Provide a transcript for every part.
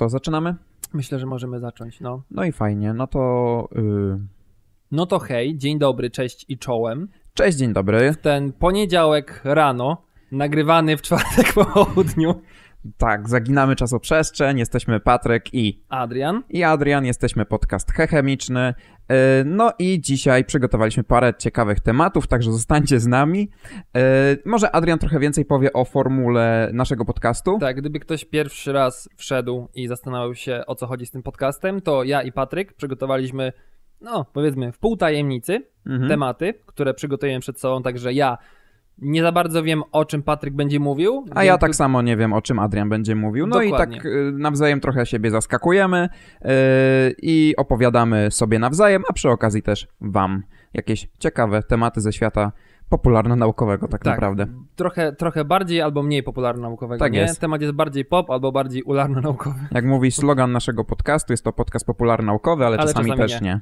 co, zaczynamy? Myślę, że możemy zacząć, no. No i fajnie, no to... Yy... No to hej, dzień dobry, cześć i czołem. Cześć, dzień dobry. W ten poniedziałek rano, nagrywany w czwartek po południu. Tak, zaginamy czasoprzestrzeń, jesteśmy Patryk i... Adrian. I Adrian, jesteśmy podcast hechemiczny. E, no i dzisiaj przygotowaliśmy parę ciekawych tematów, także zostańcie z nami. E, może Adrian trochę więcej powie o formule naszego podcastu. Tak, gdyby ktoś pierwszy raz wszedł i zastanawiał się o co chodzi z tym podcastem, to ja i Patryk przygotowaliśmy, no powiedzmy, w pół tajemnicy mhm. tematy, które przygotujemy przed sobą, także ja nie za bardzo wiem, o czym Patryk będzie mówił. A ja tak tu... samo nie wiem, o czym Adrian będzie mówił. No Dokładnie. i tak y, nawzajem trochę siebie zaskakujemy yy, i opowiadamy sobie nawzajem, a przy okazji też Wam jakieś ciekawe tematy ze świata popularno-naukowego tak, tak, naprawdę. Trochę, trochę bardziej albo mniej popularno-naukowego, tak nie? Jest. Temat jest bardziej pop albo bardziej ularno-naukowy. Jak mówi slogan naszego podcastu, jest to podcast popularno-naukowy, ale, ale czasami, czasami, też nie. nie.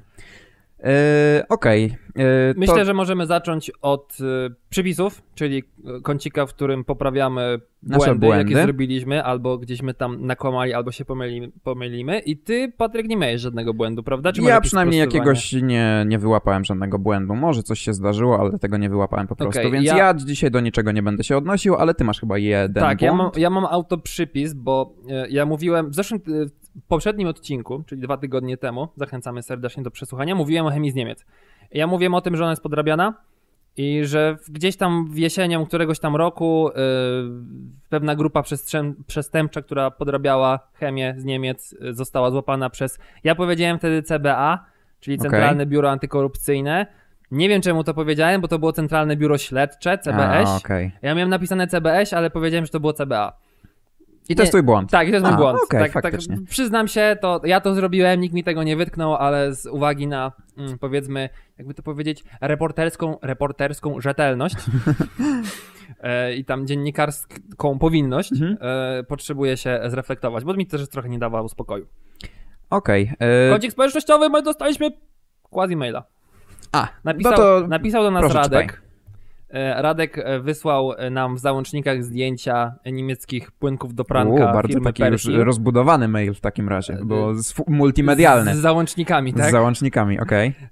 E, okej. Okay. E, Myślę, to... że możemy zacząć od e, przypisów, czyli kącika, w którym poprawiamy błędy, Nasze błędy, jakie zrobiliśmy, albo my tam nakłamali, albo się pomylimy. I ty, Patryk, nie miałeś żadnego błędu, prawda? Czy ja przynajmniej jakiegoś nie, nie wyłapałem żadnego błędu. Może coś się zdarzyło, ale tego nie wyłapałem po prostu. Okay, Więc ja... ja... dzisiaj do niczego nie będę się odnosił, ale ty masz chyba jeden tak, błąd. Tak, ja mam, ja mam autoprzypis, bo ja mówiłem w zeszłym w poprzednim odcinku, czyli dwa tygodnie temu, zachęcamy serdecznie do przesłuchania, mówiłem o chemii z Niemiec. Ja mówiłem o tym, że ona jest podrabiana i że gdzieś tam w jesienią któregoś tam roku yy, pewna grupa przestępcza, która podrabiała chemię z Niemiec, yy, została złapana przez, ja powiedziałem wtedy CBA, czyli Centralne okay. Biuro Antykorupcyjne. Nie wiem czemu to powiedziałem, bo to było Centralne Biuro Śledcze, CBS. A, okay. Ja miałem napisane CBS, ale powiedziałem, że to było CBA. I to jest twój błąd. Tak, i to jest A, mój błąd. Okay, tak, tak, faktycznie. tak, przyznam się, to ja to zrobiłem, nikt mi tego nie wytknął, ale z uwagi na mm, powiedzmy, jakby to powiedzieć, reporterską, reporterską rzetelność e, i tam dziennikarską powinność mhm. e, potrzebuje się zreflektować, bo mi też trochę nie dawało spokoju. Okej. Okay, e... Kodzik społecznościowy, my dostaliśmy quasi maila. A, no napisał, no to napisał do nas proszę, Radek. Czytaj. E, Radek e, wysłał e, nam w załącznikach zdjęcia niemieckich płynków do pranka. U, bardzo firmy taki Persi. już rozbudowany mail w takim razie, bo multimedialny. Z załącznikami, tak? Z załącznikami, tak? okej. Okay.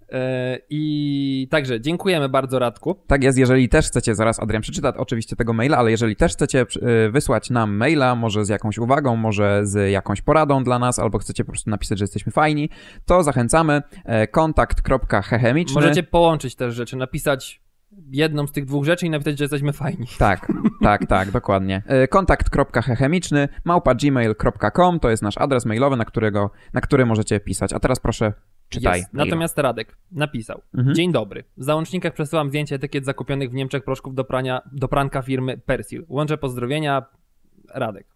I także dziękujemy bardzo Radku. Tak jest, jeżeli też chcecie, zaraz Adrian przeczyta oczywiście tego maila, ale jeżeli też chcecie wysłać nam maila, może z jakąś uwagą, może z jakąś poradą dla nas, albo chcecie po prostu napisać, że jesteśmy fajni, to zachęcamy Kontakt.hechemiczny. Możecie połączyć też rzeczy, napisać jedną z tych dwóch rzeczy i napisać, że jesteśmy fajni. Tak, tak, tak, dokładnie. E, Kontakt.hechemiczny małpa to jest nasz adres mailowy, na, którego, na który możecie pisać. A teraz proszę Czytaj. Natomiast Radek napisał. Mhm. Dzień dobry. W załącznikach przesyłam zdjęcie etykiet zakupionych w Niemczech proszków do prania, do pranka firmy Persil. Łączę pozdrowienia Radek.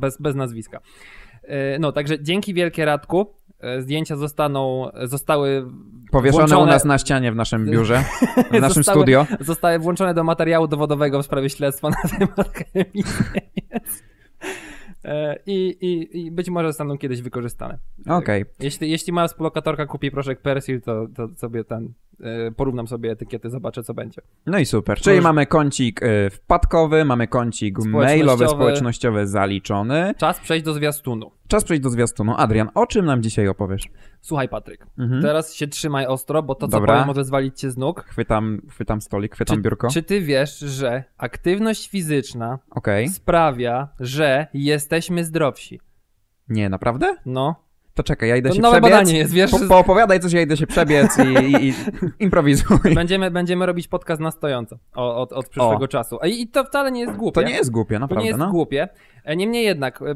Bez, bez nazwiska. E, no, także dzięki wielkie Radku. E, zdjęcia zostaną, zostały Powieszone włączone... u nas na ścianie w naszym biurze, w naszym zostały, studio. Zostały włączone do materiału dowodowego w sprawie śledztwa na temat chemii. I, i, I, być może zostaną kiedyś wykorzystane. Okej. Okay. Jeśli, jeśli moja współlokatorka kupi proszek Persil, to, to sobie ten e, porównam sobie etykiety, zobaczę co będzie. No i super. Czyli Proszę. mamy kącik e, wpadkowy, mamy kącik społecznościowy. mailowy, społecznościowy zaliczony. Czas przejść do zwiastunu. Czas przejść do zwiastunu. Adrian, o czym nam dzisiaj opowiesz? Słuchaj, Patryk, mhm. teraz się trzymaj ostro, bo to, co Dobra. powiem, może zwalić cię z nóg. Chwytam, chwytam stolik, chwytam czy, biurko. Czy ty wiesz, że aktywność fizyczna okay. sprawia, że jesteśmy zdrowsi? Nie, naprawdę? No. To czekaj, ja idę to się nowe przebiec. badanie jest, wiesz? Po, poopowiadaj coś, ja idę się przebiec i, i, i improwizuj. Będziemy, będziemy robić podcast na stojąco od, od, przyszłego o. czasu. I, I, to wcale nie jest głupie. To nie jest głupie, naprawdę. To nie jest no. głupie. E, niemniej jednak, e,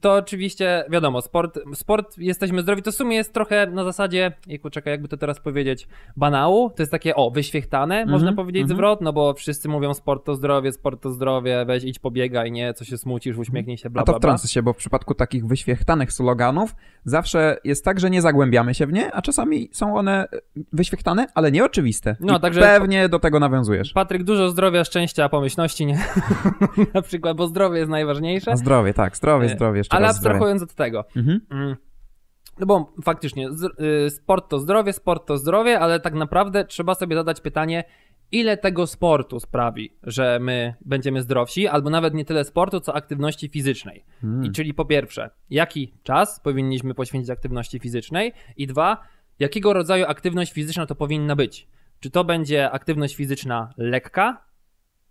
to oczywiście, wiadomo, sport, sport, jesteśmy zdrowi, to w sumie jest trochę na zasadzie, jaku czekaj, jakby to teraz powiedzieć, banału, to jest takie, o, wyświechtane, mm -hmm, można powiedzieć mm -hmm. zwrot, no bo wszyscy mówią sport to zdrowie, sport to zdrowie, weź idź pobiegaj, nie, co się smucisz, uśmiechnij się, bla, bla, bla. A to wtrącę się, bo w przypadku takich wyświechtanych sloganów zawsze jest tak, że nie zagłębiamy się w nie, a czasami są one e, wyświechtane, ale nieoczywiste. No, I także... Pewnie do tego nawiązujesz. Patryk, dużo zdrowia, szczęścia, pomyślności, nie? na przykład, bo zdrowie jest najważniejsze. A zdrowie, tak, zdrowie, e, zdrowie, jeszcze Ale raz abstrahując zdrowie. od tego. Mhm. Mm. No bo faktycznie, y, sport to zdrowie, sport to zdrowie, ale tak naprawdę trzeba sobie zadać pytanie, ile tego sportu sprawi, że my będziemy zdrowsi, albo nawet nie tyle sportu, co aktywności fizycznej. Hmm. I czyli po pierwsze, jaki czas powinniśmy poświęcić aktywności fizycznej, i dwa, jakiego rodzaju aktywność fizyczna to powinna być. Czy to będzie aktywność fizyczna lekka,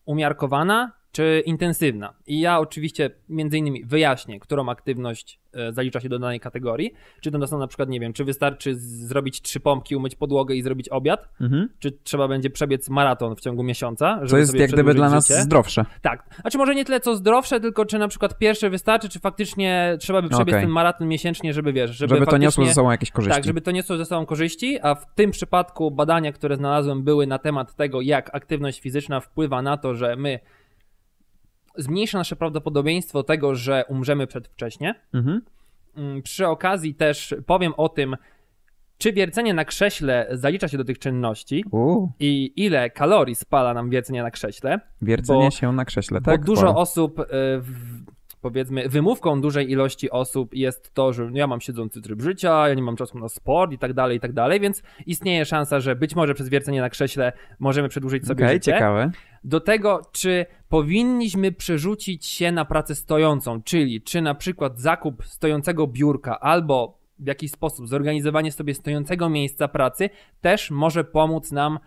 umiarkowana, czy intensywna. I ja oczywiście między innymi wyjaśnię, którą aktywność e, zalicza się do danej kategorii. Czy to są na przykład, nie wiem, czy wystarczy zrobić trzy pompki, umyć podłogę i zrobić obiad, mhm. czy trzeba będzie przebiec maraton w ciągu miesiąca. Żeby to jest jak gdyby dla nas życie. zdrowsze. Tak. A czy może nie tyle co zdrowsze, tylko czy na przykład pierwsze wystarczy, czy faktycznie trzeba by przebiec okay. ten maraton miesięcznie, żeby wiesz, żeby, żeby to niosło ze sobą jakieś korzyści. Tak, żeby to niosło ze sobą korzyści, a w tym przypadku badania, które znalazłem były na temat tego, jak aktywność fizyczna wpływa na to, że my zmniejsza nasze prawdopodobieństwo tego, że umrzemy przedwcześnie. Mhm. Mm, przy okazji też powiem o tym, czy wiercenie na krześle zalicza się do tych czynności U. i ile kalorii spala nam wiercenie na krześle. Wiercenie bo, się na krześle, tak? Bo dużo osób, y, powiedzmy, wymówką dużej ilości osób jest to, że ja mam siedzący tryb życia, ja nie mam czasu na sport i tak dalej, i tak dalej, więc istnieje szansa, że być może przez wiercenie na krześle możemy przedłużyć sobie okay, życie. ciekawe do tego, czy powinniśmy przerzucić się na pracę stojącą, czyli czy na przykład zakup stojącego biurka albo w jakiś sposób zorganizowanie sobie stojącego miejsca pracy też może pomóc nam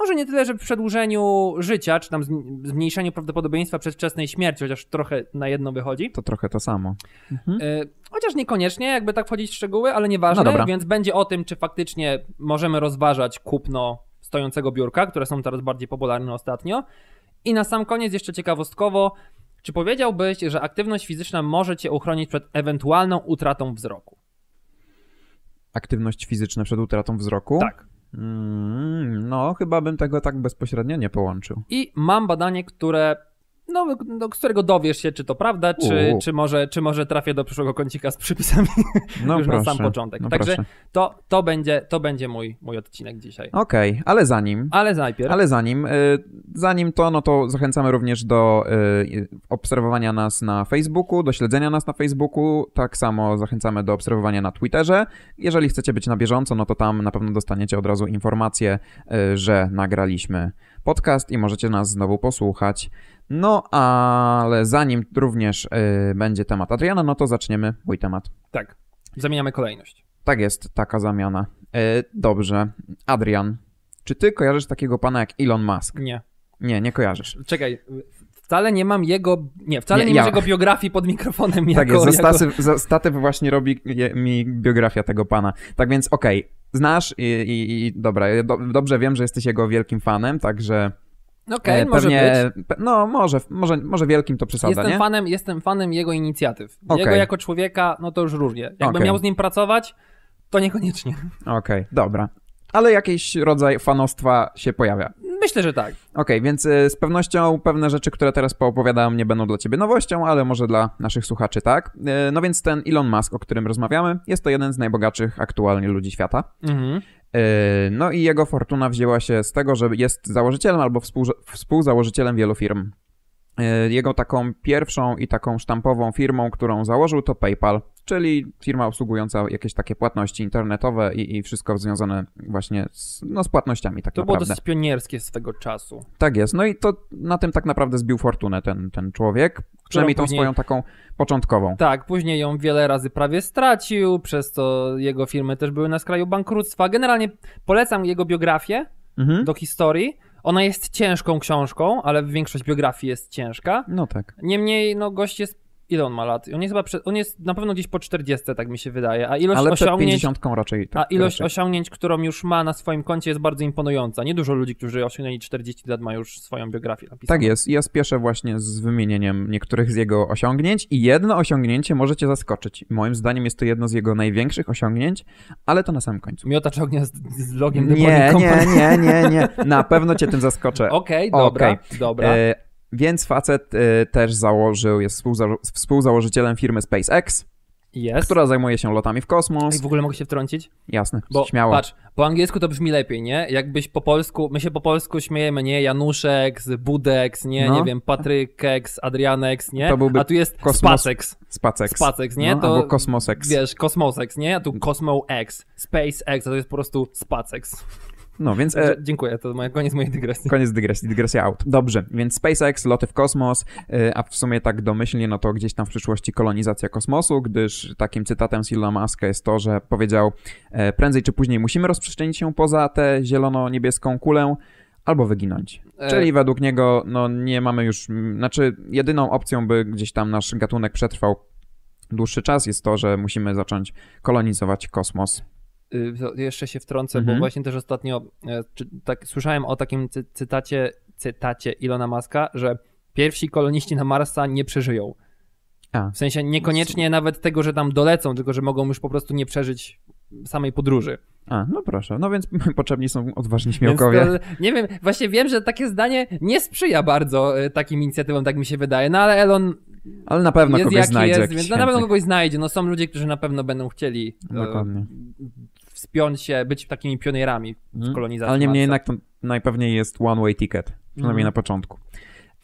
może nie tyle, że w przedłużeniu życia, czy tam zmniejszeniu prawdopodobieństwa przedwczesnej śmierci, chociaż trochę na jedno wychodzi. To trochę to samo. Mhm. Y chociaż niekoniecznie, jakby tak wchodzić w szczegóły, ale nieważne, no dobra. więc będzie o tym, czy faktycznie możemy rozważać kupno stojącego biurka, które są teraz bardziej popularne ostatnio. I na sam koniec jeszcze ciekawostkowo, czy powiedziałbyś, że aktywność fizyczna może cię uchronić przed ewentualną utratą wzroku? Aktywność fizyczna przed utratą wzroku? Tak. Mm, no, chyba bym tego tak bezpośrednio nie połączył. I mam badanie, które no, do no, którego dowiesz się, czy to prawda, czy, czy, może, czy może trafię do przyszłego kącika z przypisami no już proszę, na sam początek. No Także to, to będzie, to będzie mój, mój odcinek dzisiaj. Okej, okay, ale zanim. Ale najpierw. Ale zanim, y, zanim to, no to zachęcamy również do y, obserwowania nas na Facebooku, do śledzenia nas na Facebooku. Tak samo zachęcamy do obserwowania na Twitterze. Jeżeli chcecie być na bieżąco, no to tam na pewno dostaniecie od razu informację, y, że nagraliśmy podcast i możecie nas znowu posłuchać. No, ale zanim również y, będzie temat Adriana, no to zaczniemy mój temat. Tak, zamieniamy kolejność. Tak jest, taka zamiana. Y, dobrze, Adrian, czy ty kojarzysz takiego pana jak Elon Musk? Nie. Nie, nie kojarzysz. Czekaj, Wcale nie mam jego, nie, wcale nie, nie ja. jego biografii pod mikrofonem. Tak jako, jest, jako... za właśnie robi mi biografia tego pana. Tak więc okej, okay, znasz i, i, i dobra, do, dobrze wiem, że jesteś jego wielkim fanem, także... Okej, e, okay, pewnie, No, może, może, może wielkim to przesadza, jestem nie? Fanem, jestem fanem jego inicjatyw. Okay. Jego jako człowieka, no to już różnie. Jakbym okay. miał z nim pracować, to niekoniecznie. Okej, okay, dobra. Ale jakiś rodzaj fanostwa się pojawia. Myślę, że tak. Okej, okay, więc e, z pewnością pewne rzeczy, które teraz poopowiadam, nie będą dla ciebie nowością, ale może dla naszych słuchaczy tak. E, no więc ten Elon Musk, o którym rozmawiamy, jest to jeden z najbogatszych aktualnie ludzi świata. Mhm. E, no i jego fortuna wzięła się z tego, że jest założycielem albo współzałożycielem wielu firm. E, jego taką pierwszą i taką sztampową firmą, którą założył, to PayPal, czyli firma obsługująca jakieś takie płatności internetowe i, i wszystko związane właśnie z, no, z płatnościami. Tak to naprawdę. było dosyć pionierskie swego czasu. Tak jest. No i to na tym tak naprawdę zbił fortunę ten, ten człowiek, przynajmniej tą później, swoją taką początkową. Tak, później ją wiele razy prawie stracił, przez to jego firmy też były na skraju bankructwa. Generalnie polecam jego biografię mhm. do historii ona jest ciężką książką, ale większość biografii jest ciężka. No tak. Niemniej, no, gość jest ile on ma lat? On jest chyba, przed, on jest na pewno gdzieś po 40, tak mi się wydaje, a ilość Ale osiągnięć... raczej. Tak, a ilość raczej. osiągnięć, którą już ma na swoim koncie jest bardzo imponująca. Niedużo ludzi, którzy osiągnęli 40 lat ma już swoją biografię napisaną. Tak jest, ja spieszę właśnie z wymienieniem niektórych z jego osiągnięć i jedno osiągnięcie może cię zaskoczyć. Moim zdaniem jest to jedno z jego największych osiągnięć, ale to na samym końcu. Miotacz ognia z, z logiem Nie, nie, nie, nie, nie. Na pewno cię tym zaskoczę. Okej, okay, dobra, okay. dobra. E, więc facet y, też założył, jest współza- współzałożycielem firmy SpaceX, yes. która zajmuje się lotami w kosmos. I w ogóle mogę się wtrącić? Jasne, bo, śmiało. Patrz, po angielsku to brzmi lepiej, nie? Jakbyś po polsku, my się po polsku śmiejemy, nie? Januszek, Budek, nie? No. Nie wiem, Patrykek, Adrianek, nie? To byłby A tu jest kosmos... Spaceks. nie? No, to, albo Kosmoseks. Wiesz, kosmosex, nie? A tu Cosmox, SpaceX, a to jest po prostu Spaceks. No więc. E, Dziękuję, to moja, koniec mojej dygresji. Koniec dygresji, dygresja out. Dobrze, więc SpaceX, loty w kosmos, e, a w sumie tak domyślnie, no to gdzieś tam w przyszłości kolonizacja kosmosu, gdyż takim cytatem z Ilona Muska jest to, że powiedział: e, prędzej czy później musimy rozprzestrzenić się poza tę zielono-niebieską kulę albo wyginąć. E, Czyli według niego no, nie mamy już, znaczy jedyną opcją, by gdzieś tam nasz gatunek przetrwał dłuższy czas, jest to, że musimy zacząć kolonizować kosmos Y, jeszcze się wtrącę, mhm. bo właśnie też ostatnio e, czy, tak, słyszałem o takim cy cytacie, cytacie Ilona Maska, że pierwsi koloniści na Marsa nie przeżyją. A. W sensie niekoniecznie nawet tego, że tam dolecą, tylko że mogą już po prostu nie przeżyć samej podróży. A, no proszę. No więc potrzebni są odważni śmiałkowie. To, nie wiem, właśnie wiem, że takie zdanie nie sprzyja bardzo e, takim inicjatywom, tak mi się wydaje, no ale Elon ale na pewno jest, kogoś znajdzie. Jest, więc na pewno kogoś znajdzie. No są ludzie, którzy na pewno będą chcieli e, Dokładnie wspiąć się, być takimi pionierami w mhm. kolonizacji. Ale niemniej jednak to najpewniej jest one-way ticket, przynajmniej mm. na początku.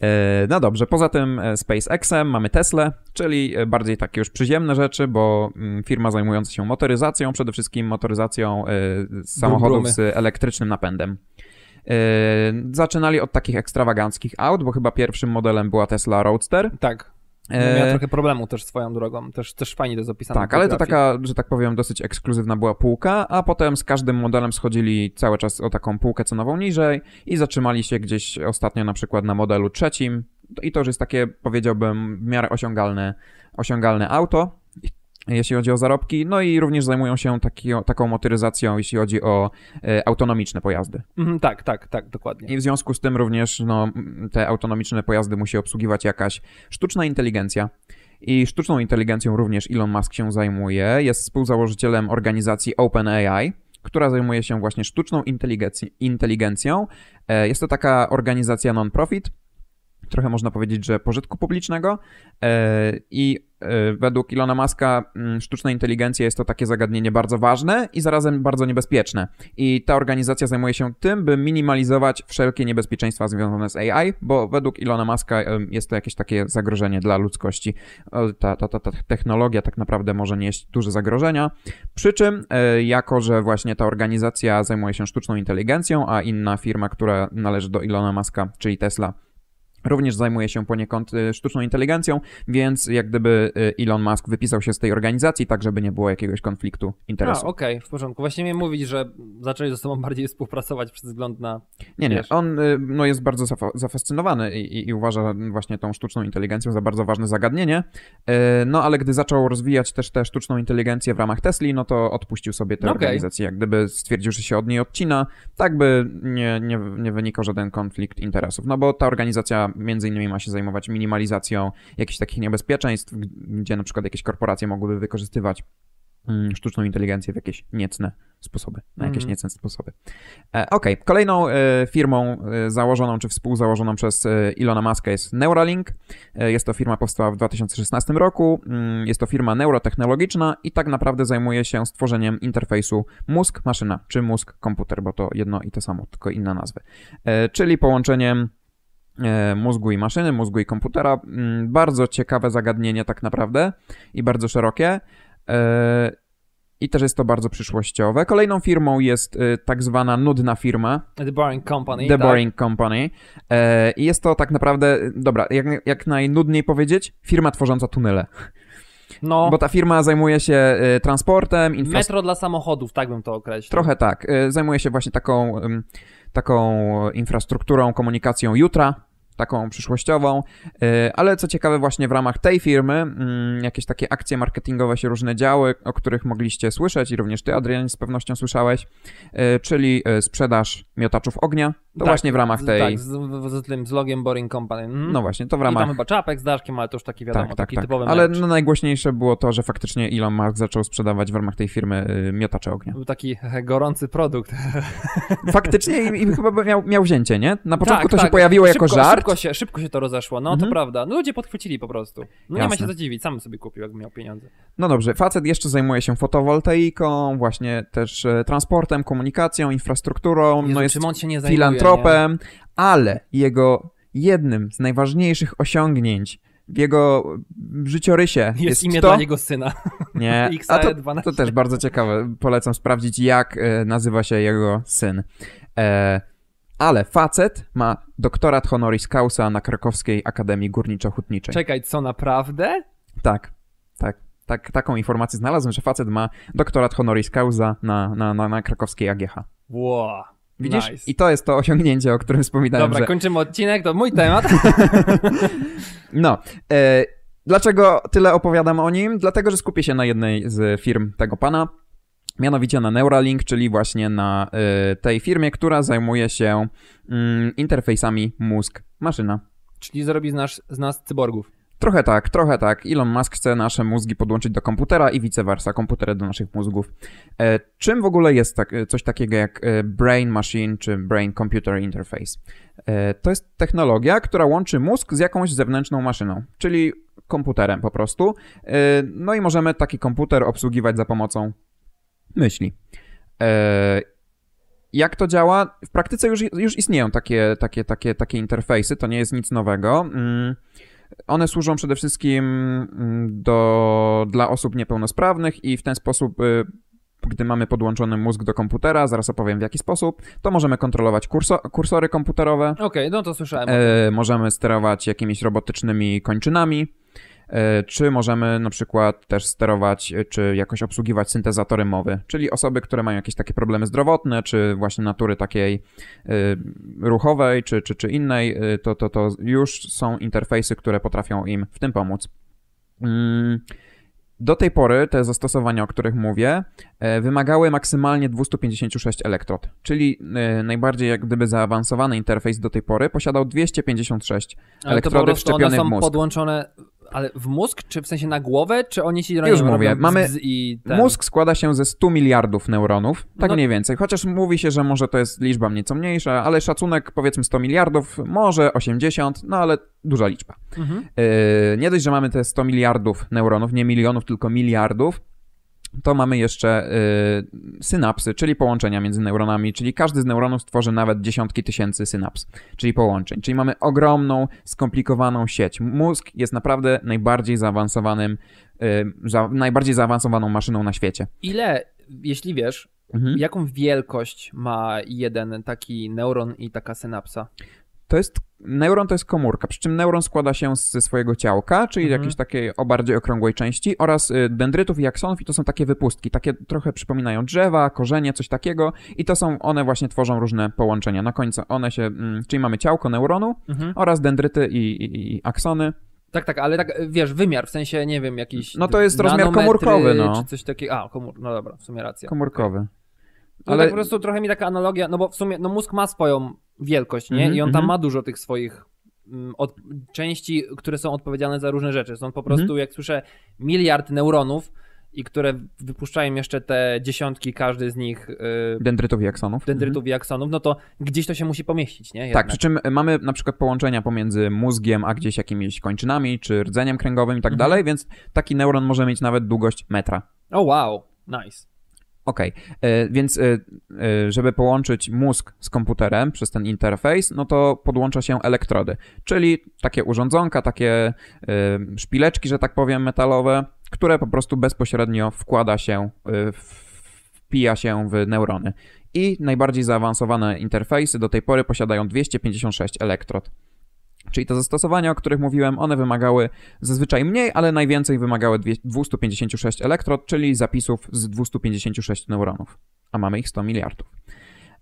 E, no dobrze, poza tym e, SpaceXem mamy Tesla, czyli e, bardziej takie już przyziemne rzeczy, bo mm, firma zajmująca się motoryzacją, przede wszystkim motoryzacją samochodów z elektrycznym napędem. Zaczynali od takich ekstrawaganckich aut, bo chyba pierwszym modelem była Tesla Roadster. Tak miał no, miała e, trochę problemu też swoją drogą, też, też fajnie to jest opisane. Tak, ale to taka, że tak powiem, dosyć ekskluzywna była półka, a potem z każdym modelem schodzili cały czas o taką półkę cenową niżej i zatrzymali się gdzieś ostatnio na przykład na modelu trzecim i to już jest takie, powiedziałbym, w miarę osiągalne, osiągalne auto jeśli chodzi o zarobki, no i również zajmują się taki, taką motoryzacją, jeśli chodzi o e, autonomiczne pojazdy. Mm, tak, tak, tak, dokładnie. I w związku z tym również no, te autonomiczne pojazdy musi obsługiwać jakaś sztuczna inteligencja. I sztuczną inteligencją również Elon Musk się zajmuje. Jest współzałożycielem organizacji OpenAI, która zajmuje się właśnie sztuczną inteligenc- inteligencją. E, jest to taka organizacja non-profit, trochę można powiedzieć, że pożytku publicznego. E, I Y, według Ilona Maska mm, sztuczna inteligencja jest to takie zagadnienie bardzo ważne i zarazem bardzo niebezpieczne. I ta organizacja zajmuje się tym, by minimalizować wszelkie niebezpieczeństwa związane z AI, bo według Ilona Maska y, jest to jakieś takie zagrożenie dla ludzkości. Ta, ta, ta, ta technologia tak naprawdę może nieść duże zagrożenia. Przy czym, y, jako że właśnie ta organizacja zajmuje się sztuczną inteligencją, a inna firma, która należy do Ilona Maska, czyli Tesla, Również zajmuje się poniekąd y, sztuczną inteligencją, więc jak gdyby y, Elon Musk wypisał się z tej organizacji, tak żeby nie było jakiegoś konfliktu A, Okej, okay, w porządku. Właśnie mnie mówić, że zaczęli ze sobą bardziej współpracować przez wzgląd na. Nie, nie. On y, no, jest bardzo zafascynowany i, i, i uważa właśnie tą sztuczną inteligencją za bardzo ważne zagadnienie. No ale gdy zaczął rozwijać też tę sztuczną inteligencję w ramach Tesli, no to odpuścił sobie tę no okay. organizację. Jak gdyby stwierdził, że się od niej odcina, tak by nie, nie, nie wynikał żaden konflikt interesów. No bo ta organizacja między innymi ma się zajmować minimalizacją jakichś takich niebezpieczeństw, gdzie na przykład jakieś korporacje mogłyby wykorzystywać mm, sztuczną inteligencję w jakieś niecne sposoby, na jakieś mm. niecne sposoby. E, Okej, okay. kolejną e, firmą e, założoną czy współzałożoną przez e, Ilona Muska jest Neuralink. E, jest to firma powstała w 2016 roku. Mm, jest to firma neurotechnologiczna i tak naprawdę zajmuje się stworzeniem interfejsu mózg-maszyna czy mózg-komputer, bo to jedno i to samo, tylko inna nazwy. E, czyli połączeniem E, mózgu i maszyny, mózgu i komputera. Mm, bardzo ciekawe zagadnienie tak naprawdę i bardzo szerokie. E, I też jest to bardzo przyszłościowe. Kolejną firmą jest e, tak zwana nudna firma. The Boring Company. The tak? Boring Company. I jest to tak naprawdę, dobra, jak, jak najnudniej powiedzieć, firma tworząca tunele. No. Bo ta firma zajmuje się y, transportem, infrastrukturą. Metro dla samochodów, tak bym to określił. Trochę tak. Y, zajmuje się właśnie taką, taką e, infrastrukturą, komunikacją jutra taką przyszłościową, e, ale co ciekawe właśnie w ramach tej firmy mm, jakieś takie akcje marketingowe się różne działy, o których mogliście słyszeć i również ty Adrian z pewnością słyszałeś, e, czyli e, sprzedaż miotaczów ognia, to tak, właśnie w ramach tej... Tak, z, z, tym z logiem Boring Company. Mm. No właśnie, to w ramach... I tam chyba czapek z daszkiem, ale to już taki wiadomo, tak, tak, taki tak. tak. Ale no, najgłośniejsze było to, że faktycznie Elon Musk zaczął sprzedawać w ramach tej firmy y, miotacze ognia. Był taki gorący produkt. Faktycznie i, i chyba miał, miał wzięcie, nie? Na początku tak, to się tak. pojawiło jako szybko, żart, szybko się, szybko się to rozeszło, no mhm. to prawda. No ludzie podchwycili po prostu. No nie ma się co dziwić, sam sobie kupił, jakby miał pieniądze. No dobrze, facet jeszcze zajmuje się fotowoltaiką, właśnie też e, transportem, komunikacją, infrastrukturą, no Jezu, no jest zajmuje, filantropem, nie? ale jego jednym z najważniejszych osiągnięć w jego życiorysie jest, jest imię to? dla jego syna. Nie, a to, e to też bardzo ciekawe. Polecam sprawdzić, jak e, nazywa się jego syn. E, ale facet ma doktorat honoris causa na Krakowskiej Akademii Górniczo-Hutniczej. Czekaj, co naprawdę? Tak, tak, tak. Taką informację znalazłem, że facet ma doktorat honoris causa na, na, na, na krakowskiej AGH. Wow. Widzisz? Nice. I to jest to osiągnięcie, o którym wspominałem. Dobra, że... kończymy odcinek, to mój temat. no. E, dlaczego tyle opowiadam o nim? Dlatego, że skupię się na jednej z firm tego pana mianowicie na Neuralink, czyli właśnie na y, tej firmie, która zajmuje się y, interfejsami mózg-maszyna. Czyli zrobi z nas, z nas cyborgów. Trochę tak, trochę tak. Elon Musk chce nasze mózgi podłączyć do komputera i vice versa, komputery do naszych mózgów. E, czym w ogóle jest tak, e, coś takiego jak e, brain machine czy brain computer interface? E, to jest technologia, która łączy mózg z jakąś zewnętrzną maszyną, czyli komputerem po prostu. E, no i możemy taki komputer obsługiwać za pomocą myśli. E, jak to działa? W praktyce już, już istnieją takie, takie, takie, takie interfejsy, to nie jest nic nowego. Mm. One służą przede wszystkim mm, do, dla osób niepełnosprawnych i w ten sposób y, gdy mamy podłączony mózg do komputera, zaraz opowiem w jaki sposób, to możemy kontrolować kurso, kursory komputerowe. Okej, okay, no to słyszałem. E, możemy sterować jakimiś robotycznymi kończynami. E, czy możemy na przykład też sterować, e, czy jakoś obsługiwać syntezatory mowy, czyli osoby, które mają jakieś takie problemy zdrowotne, czy właśnie natury takiej e, ruchowej, czy, czy, czy innej, to, to, to już są interfejsy, które potrafią im w tym pomóc. Mm, do tej pory te zastosowania, o których mówię, wymagały maksymalnie 256 elektrod, czyli najbardziej jak gdyby zaawansowany interfejs do tej pory posiadał 256 Ale elektrody to po wczepionych one są w mózg. podłączone ale w mózg, czy w sensie na głowę, czy oni się Już mówię, mamy. Ten... Mózg składa się ze 100 miliardów neuronów, tak no. mniej więcej. Chociaż mówi się, że może to jest liczba nieco mniejsza, ale szacunek powiedzmy 100 miliardów, może 80, no ale duża liczba. Mhm. Yy, nie dość, że mamy te 100 miliardów neuronów, nie milionów, tylko miliardów, to mamy jeszcze y, synapsy, czyli połączenia między neuronami, czyli każdy z neuronów stworzy nawet dziesiątki tysięcy synaps, czyli połączeń. Czyli mamy ogromną, skomplikowaną sieć. Mózg jest naprawdę najbardziej zaawansowanym, y, za, najbardziej zaawansowaną maszyną na świecie. Ile, jeśli wiesz, mhm. jaką wielkość ma jeden taki neuron i taka synapsa? To jest Neuron to jest komórka, przy czym neuron składa się ze swojego ciałka, czyli mhm. jakiejś takiej o bardziej okrągłej części, oraz y, dendrytów i aksonów, i to są takie wypustki, takie trochę przypominają drzewa, korzenie, coś takiego, i to są, one właśnie tworzą różne połączenia. Na końcu one się, mm, czyli mamy ciałko neuronu mhm. oraz dendryty i, i, i aksony. Tak, tak, ale tak, wiesz, wymiar, w sensie, nie wiem, jakiś... No to jest rozmiar komórkowy, no. Czy coś takiego, a, komór, no dobra, w sumie racja. Komórkowy. Okay. No ale tak po prostu trochę mi taka analogia, no bo w sumie no mózg ma swoją wielkość, nie? Mm -hmm, I on mhm, tam mhm. ma dużo tych swoich mm, od, części, które są odpowiedzialne za różne rzeczy. Są po mhm. prostu, -hmm. jak słyszę, miliard neuronów, i które wypuszczają jeszcze te dziesiątki, każdy z nich. Yy, dendrytów i aksonów. Dendrytów mhm. i aksonów, no to gdzieś to się musi pomieścić, nie? Tak, Jednak. Tak, przy czym mamy na przykład połączenia pomiędzy mózgiem, a gdzieś jakimiś kończynami, czy rdzeniem kręgowym i tak mhm. dalej, więc taki neuron może mieć nawet długość metra. O oh, wow, nice. Okej, okay. E, więc e, e, żeby połączyć mózg z komputerem przez ten interfejs, no to podłącza się elektrody, czyli takie urządzonka, takie szpileczki, że tak powiem, metalowe, które po prostu bezpośrednio wkłada się, wpija się w neurony. I najbardziej zaawansowane interfejsy do tej pory posiadają 256 elektrod. Czyli te zastosowania, o których mówiłem, one wymagały zazwyczaj mniej, ale najwięcej wymagały 256 elektrod, czyli zapisów z 256 neuronów, a mamy ich 100 miliardów.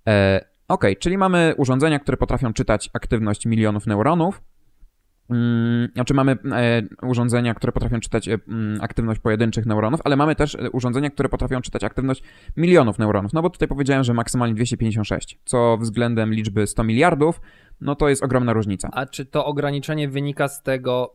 E, ok, czyli mamy urządzenia, które potrafią czytać aktywność milionów neuronów, mm, znaczy mamy e, urządzenia, które potrafią czytać e, mm, aktywność pojedynczych neuronów, ale mamy też e, urządzenia, które potrafią czytać aktywność milionów neuronów. No bo tutaj powiedziałem, że maksymalnie 256, co względem liczby 100 miliardów no to jest ogromna różnica. A czy to ograniczenie wynika z tego,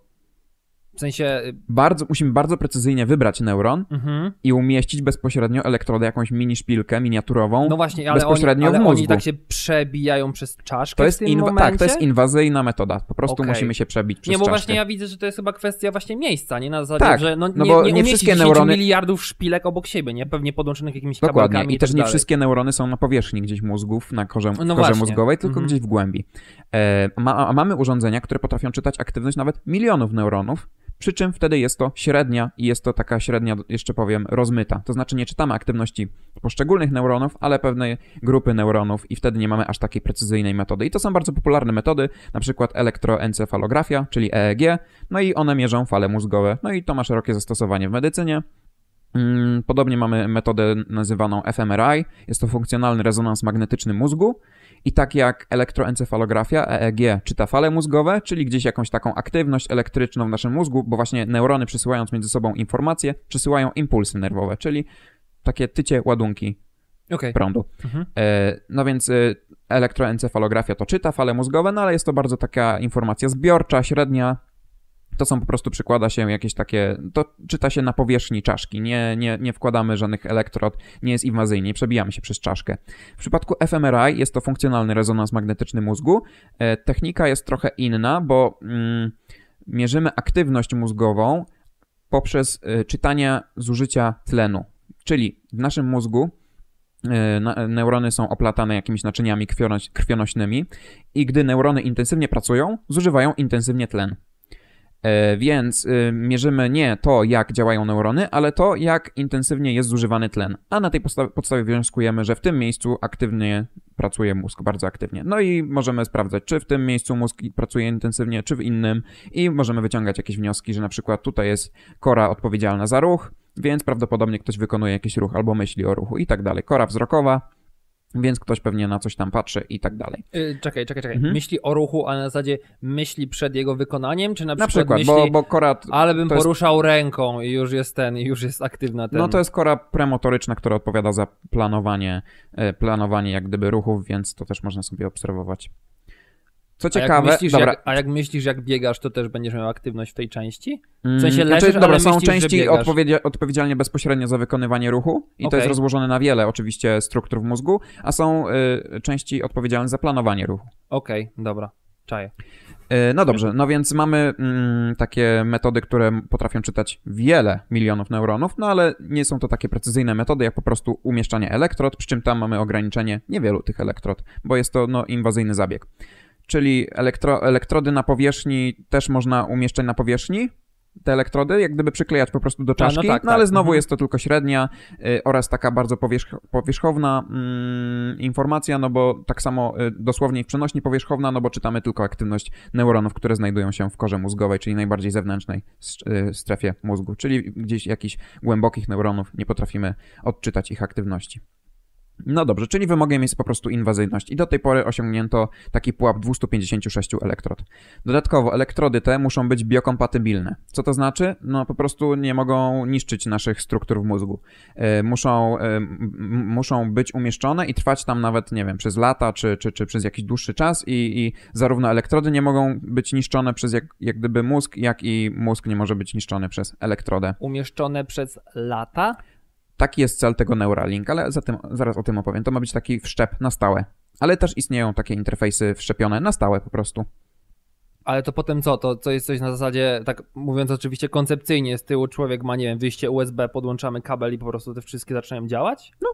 w sensie. Y, bardzo, musimy bardzo precyzyjnie wybrać neuron mhm. i umieścić bezpośrednio elektrodę, jakąś mini szpilkę miniaturową. No właśnie, ale, bezpośrednio oni, ale w mózgu. oni tak się przebijają przez czaszkę. To jest inwa- tak, to jest inwazyjna metoda. Po prostu okay. musimy się przebić przez Nie, bo czaszkę. właśnie ja widzę, że to jest chyba kwestia właśnie miejsca, nie na zasadzie, tak. że no, no nie, no bo nie, nie wszystkie neurony miliardów szpilek obok siebie, nie? Pewnie podłączonych jakimiś Dokładnie. I, też tak nie wszystkie neurony są na powierzchni gdzieś mózgów, na korze, no korze mózgowej, tylko mhm. gdzieś w głębi. E, ma, mamy urządzenia, które potrafią czytać aktywność nawet milionów neuronów przy czym wtedy jest to średnia i jest to taka średnia, jeszcze powiem, rozmyta. To znaczy nie czytamy aktywności poszczególnych neuronów, ale pewnej grupy neuronów i wtedy nie mamy aż takiej precyzyjnej metody. I to są bardzo popularne metody, na przykład elektroencefalografia, czyli EEG, no i one mierzą fale mózgowe, no i to ma szerokie zastosowanie w medycynie. Mm, podobnie mamy metodę nazywaną fMRI, jest to funkcjonalny rezonans magnetyczny mózgu, i tak jak elektroencefalografia, EEG czyta fale mózgowe, czyli gdzieś jakąś taką aktywność elektryczną w naszym mózgu, bo właśnie neurony przesyłając między sobą informacje, przesyłają impulsy nerwowe, czyli takie tycie ładunki okay. prądu. Mhm. E, no więc e, elektroencefalografia to czyta fale mózgowe, no ale jest to bardzo taka informacja zbiorcza, średnia, to są po prostu, przykłada się jakieś takie, to czyta się na powierzchni czaszki, nie, nie, nie wkładamy żadnych elektrod, nie jest inwazyjnie, przebijamy się przez czaszkę. W przypadku fMRI jest to funkcjonalny rezonans magnetyczny mózgu. E, technika jest trochę inna, bo mm, mierzymy aktywność mózgową poprzez e, czytanie zużycia tlenu. Czyli w naszym mózgu e, neurony są oplatane jakimiś naczyniami krwionośnymi i gdy neurony intensywnie pracują, zużywają intensywnie tlen. E, więc y, mierzymy nie to, jak działają neurony, ale to, jak intensywnie jest zużywany tlen. A na tej podstawie wnioskujemy, że w tym miejscu aktywnie pracuje mózg, bardzo aktywnie. No i możemy sprawdzać, czy w tym miejscu mózg pracuje intensywnie, czy w innym, i możemy wyciągać jakieś wnioski, że na przykład tutaj jest kora odpowiedzialna za ruch, więc prawdopodobnie ktoś wykonuje jakiś ruch albo myśli o ruchu i tak dalej. Kora wzrokowa więc ktoś pewnie na coś tam patrzy i tak dalej. Y, czekaj, czekaj, czekaj. Mhm. Myśli o ruchu, a na zasadzie myśli przed jego wykonaniem, czy na przykład, na przykład myśli, bo, bo kora, ale bym poruszał jest... ręką i już jest ten, i już jest aktywna ten. No to jest kora premotoryczna, która odpowiada za planowanie, y, planowanie jak gdyby ruchów, więc to też można sobie obserwować. Co ciekawe, a jak, myślisz, dobra. Jak, a jak myślisz, jak biegasz, to też będziesz miał aktywność w tej części? W sensie mm, znaczy, leżysz, znaczy, dobra, są myślisz, części odpowiedzialne bezpośrednio za wykonywanie ruchu i okay. to jest rozłożone na wiele oczywiście struktur w mózgu, a są y, części odpowiedzialne za planowanie ruchu. Okej, okay, dobra, czaję. Y, no dobrze, no więc mamy mm, takie metody, które potrafią czytać wiele milionów neuronów, no ale nie są to takie precyzyjne metody, jak po prostu umieszczanie elektrod, przy czym tam mamy ograniczenie niewielu tych elektrod, bo jest to no, inwazyjny zabieg czyli elektro, elektrody na powierzchni też można umieszczać na powierzchni, te elektrody, jak gdyby przyklejać po prostu do no czaszki, no, tak, no, ale tak. znowu mhm. jest to tylko średnia y, oraz taka bardzo powierzch powierzchowna y, informacja, no bo tak samo y, dosłownie w przenośni powierzchowna, no bo czytamy tylko aktywność neuronów, które znajdują się w korze mózgowej, czyli najbardziej zewnętrznej y, strefie mózgu, czyli gdzieś jakichś głębokich neuronów nie potrafimy odczytać ich aktywności. No dobrze, czyli wymogiem jest po prostu inwazyjność i do tej pory osiągnięto taki pułap 256 elektrod. Dodatkowo elektrody te muszą być biokompatybilne. Co to znaczy? No po prostu nie mogą niszczyć naszych struktur w mózgu. E, muszą, e, muszą być umieszczone i trwać tam nawet, nie wiem, przez lata czy, czy, czy przez jakiś dłuższy czas i, i zarówno elektrody nie mogą być niszczone przez jak, jak gdyby mózg, jak i mózg nie może być niszczony przez elektrodę. Umieszczone przez lata? Taki jest cel tego Neuralink, ale zatem, zaraz o tym opowiem. To ma być taki wszczep na stałe. Ale też istnieją takie interfejsy wszczepione na stałe po prostu. Ale to potem co? To, co jest coś na zasadzie, tak mówiąc oczywiście koncepcyjnie, z tyłu człowiek ma, nie wiem, wyjście USB, podłączamy kabel i po prostu te wszystkie zaczynają działać? No.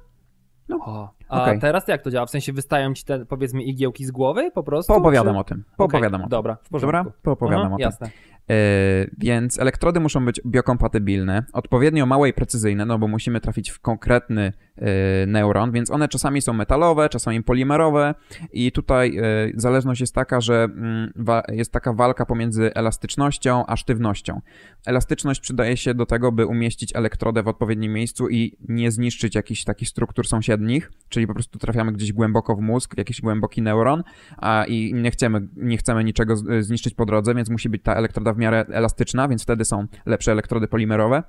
No. O, a okay. teraz jak to działa? W sensie wystają ci te, powiedzmy, igiełki z głowy po prostu? Poopowiadam czy... o tym. Poopowiadam okay, o tym. Dobra, w porządku. Dobra, poopowiadam Aha, mhm, o tym. Jasne. Yy, więc elektrody muszą być biokompatybilne, odpowiednio małe i precyzyjne, no bo musimy trafić w konkretny yy, neuron, więc one czasami są metalowe, czasami polimerowe i tutaj yy, zależność jest taka, że mm, jest taka walka pomiędzy elastycznością a sztywnością. Elastyczność przydaje się do tego, by umieścić elektrodę w odpowiednim miejscu i nie zniszczyć jakichś takich struktur sąsiednich, czyli po prostu trafiamy gdzieś głęboko w mózg, w jakiś głęboki neuron a i nie chcemy, nie chcemy niczego zniszczyć po drodze, więc musi być ta elektroda w miarę elastyczna, więc wtedy są lepsze elektrody polimerowe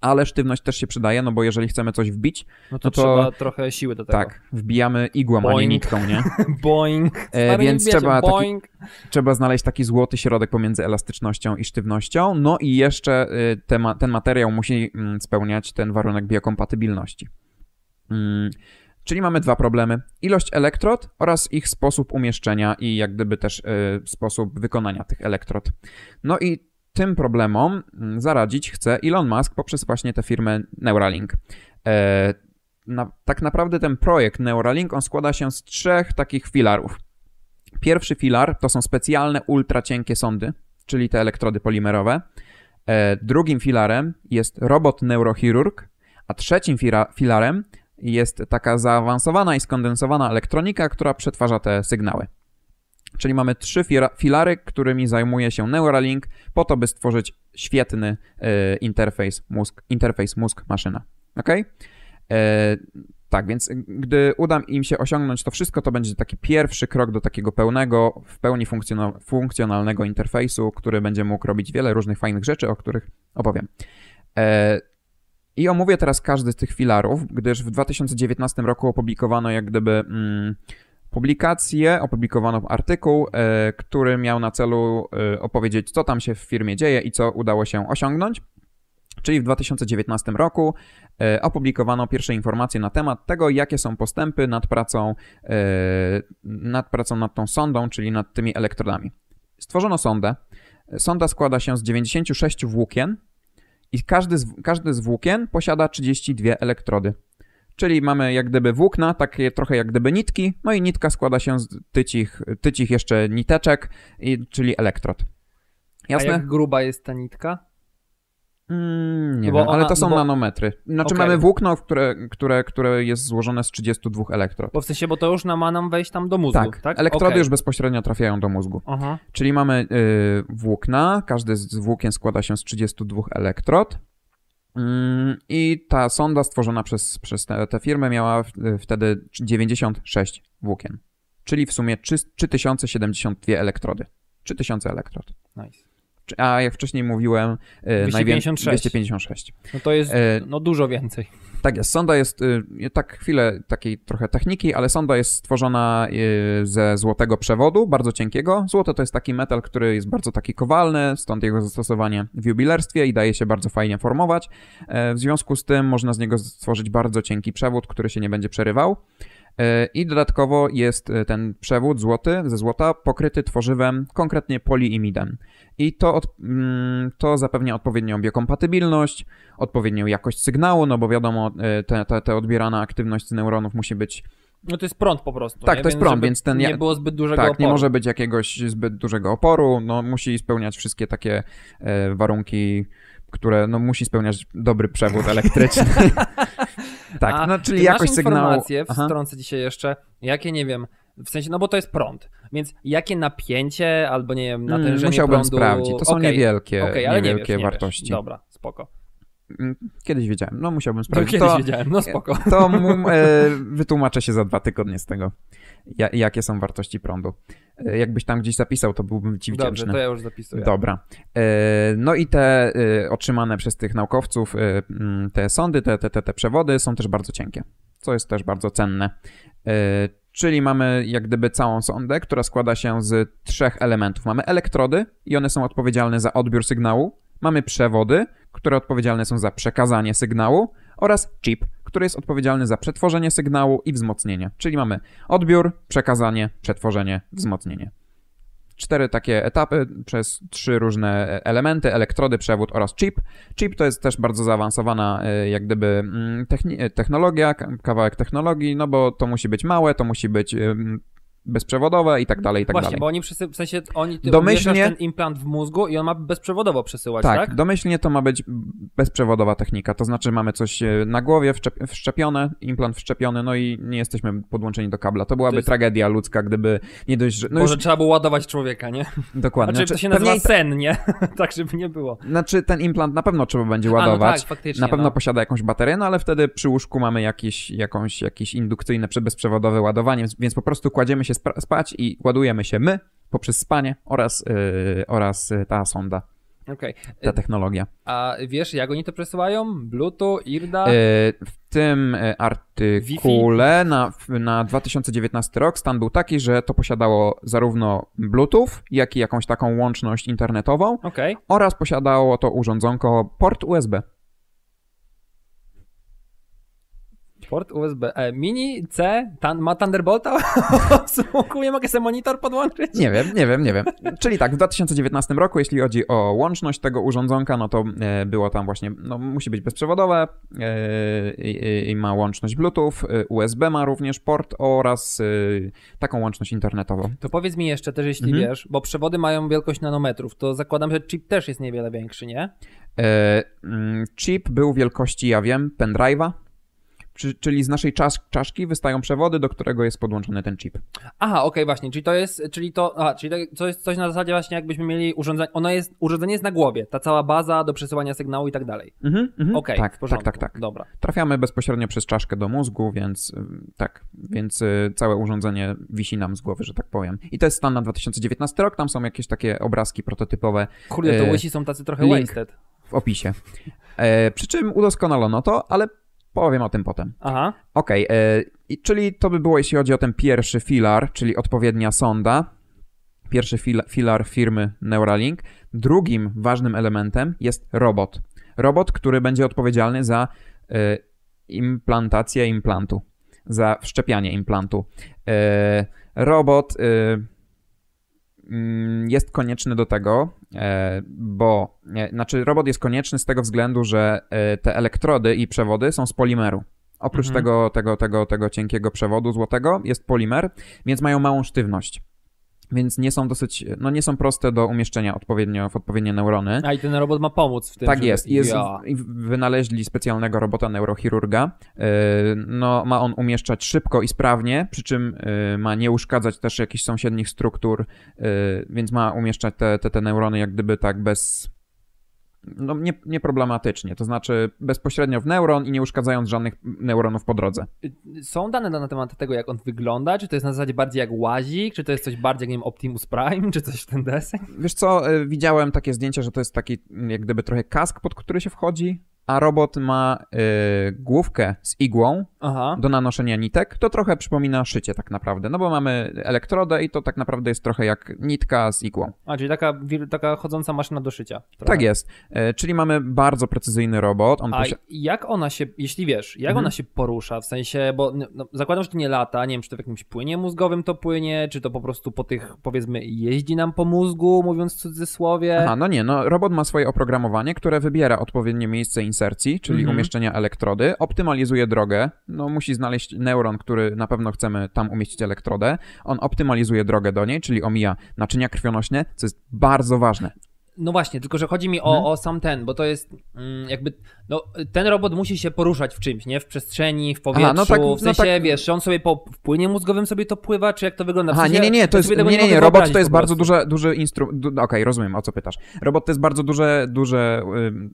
ale sztywność też się przydaje, no bo jeżeli chcemy coś wbić, no to, no to trzeba trochę siły do tego. Tak, wbijamy igłą, boing. a nie nitką, nie? boing. E, więc trzeba, boing. Taki, trzeba znaleźć taki złoty środek pomiędzy elastycznością i sztywnością, no i jeszcze y, te, ten materiał musi mm, spełniać ten warunek biokompatybilności. Mm, Czyli mamy dwa problemy: ilość elektrod oraz ich sposób umieszczenia i jak gdyby też y, sposób wykonania tych elektrod. No i tym problemom mm, zaradzić chce Elon Musk poprzez właśnie tę firmę Neuralink. E, na, tak naprawdę ten projekt Neuralink on składa się z trzech takich filarów. Pierwszy filar to są specjalne ultracienkie sondy, czyli te elektrody polimerowe. E, drugim filarem jest robot neurochirurg, a trzecim fira, filarem jest taka zaawansowana i skondensowana elektronika, która przetwarza te sygnały. Czyli mamy trzy filary, którymi zajmuje się Neuralink po to, by stworzyć świetny e, interfejs mózg, interfejs mózg-maszyna. Ok? E, tak, więc gdy uda im się osiągnąć to wszystko, to będzie taki pierwszy krok do takiego pełnego, w pełni funkcjonalnego interfejsu, który będzie mógł robić wiele różnych fajnych rzeczy, o których opowiem. E, i omówię teraz każdy z tych filarów, gdyż w 2019 roku opublikowano jak gdyby mm, publikację, opublikowano artykuł, y, który miał na celu y, opowiedzieć, co tam się w firmie dzieje i co udało się osiągnąć. Czyli w 2019 roku y, opublikowano pierwsze informacje na temat tego, jakie są postępy nad pracą, nad pracą nad tą sondą, czyli nad tymi elektrodami. Stworzono sondę. Sonda składa się z 96 włókien, i każdy z, każdy z włókien posiada 32 elektrody. Czyli mamy jak gdyby włókna, takie trochę jak gdyby nitki, no i nitka składa się z tycich, tycich jeszcze niteczek, i, czyli elektrod. Jasne? A jak gruba jest ta nitka? Mm, nie no bo wiem, ona, ale to są bo... nanometry. Znaczy okay. mamy włókno, które, które, które jest złożone z 32 elektrod. Bo w sensie, bo to już na, ma nam wejść tam do mózgu, tak? tak? elektrody okay. już bezpośrednio trafiają do mózgu. Aha. Czyli mamy y, włókna, każdy z włókien składa się z 32 elektrod. Mm, I ta sonda stworzona przez, przez tę, tę firmę miała wtedy 96 włókien, czyli w sumie 3, 3072 elektrody. 3000 elektrod. Nice a jak wcześniej mówiłem, 256. E, 256. No to jest e, no, dużo więcej. Tak jest. Sonda jest, e, tak chwilę takiej trochę techniki, ale sonda jest stworzona ze złotego przewodu, bardzo cienkiego. Złoto to jest taki metal, który jest bardzo taki kowalny, stąd jego zastosowanie w jubilerstwie i daje się bardzo fajnie formować. W związku z tym można z niego stworzyć bardzo cienki przewód, który się nie będzie przerywał. E, I dodatkowo jest e, ten przewód złoty ze złota pokryty tworzywem, konkretnie poliimidem. I to, od, mm, to zapewnia odpowiednią biokompatybilność, odpowiednią jakość sygnału, no bo wiadomo, e, ta te, odbierana aktywność z neuronów musi być no to jest prąd po prostu. Tak, nie? to jest prąd, więc ten. Nie było zbyt dużego tak, oporu. Tak, nie może być jakiegoś zbyt dużego oporu. No, musi spełniać wszystkie takie warunki, które. No, musi spełniać dobry przewód elektryczny. Tak, no, czyli jakoś sygnał... informacje, wtrącę dzisiaj jeszcze, jakie, nie wiem, w sensie, no bo to jest prąd, więc jakie napięcie albo, nie wiem, natężenie mm, Musiałbym prądu... sprawdzić, to są okay, niewielkie, okay, niewielkie nie wiesz, nie wartości. Wiesz. Dobra, spoko. Mm, kiedyś wiedziałem, no musiałbym no, sprawdzić. kiedyś to, wiedziałem, no spoko. To mu, e, wytłumaczę się za dwa tygodnie z tego, ja, jakie są wartości prądu. E, jakbyś tam gdzieś zapisał, to byłbym ci wdzięczny. Dobrze, to ja już zapisuję. Dobra. E, no i te e, otrzymane przez tych naukowców e, mm, te sondy, te, te, te, te przewody są też bardzo cienkie, co jest też bardzo cenne. E, czyli mamy jak gdyby całą sondę, która składa się z trzech elementów. Mamy elektrody i one są odpowiedzialne za odbiór sygnału Mamy przewody, które odpowiedzialne są za przekazanie sygnału oraz chip, który jest odpowiedzialny za przetworzenie sygnału i wzmocnienie. Czyli mamy odbiór, przekazanie, przetworzenie, wzmocnienie. Cztery takie etapy przez trzy różne elementy, elektrody, przewód oraz chip. Chip to jest też bardzo zaawansowana e, jak gdyby mm, technologia, kawałek technologii, no bo to musi być małe, to musi być bezprzewodowe i tak dalej, i tak Właśnie, dalej. bo oni w sensie, oni domyślnie ten implant w mózgu i on ma bezprzewodowo przesyłać, tak? Tak, domyślnie to ma być bezprzewodowa technika, to znaczy mamy coś e, na głowie wszczep wszczepione, implant wszczepiony, no i nie jesteśmy podłączeni do kabla. To byłaby to jest... tragedia ludzka, gdyby nie dość, że... No Może już... trzeba było ładować człowieka, nie? Dokładnie. Znaczy, to znaczy, się nazywa pewnie... sen, nie? tak, żeby nie było. Znaczy ten implant na pewno trzeba będzie ładować. A, no tak, faktycznie. Na pewno no. posiada jakąś baterię, no ale wtedy przy łóżku mamy jakieś, jakąś, jakieś indukcyjne, bezprzewodowe ładowanie, więc po prostu kładziemy się spać i ładujemy się my poprzez spanie oraz, yy, oraz y, ta sonda. Okay. Ta technologia. A wiesz, jak oni to przesyłają? Bluetooth, IRDA? Y, w tym y, artykule na, na 2019 rok stan był taki, że to posiadało zarówno Bluetooth, jak i jakąś taką łączność internetową. Okay. Oraz posiadało to urządzonko port USB. Port USB e, Mini C tan, ma Thunderbolta? Smokuje, mogę sobie monitor podłączyć? Nie wiem, nie wiem, nie wiem. Czyli tak, w 2019 roku, jeśli chodzi o łączność tego urządzonka, no to e, było tam właśnie, no musi być bezprzewodowe e, i, i, ma łączność Bluetooth, e, USB ma również port oraz e, taką łączność internetową. To powiedz mi jeszcze też, jeśli mhm. wiesz, bo przewody mają wielkość nanometrów, to zakładam, że chip też jest niewiele większy, nie? E, mm, chip był wielkości, ja wiem, pendrive'a czyli z naszej czas, czaszki wystają przewody, do którego jest podłączony ten chip. Aha, okej, okay, właśnie, czyli to jest, czyli to, aha, czyli to, to jest coś na zasadzie właśnie jakbyśmy mieli urządzenie, ono jest, urządzenie jest na głowie, ta cała baza do przesyłania sygnału i tak dalej. Mhm, mhm. okej, okay, tak, tak, tak, tak. Dobra. Trafiamy bezpośrednio przez czaszkę do mózgu, więc y, tak, więc y, całe urządzenie wisi nam z głowy, że tak powiem. I to jest stan na 2019 rok, tam są jakieś takie obrazki prototypowe. Kurde, to y, łysi są tacy trochę Link. wasted w opisie. E, przy czym udoskonalono to, ale Powiem o tym potem. Aha. Okej, okay, e, czyli to by było, jeśli chodzi o ten pierwszy filar, czyli odpowiednia sonda. Pierwszy filar firmy Neuralink. Drugim ważnym elementem jest robot. Robot, który będzie odpowiedzialny za y, implantację implantu, za wszczepianie implantu. Y, robot. Y, Mm, jest konieczny do tego, e, bo znaczy robot jest konieczny z tego względu, że e, te elektrody i przewody są z polimeru. Oprócz mhm. tego, tego, tego, tego cienkiego przewodu złotego jest polimer, więc mają małą sztywność więc nie są dosyć, no nie są proste do umieszczenia odpowiednio w odpowiednie neurony. A i ten robot ma pomóc w tym. Tak jest. Jest, ja. Wynaleźli specjalnego robota neurochirurga. E, no, ma on umieszczać szybko i sprawnie, przy czym e, ma nie uszkadzać też jakichś sąsiednich struktur, e, więc ma umieszczać te, te, te neurony jak gdyby tak bez no, nie, nieproblematycznie, to znaczy bezpośrednio w neuron i nie uszkadzając żadnych neuronów po drodze. Są dane na temat tego, jak on wygląda? Czy to jest na zasadzie bardziej jak łazik, czy to jest coś bardziej jak, nie wiem, Optimus Prime, czy coś w ten deseń? Wiesz co, e, widziałem takie zdjęcie, że to jest taki jak gdyby trochę kask, pod który się wchodzi, a robot ma y, główkę z igłą Aha. do nanoszenia nitek, to trochę przypomina szycie tak naprawdę, no bo mamy elektrodę i to tak naprawdę jest trochę jak nitka z igłą. A, czyli taka, taka chodząca maszyna do szycia. Trochę. Tak jest, y, czyli mamy bardzo precyzyjny robot. On a posi... jak ona się, jeśli wiesz, jak mhm. ona się porusza, w sensie, bo no, zakładam, że to nie lata, nie wiem, czy to w jakimś płynie mózgowym to płynie, czy to po prostu po tych, powiedzmy, jeździ nam po mózgu, mówiąc w cudzysłowie. A, no nie, no robot ma swoje oprogramowanie, które wybiera odpowiednie miejsce instalacji insercji, czyli mhm. umieszczenia elektrody, optymalizuje drogę, no musi znaleźć neuron, który na pewno chcemy tam umieścić elektrodę, on optymalizuje drogę do niej, czyli omija naczynia krwionośne, co jest bardzo ważne. No właśnie, tylko że chodzi mi o, hmm? o sam ten, bo to jest mm, jakby, no ten robot musi się poruszać w czymś, nie? W przestrzeni, w powietrzu, Aha, no tak, w no sensie, no tak... wiesz, on sobie po wpłynie mózgowym sobie to pływa, czy jak to wygląda? W sensie, Aha, nie, nie, nie, to jest, nie, nie, nie, robot to jest bardzo duże, duży instrument, du... No okej, okay, rozumiem, o co pytasz. Robot to jest bardzo duże, duże,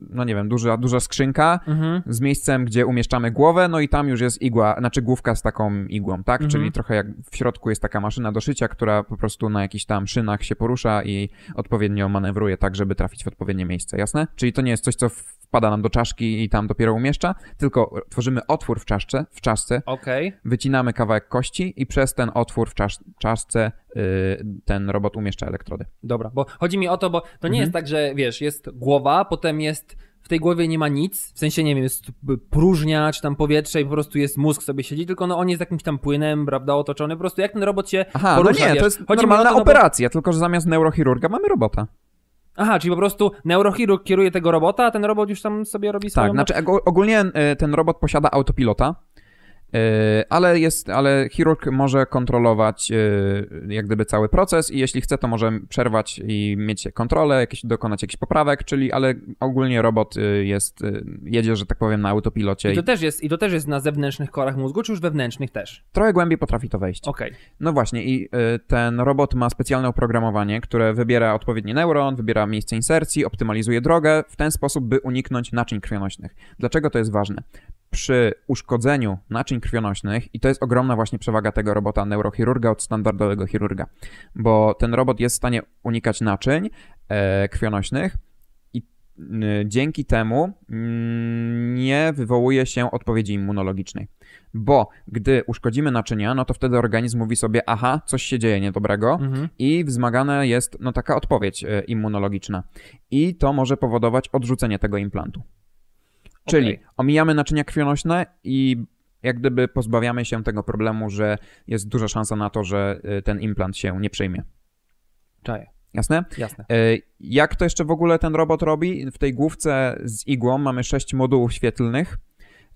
no nie wiem, duża, duża skrzynka mhm. z miejscem, gdzie umieszczamy głowę, no i tam już jest igła, znaczy główka z taką igłą, tak? Mhm. Czyli trochę jak w środku jest taka maszyna do szycia, która po prostu na jakichś tam szynach się porusza i odpowiednio manewruje tak, tak, żeby trafić w odpowiednie miejsce, jasne? Czyli to nie jest coś, co wpada nam do czaszki i tam dopiero umieszcza, tylko tworzymy otwór w czaszce, w czaszce okay. wycinamy kawałek kości i przez ten otwór w czasz, czaszce y, ten robot umieszcza elektrody. Dobra, bo chodzi mi o to, bo to nie mhm. jest tak, że wiesz, jest głowa, potem jest w tej głowie nie ma nic, w sensie nie wiem, jest próżnia czy tam powietrze i po prostu jest mózg sobie siedzi, tylko no on jest jakimś tam płynem, prawda, otoczony, po prostu jak ten robot się Aha, no porusza, no nie, wiesz, to jest normalna to, no bo... operacja, tylko że zamiast neurochirurga mamy robota. Aha, czyli po prostu neurochirurg kieruje tego robota, a ten robot już tam sobie robi tak, swoją... Tak, znaczy ogólnie e, ten robot posiada autopilota, E, ale, jest, ale chirurg może kontrolować e, jak gdyby cały proces i jeśli chce, to może przerwać i mieć kontrolę, jakieś, dokonać jakichś poprawek, czyli ale ogólnie robot e, jest, jedzie, że tak powiem, na autopilocie. I to, też jest, I to też jest na zewnętrznych korach mózgu, czy już wewnętrznych też? Trochę głębiej potrafi to wejść. Okej. Okay. No właśnie i ten robot ma specjalne oprogramowanie, które wybiera odpowiedni neuron, wybiera miejsce insercji, optymalizuje drogę w ten sposób, by uniknąć naczyń krwionośnych. Dlaczego to jest ważne? przy uszkodzeniu naczyń krwionośnych i to jest ogromna właśnie przewaga tego robota neurochirurga od standardowego chirurga, bo ten robot jest w stanie unikać naczyń e, krwionośnych i dzięki temu mm, nie wywołuje się odpowiedzi immunologicznej. Bo gdy uszkodzimy naczynia, no to wtedy organizm mówi sobie, aha, coś się dzieje niedobrego mhm. i wzmagana jest no taka odpowiedź e, immunologiczna. I to może powodować odrzucenie tego implantu. Czyli okay. omijamy naczynia krwionośne i jak gdyby pozbawiamy się tego problemu, że jest duża szansa na to, że y, ten implant się nie przejmie. Czaję. Jasne? Jasne. Y, jak to jeszcze w ogóle ten robot robi? W tej główce z igłą mamy sześć modułów świetlnych.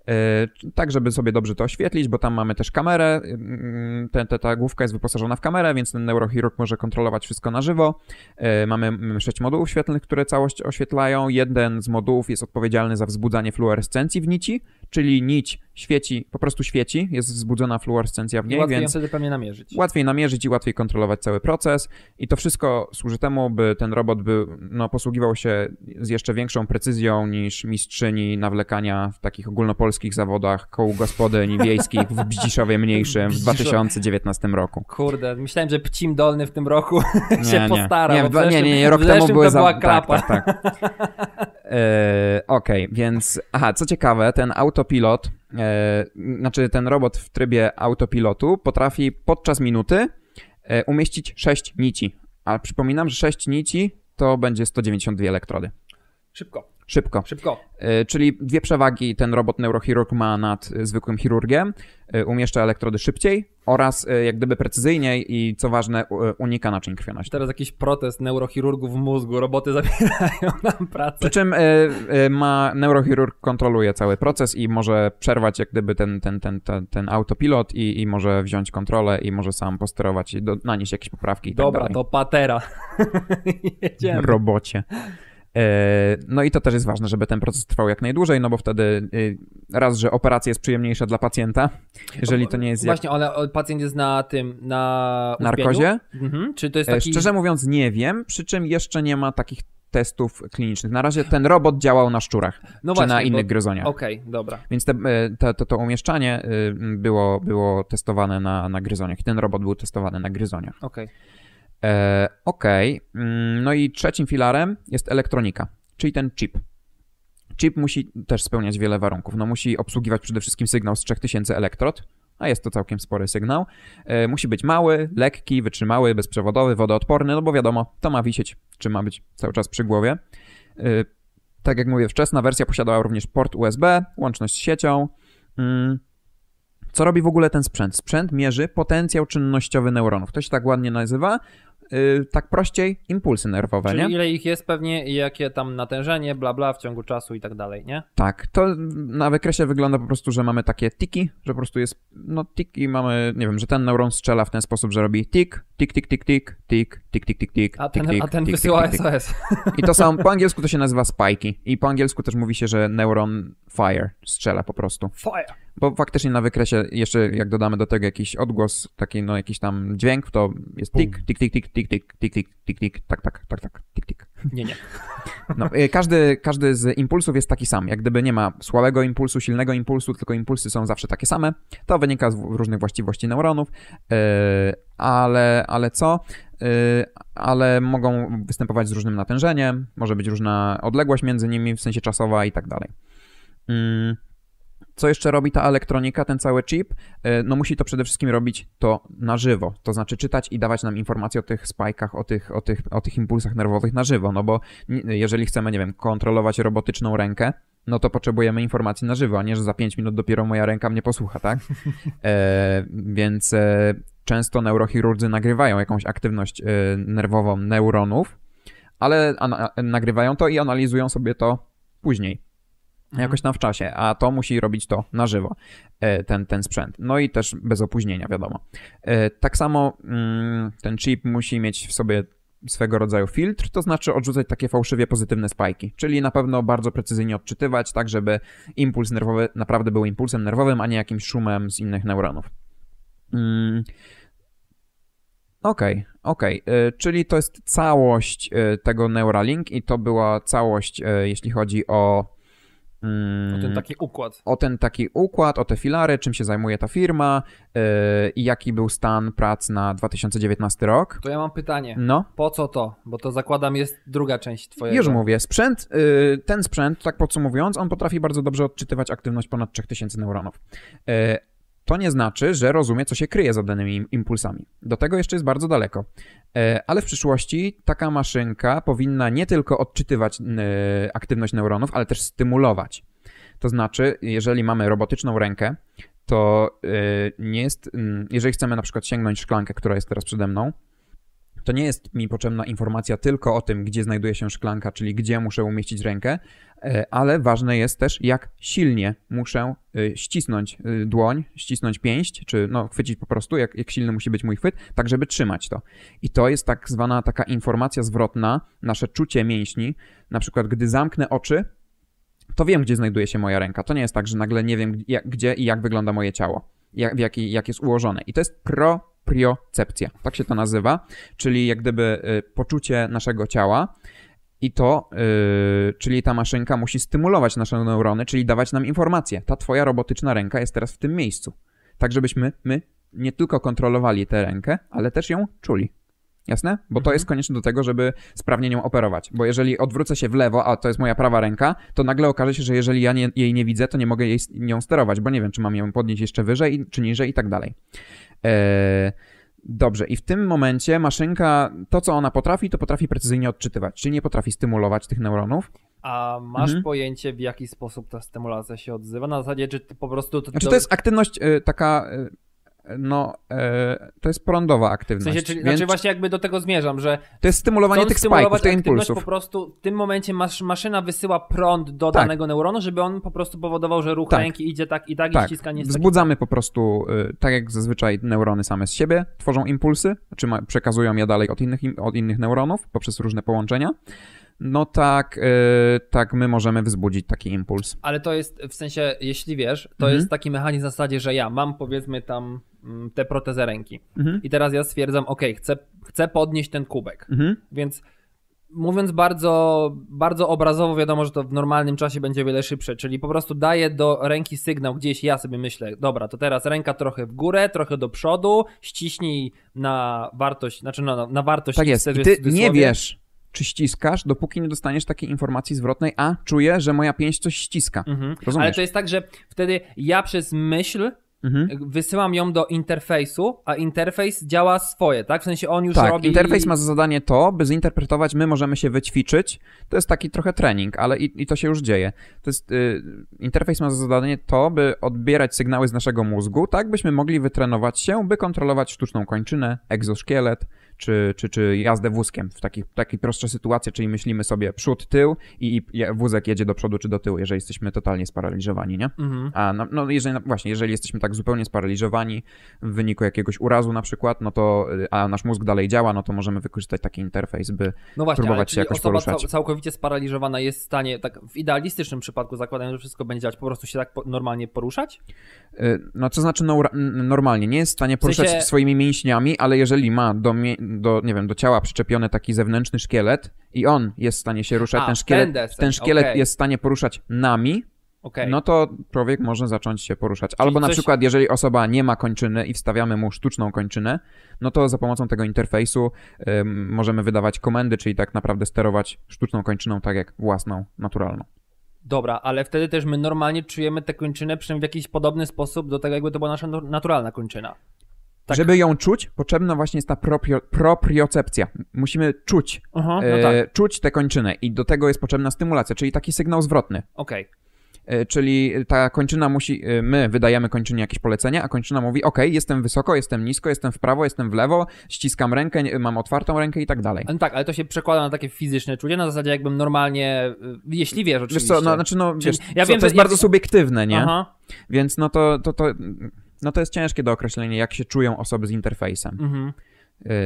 E, tak żeby sobie dobrze to oświetlić, bo tam mamy też kamerę, mm, ta, ta główka jest wyposażona w kamerę, więc ten neurochirurg może kontrolować wszystko na żywo. E, mamy sześć modułów świetlnych, które całość oświetlają. Jeden z modułów jest odpowiedzialny za wzbudzanie fluorescencji w nici, czyli nić świeci, po prostu świeci, jest wzbudzona fluorescencja w niej, I łatwiej więc wtedy pewnie namierzyć. Łatwiej namierzyć i łatwiej kontrolować cały proces i to wszystko służy temu, by ten robot by, no, posługiwał się z jeszcze większą precyzją niż mistrzyni nawlekania w takich ogólnopolskich zawodach koł gospodyń wiejskich w Bdziszowie Mniejszym w 2019 roku. Kurde, myślałem, że Pcim Dolny w tym roku nie, się nie. postara. Nie, nie, nie, nie, rok temu były za... Była tak, klapa. Tak, tak. OK, e, Okej, okay, więc aha, co ciekawe, ten autopilot, e, znaczy ten robot w trybie autopilotu potrafi podczas minuty e, umieścić 6 nici. A przypominam, że 6 nici to będzie 192 elektrody. Szybko. Szybko. Szybko. E, czyli dwie przewagi ten robot neurochirurg ma nad e, zwykłym chirurgiem. E, umieszcza elektrody szybciej oraz jak gdyby precyzyjniej i co ważne unika naczyń krwionośnych. Teraz jakiś protest neurochirurgów w mózgu, roboty zabierają nam pracę. Przy czym ma, neurochirurg kontroluje cały proces i może przerwać jak gdyby ten, ten, ten, ten, ten autopilot i, i może wziąć kontrolę i może sam posterować i do, nanieść jakieś poprawki i tak Dobra, tak dalej. to patera. Jedziemy. Robocie. E, no i to też jest ważne, żeby ten proces trwał jak najdłużej, no bo wtedy e, raz, że operacja jest przyjemniejsza dla pacjenta, jeżeli to nie jest... Jak... Właśnie, ale pacjent jest na tym, na... Narkozie? Mhm. Czy to jest e, taki... Szczerze mówiąc nie wiem, przy czym jeszcze nie ma takich testów klinicznych. Na razie ten robot działał na szczurach, no czy właśnie, na innych bo... gryzoniach. Okej, okay, dobra. Więc te, te, to, to umieszczanie y, było, było testowane na, na gryzoniach. Ten robot był testowany na gryzoniach. Okej. Okay. E, ok. Mm, no i trzecim filarem jest elektronika, czyli ten chip. Chip musi też spełniać wiele warunków. No musi obsługiwać przede wszystkim sygnał z 3000 elektrod, a jest to całkiem spory sygnał. E, musi być mały, lekki, wytrzymały, bezprzewodowy, wodoodporny, no bo wiadomo, to ma wisieć, czy ma być cały czas przy głowie. E, tak jak mówię, wczesna wersja posiadała również port USB, łączność z siecią. Mm. Co robi w ogóle ten sprzęt? Sprzęt mierzy potencjał czynnościowy neuronów. To się tak ładnie nazywa yy, tak prościej impulsy nerwowe, Czyli nie? ile ich jest pewnie i jakie tam natężenie, bla bla w ciągu czasu i tak dalej, nie? Tak, to na wykresie wygląda po prostu, że mamy takie tiki, że po prostu jest, no tiki mamy, nie wiem, że ten neuron strzela w ten sposób, że robi tik, tik, tik, tik, tik, tik, tik, tik, tik, tik, a tik, a ten tik, wysyła tik, SOS. I to samo, po angielsku to się nazywa spajki i po angielsku też mówi się, że neuron fire, strzela po prostu. Fire! bo faktycznie na wykresie jeszcze jak dodamy do tego jakiś odgłos, taki no jakiś tam dźwięk, to jest tik, tik, tik, tik, tik, tik, tik, tik, tik, tik, tak, tak, tak, tak, tik, tik. Nie, nie. No, y, każdy, każdy z impulsów jest taki sam. Jak gdyby nie ma słabego impulsu, silnego impulsu, tylko impulsy są zawsze takie same. To wynika z różnych właściwości neuronów, y, ale, ale co? Y, ale mogą występować z różnym natężeniem, może być różna odległość między nimi, w sensie czasowa i tak dalej. Mm. Co jeszcze robi ta elektronika, ten cały chip? E, no musi to przede wszystkim robić to na żywo, to znaczy czytać i dawać nam informacje o tych spajkach, o tych, o tych, o tych impulsach nerwowych na żywo, no bo jeżeli chcemy, nie wiem, kontrolować robotyczną rękę, no to potrzebujemy informacji na żywo, a nie, że za 5 minut dopiero moja ręka mnie posłucha, tak? E, więc e, często neurochirurdzy nagrywają jakąś aktywność e, nerwową neuronów, ale nagrywają to i analizują sobie to później. Mhm. jakoś tam w czasie, a to musi robić to na żywo, e, ten, ten sprzęt. No i też bez opóźnienia, wiadomo. E, tak samo mm, ten chip musi mieć w sobie swego rodzaju filtr, to znaczy odrzucać takie fałszywie pozytywne spajki, czyli na pewno bardzo precyzyjnie odczytywać, tak żeby impuls nerwowy naprawdę był impulsem nerwowym, a nie jakimś szumem z innych neuronów. Mm. Okej, okay, okej, okay. E, czyli to jest całość tego Neuralink i to była całość, jeśli chodzi o o ten mm, taki układ. O ten taki układ, o te filary, czym się zajmuje ta firma y, i jaki był stan prac na 2019 rok. To ja mam pytanie. No? Po co to? Bo to zakładam jest druga część twojego. Już mówię. Sprzęt, yy, ten sprzęt, tak podsumowując, on potrafi bardzo dobrze odczytywać aktywność ponad 3000 neuronów. Yy, to nie znaczy, że rozumie, co się kryje za danymi impulsami. Do tego jeszcze jest bardzo daleko. E, ale w przyszłości taka maszynka powinna nie tylko odczytywać aktywność neuronów, ale też stymulować. To znaczy, jeżeli mamy robotyczną rękę, to e, nie jest, jeżeli chcemy na przykład sięgnąć szklankę, która jest teraz przede mną, to nie jest mi potrzebna informacja tylko o tym, gdzie znajduje się szklanka, czyli gdzie muszę umieścić rękę, e, ale ważne jest też, jak silnie muszę e, ścisnąć e, dłoń, ścisnąć pięść, czy no, chwycić po prostu, jak, jak silny musi być mój chwyt, tak żeby trzymać to. I to jest tak zwana taka informacja zwrotna, nasze czucie mięśni. Na przykład, gdy zamknę oczy, to wiem, gdzie znajduje się moja ręka. To nie jest tak, że nagle nie wiem, gdzie i jak wygląda moje ciało, jak, jak, jak jest ułożone. I to jest pro propriocepcja. Tak się to nazywa, czyli jak gdyby y, poczucie naszego ciała. I to, yy, czyli ta maszynka musi stymulować nasze neurony, czyli dawać nam informacje. Ta twoja robotyczna ręka jest teraz w tym miejscu. Tak, żebyśmy my nie tylko kontrolowali tę rękę, ale też ją czuli. Jasne? Bo mhm. to jest konieczne do tego, żeby sprawnie nią operować. Bo jeżeli odwrócę się w lewo, a to jest moja prawa ręka, to nagle okaże się, że jeżeli ja nie, jej nie widzę, to nie mogę jej, nią sterować, bo nie wiem, czy mam ją podnieść jeszcze wyżej, czy niżej i tak dalej. E, dobrze, i w tym momencie maszynka, to co ona potrafi, to potrafi precyzyjnie odczytywać, czyli nie potrafi stymulować tych neuronów. A masz mhm. pojęcie, w jaki sposób ta stymulacja się odzywa? Na zasadzie, czy po prostu. To, znaczy, to jest aktywność y, taka. Y, no, e, to jest prądowa aktywność. W sensie, czyli, więc... Znaczy właśnie jakby do tego zmierzam, że... To jest stymulowanie tych spajków, tych impulsów. po prostu w tym momencie masz, maszyna wysyła prąd do tak. danego neuronu, żeby on po prostu powodował, że ruch tak. ręki idzie tak i tak, tak. i ściskanie... Wzbudzamy po prostu, y, tak jak zazwyczaj neurony same z siebie tworzą impulsy, czy ma, przekazują je dalej od innych, od innych neuronów poprzez różne połączenia no tak, yy, tak my możemy wzbudzić taki impuls. Ale to jest w sensie, jeśli wiesz, to mhm. jest taki mechanizm w zasadzie, że ja mam powiedzmy tam mm, tę protezę ręki mhm. i teraz ja stwierdzam, ok, chcę, chcę podnieść ten kubek, mhm. więc mówiąc bardzo, bardzo obrazowo, wiadomo, że to w normalnym czasie będzie wiele szybsze, czyli po prostu daję do ręki sygnał gdzieś, ja sobie myślę, dobra, to teraz ręka trochę w górę, trochę do przodu, ściśnij na wartość, znaczy na, no, no, na wartość. Tak jest, I ty nie wiesz, czy ściskasz, dopóki nie dostaniesz takiej informacji zwrotnej, a czuję, że moja pięść coś ściska. Mhm. Ale to jest tak, że wtedy ja przez myśl Mhm. E, wysyłam ją do interfejsu, a interfejs działa swoje, tak? W sensie on już tak, robi. Interfejs ma za zadanie to, by zinterpretować, my możemy się wyćwiczyć. To jest taki trochę trening, ale i, i to się już dzieje. To jest, y, interfejs ma za zadanie to, by odbierać sygnały z naszego mózgu, tak byśmy mogli wytrenować się, by kontrolować sztuczną kończynę, egzoszkielet, czy, czy, czy jazdę wózkiem w takiej takiej prostszej sytuacji, czyli myślimy sobie przód, tył i, i, wózek jedzie do przodu czy do tyłu, jeżeli jesteśmy totalnie sparaliżowani, nie? Mhm. A no, no, jeżeli, właśnie, jeżeli jesteśmy tak zupełnie sparaliżowani w wyniku jakiegoś urazu na przykład, no to, y, a nasz mózg dalej działa, no to możemy wykorzystać taki interfejs, by no właśnie, próbować się jakoś osoba poruszać. Cał, całkowicie sparaliżowana jest w stanie, tak w idealistycznym przypadku zakładając, że wszystko będzie działać, po prostu się tak po, normalnie poruszać? Y, no to znaczy no, normalnie, nie jest w stanie poruszać w sensie... swoimi mięśniami, ale jeżeli ma do, do, nie wiem, do ciała przyczepiony taki zewnętrzny szkielet i on jest w stanie się ruszać, A, ten szkielet, ten, ten szkielet okay. jest w stanie poruszać nami, okay. no to człowiek może zacząć się poruszać. Czyli Albo na coś... przykład, jeżeli osoba nie ma kończyny i wstawiamy mu sztuczną kończynę, no to za pomocą tego interfejsu y, możemy wydawać komendy, czyli tak naprawdę sterować sztuczną kończyną tak jak własną, naturalną. Dobra, ale wtedy też my normalnie czujemy tę kończynę przynajmniej w jakiś podobny sposób do tego, jakby to była nasza naturalna kończyna. Tak. Żeby ją czuć, potrzebna właśnie jest ta propriocepcja. Musimy czuć, Aha, no e, tak. czuć tę kończynę i do tego jest potrzebna stymulacja, czyli taki sygnał zwrotny. Okej. E, czyli ta kończyna musi, e, my wydajemy kończynie jakieś polecenia a kończyna mówi, ok, jestem wysoko, jestem nisko, jestem w prawo, jestem w lewo, ściskam rękę, mam otwartą rękę i tak dalej. No tak, ale to się przekłada na takie fizyczne czucie, na zasadzie jakbym normalnie, y, jeśli wiesz no to jest ciężkie do określenia, jak się czują osoby z interfejsem. Mhm.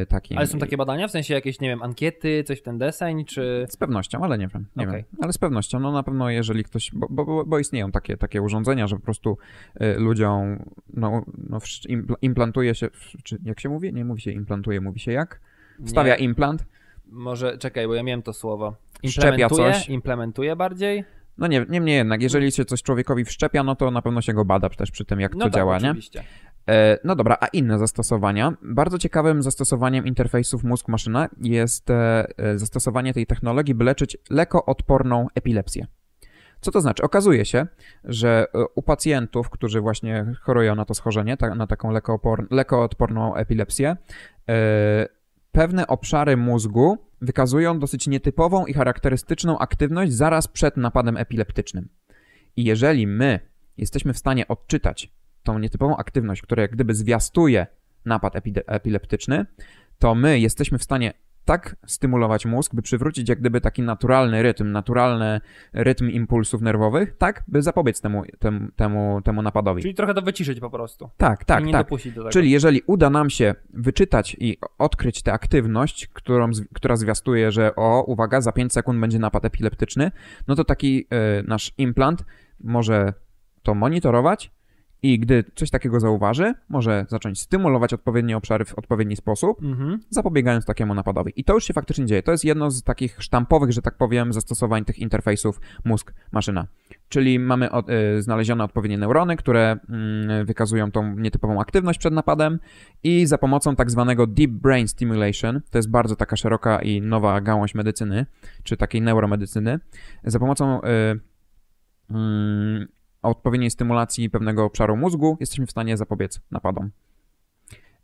Y, takim. Ale są takie badania, w sensie jakieś, nie wiem, ankiety, coś w ten deseń, czy... Z pewnością, ale nie wiem, nie okay. wiem. Ale z pewnością, no na pewno jeżeli ktoś, bo, bo, bo istnieją takie, takie urządzenia, że po prostu y, ludziom, no, no implantuje się, czy jak się mówi? Nie mówi się implantuje, mówi się jak? Wstawia nie. implant. Może, czekaj, bo ja miałem to słowo. Implementuje, Szczepia coś. Implementuje bardziej? No nie, niemniej jednak, jeżeli się coś człowiekowi wszczepia, no to na pewno się go bada też przy tym, jak no to tak, działa, oczywiście. nie? no dobra, a inne zastosowania. Bardzo ciekawym zastosowaniem interfejsów mózg-maszyna jest e, e, zastosowanie tej technologii, by leczyć lekoodporną epilepsję. Co to znaczy? Okazuje się, że e, u pacjentów, którzy właśnie chorują na to schorzenie, na taką lekoodporną epilepsję, pewne obszary mózgu wykazują dosyć nietypową i charakterystyczną aktywność zaraz przed napadem epileptycznym. I jeżeli my jesteśmy w stanie odczytać tą nietypową aktywność, która jak gdyby zwiastuje napad epileptyczny, to my jesteśmy w stanie tak stymulować mózg, by przywrócić jak gdyby taki naturalny rytm, naturalny rytm impulsów nerwowych, tak, by zapobiec temu, temu, temu, temu napadowi. Czyli trochę to wyciszyć po prostu. Tak, tak, nie tak. Dopuścić do tego. Czyli jeżeli uda nam się wyczytać i odkryć tę aktywność, którą, która zwiastuje, że o, uwaga, za 5 sekund będzie napad epileptyczny, no to taki y, nasz implant może to monitorować, i gdy coś takiego zauważy, może zacząć stymulować odpowiednie obszary w odpowiedni sposób, mhm. zapobiegając takiemu napadowi. I to już się faktycznie dzieje. To jest jedno z takich sztampowych, że tak powiem, zastosowań tych interfejsów mózg-maszyna. Czyli mamy od, y, znalezione odpowiednie neurony, które y, wykazują tą nietypową aktywność przed napadem i za pomocą tak zwanego deep brain stimulation, to jest bardzo taka szeroka i nowa gałąź medycyny, czy takiej neuromedycyny, za pomocą y, mm, odpowiedniej stymulacji pewnego obszaru mózgu jesteśmy w stanie zapobiec napadom.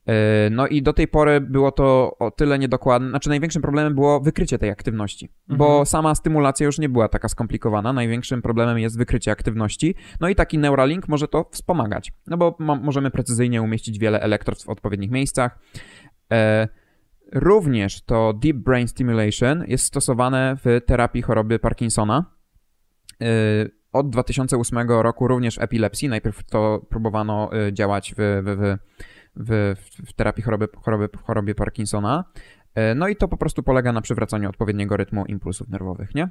E, no i do tej pory było to o tyle niedokładne, znaczy największym problemem było wykrycie tej aktywności, mhm. bo sama stymulacja już nie była taka skomplikowana, największym problemem jest wykrycie aktywności, no i taki Neuralink może to wspomagać, no bo możemy precyzyjnie umieścić wiele elektrod w odpowiednich miejscach. E Również to Deep Brain Stimulation jest stosowane w terapii choroby Parkinsona. E od 2008 roku również w epilepsji. Najpierw to próbowano y, działać w, w, w, w terapii choroby, choroby, chorobie Parkinsona. E, no i to po prostu polega na przywracaniu odpowiedniego rytmu impulsów nerwowych, nie?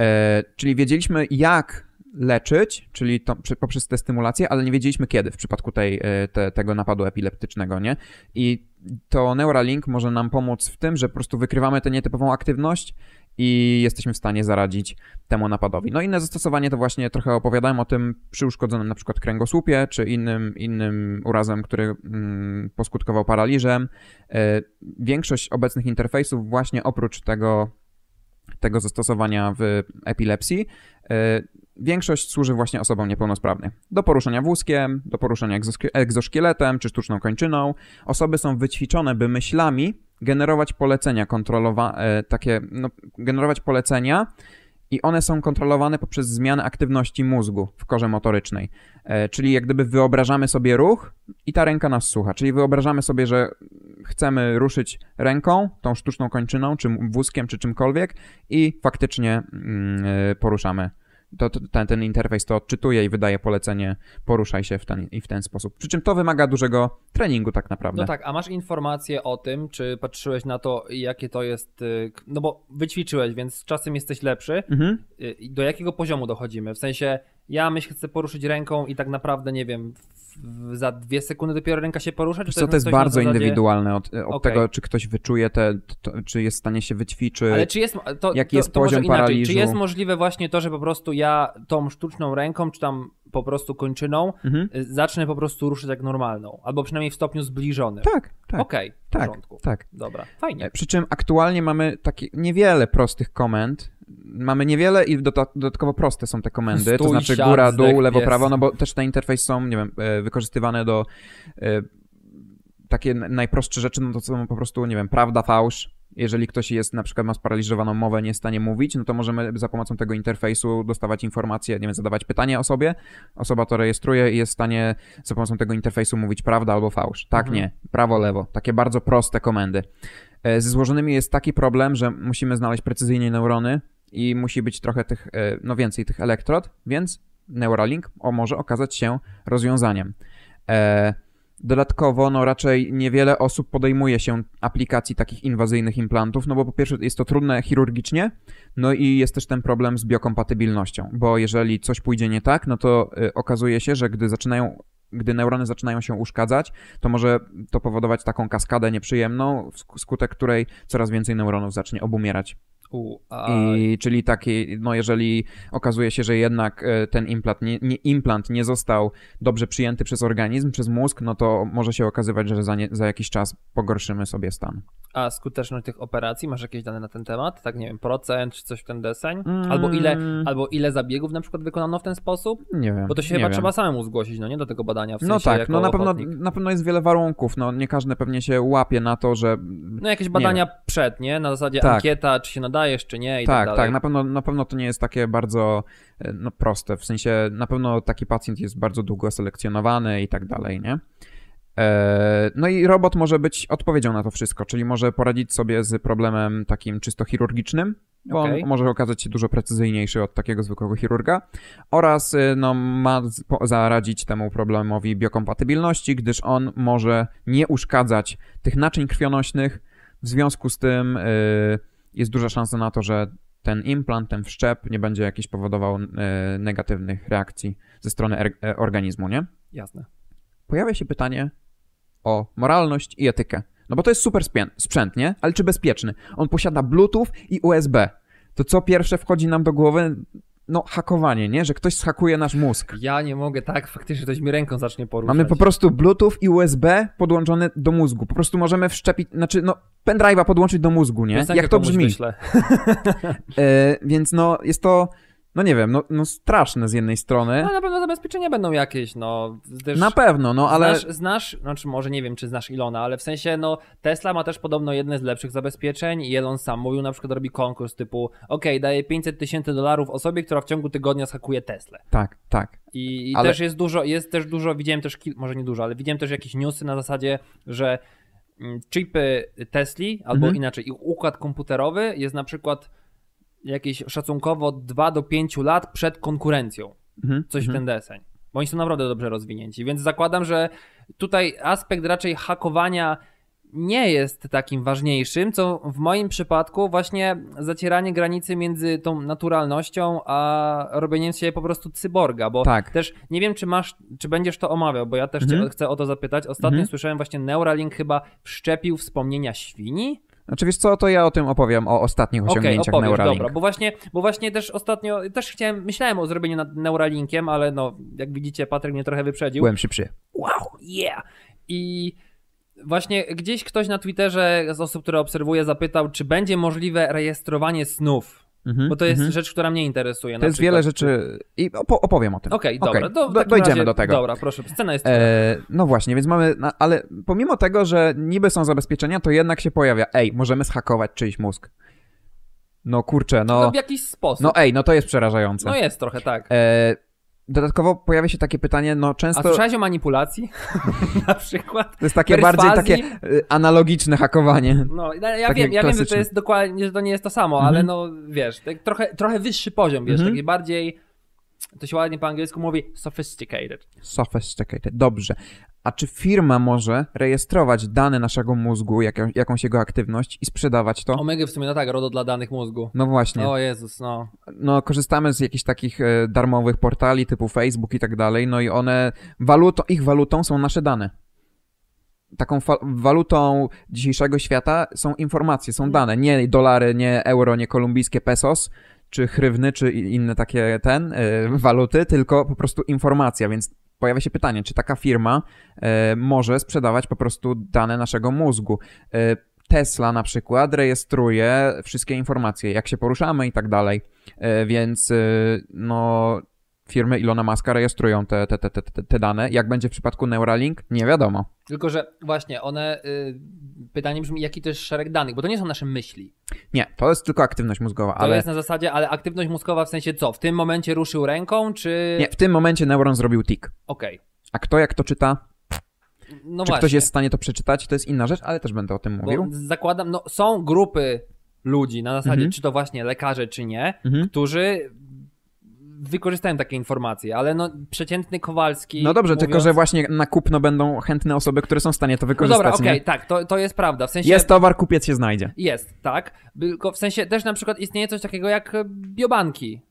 E, czyli wiedzieliśmy, jak leczyć, czyli to, poprzez te stymulacje, ale nie wiedzieliśmy kiedy w przypadku tej, y, te, tego napadu epileptycznego, nie? I to Neuralink może nam pomóc w tym, że po prostu wykrywamy tę nietypową aktywność i jesteśmy w stanie zaradzić temu napadowi. No inne zastosowanie to właśnie trochę opowiadałem o tym przy uszkodzonym na przykład kręgosłupie, czy innym, innym urazem, który mm, poskutkował paraliżem. E, większość obecnych interfejsów właśnie oprócz tego, tego zastosowania w epilepsji e, większość służy właśnie osobom niepełnosprawnym. Do poruszania wózkiem, do poruszania egzoszkieletem czy sztuczną kończyną. Osoby są wyćwiczone, by myślami generować polecenia kontrolowa- e, takie, no, generować polecenia i one są kontrolowane poprzez zmianę aktywności mózgu w korze motorycznej. E, czyli jak gdyby wyobrażamy sobie ruch i ta ręka nas słucha. Czyli wyobrażamy sobie, że chcemy ruszyć ręką, tą sztuczną kończyną, czy wózkiem, czy czymkolwiek i faktycznie mm, e, poruszamy to, to, ten, ten interfejs to odczytuje i wydaje polecenie poruszaj się w ten, i w ten sposób. Przy czym to wymaga dużego treningu tak naprawdę. No tak, a masz informacje o tym, czy patrzyłeś na to, jakie to jest, y, no bo wyćwiczyłeś, więc czasem jesteś lepszy. Mhm. Y, do jakiego poziomu dochodzimy? W sensie ja myślę, chcę poruszyć ręką i tak naprawdę, nie wiem, za dwie sekundy dopiero ręka się porusza? Czy to, to jest bardzo indywidualne od, od okay. tego, czy ktoś wyczuje te, to, czy jest w stanie się wyćwiczyć, Ale czy jest, to, jaki to, jest poziom paraliżu. Czy jest możliwe właśnie to, że po prostu ja tą sztuczną ręką, czy tam po prostu kończyną, mhm. Y, zacznę po prostu ruszyć jak normalną, albo przynajmniej w stopniu zbliżonym. Tak, tak. Okej, okay, tak, porządku. Tak. Dobra, fajnie. E, przy czym aktualnie mamy takie niewiele prostych komend, mamy niewiele i dodatkowo proste są te komendy, Stój, to znaczy siad, góra, dół, lewo, pies. prawo, no bo też te interfejs są, nie wiem, e, wykorzystywane do e, takie najprostsze rzeczy, no to są po prostu, nie wiem, prawda, fałsz, jeżeli ktoś jest na przykład ma sparaliżowaną mowę, nie jest w stanie mówić, no to możemy za pomocą tego interfejsu dostawać informacje, nie wiem, zadawać pytanie osobie, osoba to rejestruje i jest w stanie za pomocą tego interfejsu mówić prawda albo fałsz. Tak, mhm. nie, prawo, lewo. Takie bardzo proste komendy. E, ze złożonymi jest taki problem, że musimy znaleźć precyzyjnie neurony, i musi być trochę tych, e, no więcej tych elektrod, więc Neuralink o, może okazać się rozwiązaniem. E, dodatkowo, no raczej niewiele osób podejmuje się aplikacji takich inwazyjnych implantów, no bo po pierwsze jest to trudne chirurgicznie, no i jest też ten problem z biokompatybilnością, bo jeżeli coś pójdzie nie tak, no to e, okazuje się, że gdy zaczynają gdy neurony zaczynają się uszkadzać, to może to powodować taką kaskadę nieprzyjemną, wskutek której coraz więcej neuronów zacznie obumierać u, a... I, czyli taki, no jeżeli okazuje się, że jednak e, ten implant nie, nie, implant nie został dobrze przyjęty przez organizm, przez mózg, no to może się okazywać, że za, nie, za jakiś czas pogorszymy sobie stan. A skuteczność tych operacji, masz jakieś dane na ten temat? Tak, nie wiem, procent czy coś w ten deseń? Mm. Albo, ile, albo ile zabiegów na przykład wykonano w ten sposób? Nie wiem. Bo to się chyba wiem. trzeba samemu zgłosić, no nie? Do tego badania. W no sensie no tak, no na pewno, na pewno jest wiele warunków, no nie każdy pewnie się łapie na to, że... No jakieś badania przed, nie? Na zasadzie tak. ankieta, czy się nadaje poznajesz, jeszcze nie. I tak, tak, tak dalej. tak. Na pewno, na pewno to nie jest takie bardzo e, no, proste. W sensie na pewno taki pacjent jest bardzo długo selekcjonowany i tak dalej, nie? E, no i robot może być odpowiedzią na to wszystko, czyli może poradzić sobie z problemem takim czysto chirurgicznym, bo okay. on może okazać się dużo precyzyjniejszy od takiego zwykłego chirurga oraz e, no, ma zaradzić temu problemowi biokompatybilności, gdyż on może nie uszkadzać tych naczyń krwionośnych, w związku z tym... Yy, jest duża szansa na to, że ten implant, ten wszczep nie będzie jakiś powodował e, negatywnych reakcji ze strony er, e, organizmu, nie? Jasne. Pojawia się pytanie o moralność i etykę. No bo to jest super sprzęt, nie? Ale czy bezpieczny? On posiada Bluetooth i USB. To co pierwsze wchodzi nam do głowy? no, hakowanie, nie? Że ktoś schakuje nasz mózg. Ja nie mogę, tak, faktycznie ktoś mi ręką zacznie poruszać. Mamy po prostu Bluetooth i USB podłączone do mózgu. Po prostu możemy wszczepić, znaczy, no, pendrive'a podłączyć do mózgu, nie? Piosenkę tak Jak to brzmi? Myślę. E, więc no, jest to no nie wiem, no, no straszne z jednej strony. No na pewno zabezpieczenia będą jakieś, no. Też na pewno, no ale... Znasz, znasz, znaczy może nie wiem, czy znasz Ilona, ale w sensie, no Tesla ma też podobno jedne z lepszych zabezpieczeń i Elon sam mówił, na przykład robi konkurs typu, ok, daje 500 tysięcy dolarów osobie, która w ciągu tygodnia skakuje Tesla. Tak, tak. I, i ale... też jest dużo, jest też dużo, widziałem też, może nie dużo, ale widziałem też jakieś newsy na zasadzie, że mm, chipy Tesli, albo mhm. inaczej, ich układ komputerowy jest na przykład jakieś szacunkowo 2 do 5 lat przed konkurencją. Mhm. Coś mhm. w ten deseń. Bo oni są naprawdę dobrze rozwinięci, więc zakładam, że tutaj aspekt raczej hakowania nie jest takim ważniejszym, co w moim przypadku właśnie zacieranie granicy między tą naturalnością a robieniem się po prostu cyborga, bo tak. też nie wiem, czy masz, czy będziesz to omawiał, bo ja też mhm. chcę o to zapytać. Ostatnio mhm. słyszałem właśnie Neuralink chyba wszczepił wspomnienia świni. Znaczy wiesz co, to ja o tym opowiem, o ostatnich osiągnięciach okay, opowiesz, Dobra, bo właśnie, bo właśnie też ostatnio, też chciałem, myślałem o zrobieniu nad Neuralinkiem, ale no, jak widzicie, Patryk mnie trochę wyprzedził. Byłem szybszy. Wow, yeah! I właśnie gdzieś ktoś na Twitterze z osób, które obserwuję, zapytał, czy będzie możliwe rejestrowanie snów Mhm, bo to jest mhm. rzecz, która mnie interesuje. To jest wiele rzeczy i opowiem o tym. Okej, dobra. dojdziemy do tego. Dobra, proszę, scena jest... E, no właśnie, więc mamy... ale pomimo tego, że niby są zabezpieczenia, to jednak się pojawia, ej, możemy zhakować czyjś mózg. No kurczę, no... no w jakiś sposób. No ej, no to jest przerażające. No jest trochę tak. E, Dodatkowo pojawia się takie pytanie, no często... A słyszałeś o manipulacji? na przykład? To jest takie bardziej takie y, analogiczne hakowanie. No, ja wiem, ja wiem, że to jest dokładnie, że to nie jest to samo, mm -hmm. ale no wiesz, tak trochę, trochę wyższy poziom, wiesz, mm -hmm. taki bardziej to się ładnie po angielsku mówi sophisticated. Sophisticated, dobrze. A czy firma może rejestrować dane naszego mózgu, jak, jakąś jego aktywność i sprzedawać to? Omega w sumie, no tak, RODO dla danych mózgu. No właśnie. O Jezus, no. No korzystamy z jakichś takich e, darmowych portali typu Facebook i tak dalej, no i one, waluto ich walutą są nasze dane taką walutą dzisiejszego świata są informacje, są mm. dane. Nie dolary, nie euro, nie kolumbijskie pesos, czy chrywny, czy inne takie ten, y, waluty, tylko po prostu informacja, więc pojawia się pytanie, czy taka firma y, może sprzedawać po prostu dane naszego mózgu. Y, Tesla na przykład rejestruje wszystkie informacje, jak się poruszamy i tak dalej. Więc no, firmy Ilona Maska rejestrują te, te, te, te, te dane. Jak będzie w przypadku Neuralink? Nie wiadomo. Tylko, że właśnie one, y, pytanie brzmi, jaki to jest szereg danych, bo to nie są nasze myśli. Nie, to jest tylko aktywność mózgowa. To ale... jest na zasadzie, ale aktywność mózgowa w sensie co? W tym momencie ruszył ręką, czy... Nie, w tym momencie neuron zrobił tik. Okej. Okay. A kto jak to czyta, no Czy właśnie. ktoś jest w stanie to przeczytać, to jest inna rzecz, ale też będę o tym mówił. Bo zakładam, no są grupy ludzi na zasadzie, mhm. czy to właśnie lekarze, czy nie, mhm. którzy wykorzystałem takie informacje, ale no przeciętny Kowalski... No dobrze, mówiąc... tylko że właśnie na kupno będą chętne osoby, które są w stanie to wykorzystać. No dobra, okej, okay, tak, to, to jest prawda. W sensie... Jest towar, kupiec się znajdzie. Jest, tak. Tylko w sensie też na przykład istnieje coś takiego jak e, biobanki.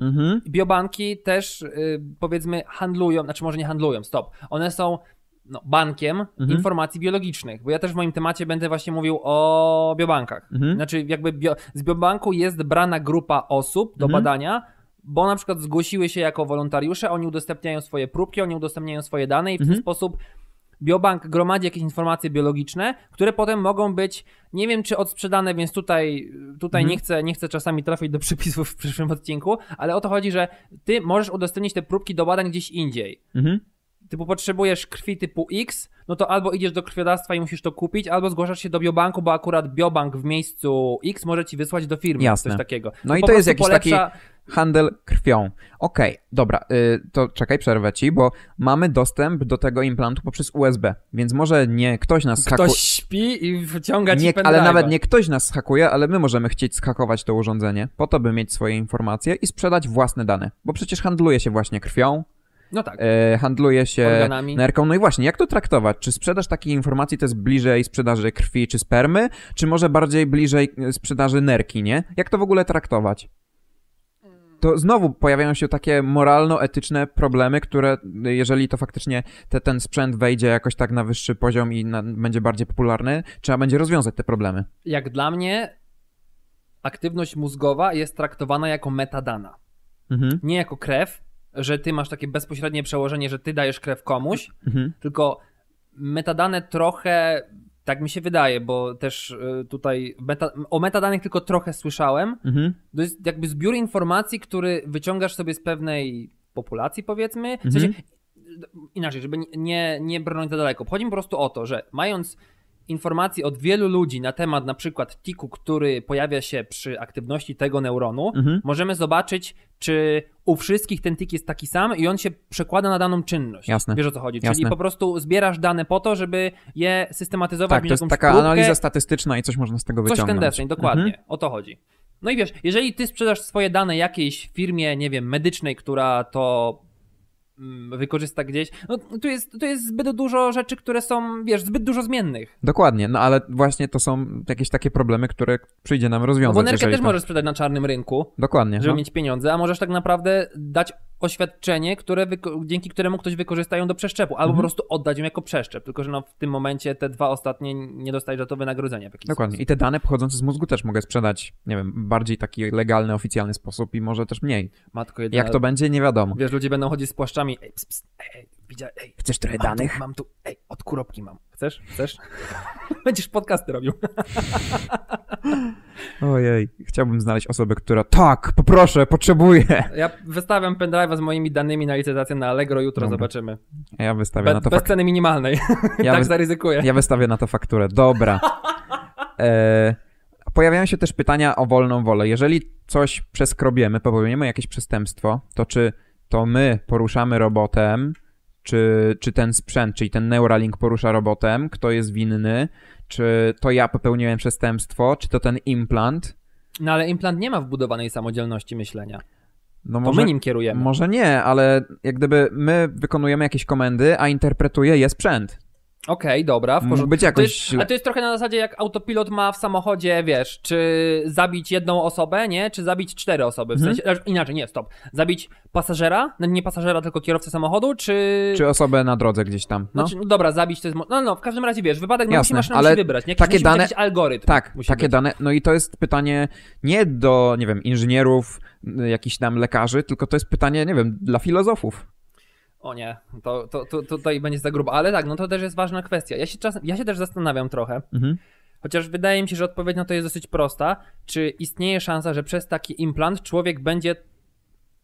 Mhm. Biobanki też y, powiedzmy handlują, znaczy może nie handlują, stop. One są no, bankiem mhm. informacji biologicznych, bo ja też w moim temacie będę właśnie mówił o biobankach. Mhm. Znaczy, jakby bio, z biobanku jest brana grupa osób do mhm. badania, bo na przykład zgłosiły się jako wolontariusze, oni udostępniają swoje próbki, oni udostępniają swoje dane i w ten mhm. sposób biobank gromadzi jakieś informacje biologiczne, które potem mogą być, nie wiem czy odsprzedane, więc tutaj, tutaj mhm. nie, chcę, nie chcę czasami trafić do przepisów w przyszłym odcinku, ale o to chodzi, że ty możesz udostępnić te próbki do badań gdzieś indziej. Mhm typu potrzebujesz krwi typu X, no to albo idziesz do krwiodawstwa i musisz to kupić, albo zgłaszasz się do biobanku, bo akurat biobank w miejscu X może ci wysłać do firmy Jasne. coś takiego. No to i to jest jakiś polepsza... taki handel krwią. Okej, okay, dobra, y, to czekaj, przerwę ci, bo mamy dostęp do tego implantu poprzez USB, więc może nie ktoś nas hakuje. Ktoś haku... śpi i wyciąga nie, ci pendrive'a. Ale nawet nie ktoś nas hakuje, ale my możemy chcieć skakować to urządzenie po to, by mieć swoje informacje i sprzedać własne dane, bo przecież handluje się właśnie krwią, no tak. E, handluje się Organami. nerką. No i właśnie, jak to traktować? Czy sprzedaż takiej informacji to jest bliżej sprzedaży krwi czy spermy, czy może bardziej bliżej y, sprzedaży nerki, nie? Jak to w ogóle traktować? to znowu pojawiają się takie moralno-etyczne problemy, które jeżeli to faktycznie te, ten sprzęt wejdzie jakoś tak na wyższy poziom i na, będzie bardziej popularny, trzeba będzie rozwiązać te problemy. Jak dla mnie aktywność mózgowa jest traktowana jako metadana. Mhm. Nie jako krew, że ty masz takie bezpośrednie przełożenie, że ty dajesz krew komuś, mhm. tylko metadane trochę tak mi się wydaje, bo też e, tutaj meta, o metadanych tylko trochę słyszałem. Mhm. To jest jakby zbiór informacji, który wyciągasz sobie z pewnej populacji, powiedzmy. W mhm. sensie, inaczej, żeby nie, nie brnąć za daleko. Chodzi mi po prostu o to, że mając informacji od wielu ludzi na temat na przykład tiku, który pojawia się przy aktywności tego neuronu, mhm. możemy zobaczyć, czy u wszystkich ten tik jest taki sam i on się przekłada na daną czynność. Jasne. Wiesz o co chodzi? Czyli po prostu zbierasz dane po to, żeby je systematyzować. Tak, to jest taka próbkę. analiza statystyczna i coś można z tego wyciągnąć. Coś ten mhm. dokładnie. Mhm. O to chodzi. No i wiesz, jeżeli ty sprzedasz swoje dane jakiejś firmie, nie wiem, medycznej, która to Mm, wykorzysta gdzieś. No, tu, jest, tu jest zbyt dużo rzeczy, które są, wiesz, zbyt dużo zmiennych. Dokładnie, no ale właśnie to są jakieś takie problemy, które przyjdzie nam no rozwiązać. Bo energię też to... możesz sprzedać na czarnym rynku. Dokładnie. Żeby no. mieć pieniądze, a możesz tak naprawdę dać oświadczenie, które dzięki któremu ktoś wykorzystają do przeszczepu, albo mhm. po prostu oddać ją jako przeszczep, tylko że no w tym momencie te dwa ostatnie nie dostajesz za to wynagrodzenia. Dokładnie. Sposób. I te dane pochodzące z mózgu też mogę sprzedać, nie wiem, bardziej taki legalny, oficjalny sposób i może też mniej. Matko jedna... Jak to będzie, nie wiadomo. Wiesz, ludzie będą chodzić z płaszczami, ej, ps, ej, Widzia... Ej, Chcesz trochę mam danych? Tu, mam tu, ej, od kuropki mam. Chcesz? Chcesz? Będziesz podcasty robił. Ojej, chciałbym znaleźć osobę, która tak, poproszę, potrzebuję. Ja wystawiam pendrive'a z moimi danymi na licytację na Allegro, jutro Dobra. zobaczymy. Ja wystawię Be na to Bez ceny minimalnej, ja tak zaryzykuję. Ja wystawię na to fakturę. Dobra. E pojawiają się też pytania o wolną wolę. Jeżeli coś przeskrobiemy, popełnimy jakieś przestępstwo, to czy to my poruszamy robotem, czy, czy ten sprzęt, czyli ten Neuralink porusza robotem, kto jest winny, czy to ja popełniłem przestępstwo, czy to ten implant. No ale implant nie ma wbudowanej samodzielności myślenia. No może, to my nim kierujemy. Może nie, ale jak gdyby my wykonujemy jakieś komendy, a interpretuje je sprzęt. Okej, okay, dobra, w porządku. być jakoś... To jest, a to jest trochę na zasadzie jak autopilot ma w samochodzie, wiesz, czy zabić jedną osobę, nie? Czy zabić cztery osoby? W hmm. sensie, znaczy, inaczej, nie, stop. Zabić pasażera, no nie pasażera, tylko kierowcę samochodu, czy... Czy osobę na drodze gdzieś tam, no. Znaczy, no dobra, zabić to jest... No, no, w każdym razie, wiesz, wypadek, no Jasne, musi maszyna ale wybrać, nie? takie dane... jakiś algorytm. Tak, takie być. dane, no i to jest pytanie nie do, nie wiem, inżynierów, jakichś tam lekarzy, tylko to jest pytanie, nie wiem, dla filozofów o nie, to, to, to, tutaj będzie za grubo. Ale tak, no to też jest ważna kwestia. Ja się, czasem, ja się też zastanawiam trochę, mhm. chociaż wydaje mi się, że odpowiedź na to jest dosyć prosta. Czy istnieje szansa, że przez taki implant człowiek będzie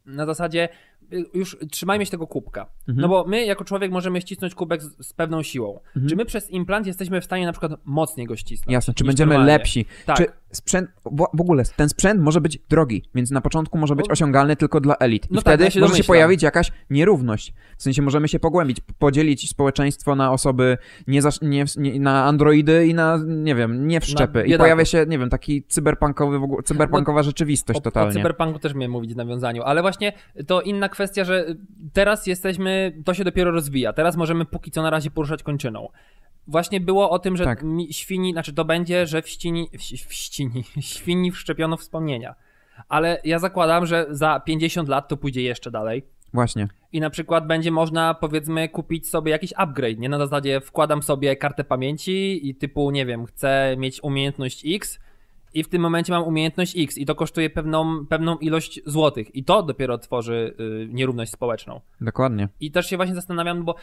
na zasadzie y, już trzymajmy się tego kubka. Mhm. No bo my jako człowiek możemy ścisnąć kubek z, z pewną siłą. Mhm. Czy my przez implant jesteśmy w stanie na przykład mocniej go ścisnąć? Jasne, czy będziemy normalnie? lepsi? Tak. Czy sprzęt, w ogóle ten sprzęt może być drogi, więc na początku może być no. osiągalny tylko dla elit. No I no wtedy tak, ja może się pojawić jakaś nierówność. W sensie możemy się pogłębić, podzielić społeczeństwo na osoby nie, za, nie, nie na androidy i na, nie wiem, nie wszczepy. I pojawia się, nie wiem, taki cyberpunkowy, w ogóle, cyberpunkowa no, rzeczywistość totalnie. O, o cyberpunku też miałem mówić w nawiązaniu, ale właśnie to inna kwestia, że teraz jesteśmy, to się dopiero rozwija. Teraz możemy póki co na razie poruszać kończyną właśnie było o tym, że tak. świni, znaczy to będzie, że w ścini, w, ścini, świni wszczepiono wspomnienia. Ale ja zakładam, że za 50 lat to pójdzie jeszcze dalej. Właśnie. I na przykład będzie można, powiedzmy, kupić sobie jakiś upgrade, nie? Na zasadzie wkładam sobie kartę pamięci i typu, nie wiem, chcę mieć umiejętność X i w tym momencie mam umiejętność X i to kosztuje pewną, pewną ilość złotych i to dopiero tworzy y, nierówność społeczną. Dokładnie. I też się właśnie zastanawiam, bo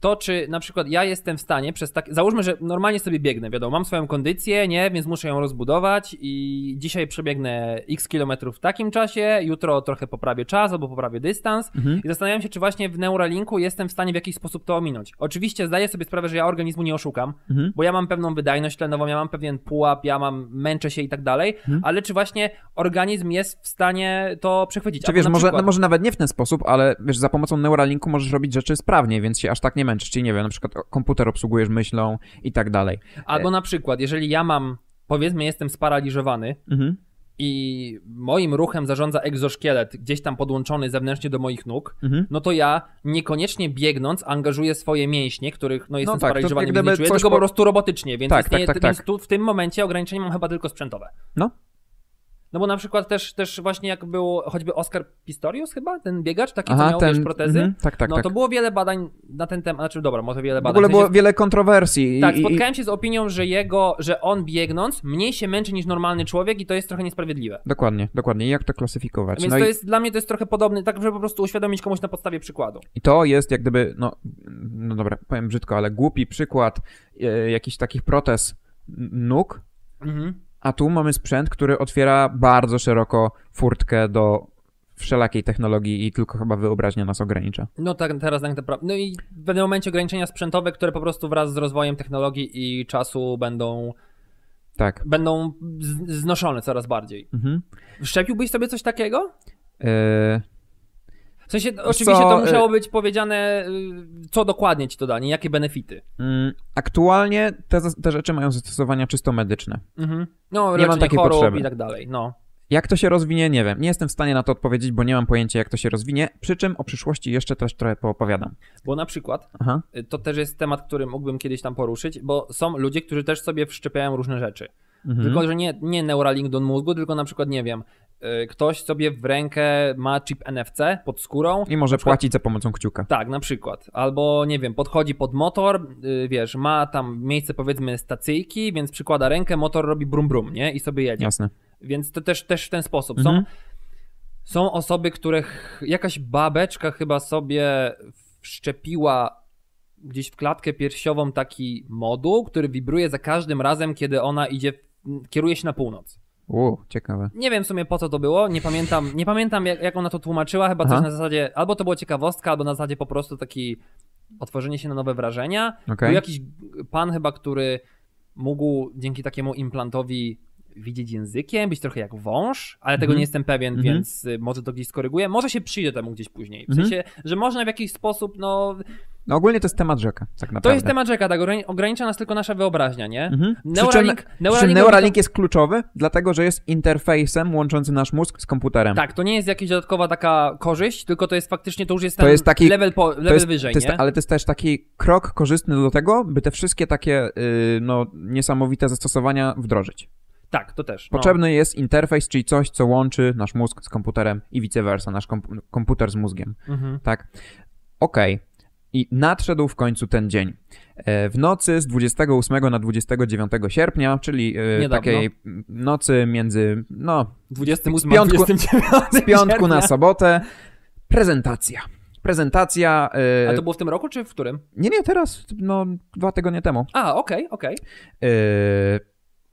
to, czy na przykład ja jestem w stanie przez tak. Załóżmy, że normalnie sobie biegnę, wiadomo, mam swoją kondycję, nie, więc muszę ją rozbudować i dzisiaj przebiegnę x kilometrów w takim czasie, jutro trochę poprawię czas albo poprawię dystans mhm. i zastanawiam się, czy właśnie w Neuralinku jestem w stanie w jakiś sposób to ominąć. Oczywiście zdaję sobie sprawę, że ja organizmu nie oszukam, mhm. bo ja mam pewną wydajność tlenową, ja mam pewien pułap, ja mam, męczę się i tak dalej, mhm. ale czy właśnie organizm jest w stanie to przechwycić? Czy wiesz, na może, przykład... no może nawet nie w ten sposób, ale wiesz, za pomocą Neuralinku możesz robić rzeczy sprawnie więc się aż aż tak nie męczysz, czyli nie wiem, na przykład komputer obsługujesz myślą i tak dalej. Albo na przykład, jeżeli ja mam, powiedzmy, jestem sparaliżowany mhm. i moim ruchem zarządza egzoszkielet, gdzieś tam podłączony zewnętrznie do moich nóg, mhm. no to ja niekoniecznie biegnąc angażuję swoje mięśnie, których no jestem no tak, sparaliżowany, nie czuję, tylko po... po prostu robotycznie, więc tak, tak, tak, tak. Więc tu, w tym momencie ograniczenie mam chyba tylko sprzętowe. No, no bo na przykład też, też właśnie jak był choćby Oscar Pistorius chyba, ten biegacz, taki Aha, co miał ten, wiesz, protezy, mm, tak, tak, no tak. to było wiele badań na ten temat, znaczy dobra, może wiele badań. W ogóle było w sensie, wiele kontrowersji. Tak, i, spotkałem się z opinią, że jego, że on biegnąc mniej się męczy niż normalny człowiek i to jest trochę niesprawiedliwe. Dokładnie, dokładnie. Jak to klasyfikować? Więc no to i... jest, dla mnie to jest trochę podobny, tak żeby po prostu uświadomić komuś na podstawie przykładu. I to jest jak gdyby, no, no dobra, powiem brzydko, ale głupi przykład e, jakichś takich protez nóg, mhm a tu mamy sprzęt, który otwiera bardzo szeroko furtkę do wszelakiej technologii i tylko chyba wyobraźnia nas ogranicza. No tak, teraz tak naprawdę. No i w pewnym momencie ograniczenia sprzętowe, które po prostu wraz z rozwojem technologii i czasu będą. Tak. Będą znoszone coraz bardziej. Mhm. sobie coś takiego? Yy... W sensie, oczywiście co, to y- musiało być powiedziane, y, co dokładnie ci to da, nie jakie benefity. Mm, aktualnie te, te rzeczy mają zastosowania czysto medyczne. Mhm. No, nie mam takiej potrzeby. i tak dalej, no. Jak to się rozwinie, nie wiem. Nie jestem w stanie na to odpowiedzieć, bo nie mam pojęcia, jak to się rozwinie. Przy czym o przyszłości jeszcze też trochę poopowiadam. Bo na przykład Aha. Y, to też jest temat, który mógłbym kiedyś tam poruszyć, bo są ludzie, którzy też sobie wszczepiają różne rzeczy. Mhm. Tylko, że nie, nie Neuralink do mózgu, tylko na przykład, nie wiem, Y, ktoś sobie w rękę ma chip NFC pod skórą. I może przykład, płacić za pomocą kciuka. Tak, na przykład. Albo nie wiem, podchodzi pod motor, y, wiesz, ma tam miejsce powiedzmy stacyjki, więc przykłada rękę, motor robi brum brum, nie? I sobie jedzie. Jasne. Więc to też, też w ten sposób. Mhm. Są, są osoby, których jakaś babeczka chyba sobie wszczepiła gdzieś w klatkę piersiową taki moduł, który wibruje za każdym razem, kiedy ona idzie, kieruje się na północ. O, ciekawe. Nie wiem w sumie po co to było, nie pamiętam, nie pamiętam jak, jak ona to tłumaczyła, chyba Aha. coś na zasadzie, albo to była ciekawostka, albo na zasadzie po prostu taki otworzenie się na nowe wrażenia. Okay. Był jakiś pan chyba, który mógł dzięki takiemu implantowi widzieć językiem, być trochę jak wąż, ale tego mhm. nie jestem pewien, mhm. więc y, może to gdzieś skoryguję. Może się przyjdzie temu gdzieś później. W mm że można w jakiś sposób, no, no ogólnie to jest temat rzeka, tak naprawdę. To jest temat rzeka, tak, ogranicza nas tylko nasza wyobraźnia, nie? Mhm. Neuralink, przy czym, Neuralink, przy czym Neuralink jest kluczowy, dlatego że jest interfejsem łączący nasz mózg z komputerem. Tak, to nie jest jakaś dodatkowa taka korzyść, tylko to jest faktycznie, to już jest ten to jest taki, level, po, level jest, wyżej, jest, nie? Ale to jest też taki krok korzystny do tego, by te wszystkie takie yy, no, niesamowite zastosowania wdrożyć. Tak, to też. No. Potrzebny no. jest interfejs, czyli coś, co łączy nasz mózg z komputerem i vice versa, nasz komp komputer z mózgiem. Mhm. Tak. Okej. Okay. I nadszedł w końcu ten dzień. E, w nocy z 28 na 29 sierpnia, czyli e, Niedawno. takiej nocy między no, 28 z piątku, 29 z piątku na sobotę, prezentacja. Prezentacja. E, a to było w tym roku, czy w którym? Nie, nie, teraz, no, dwa tygodnie temu. A, okej, okay, okej.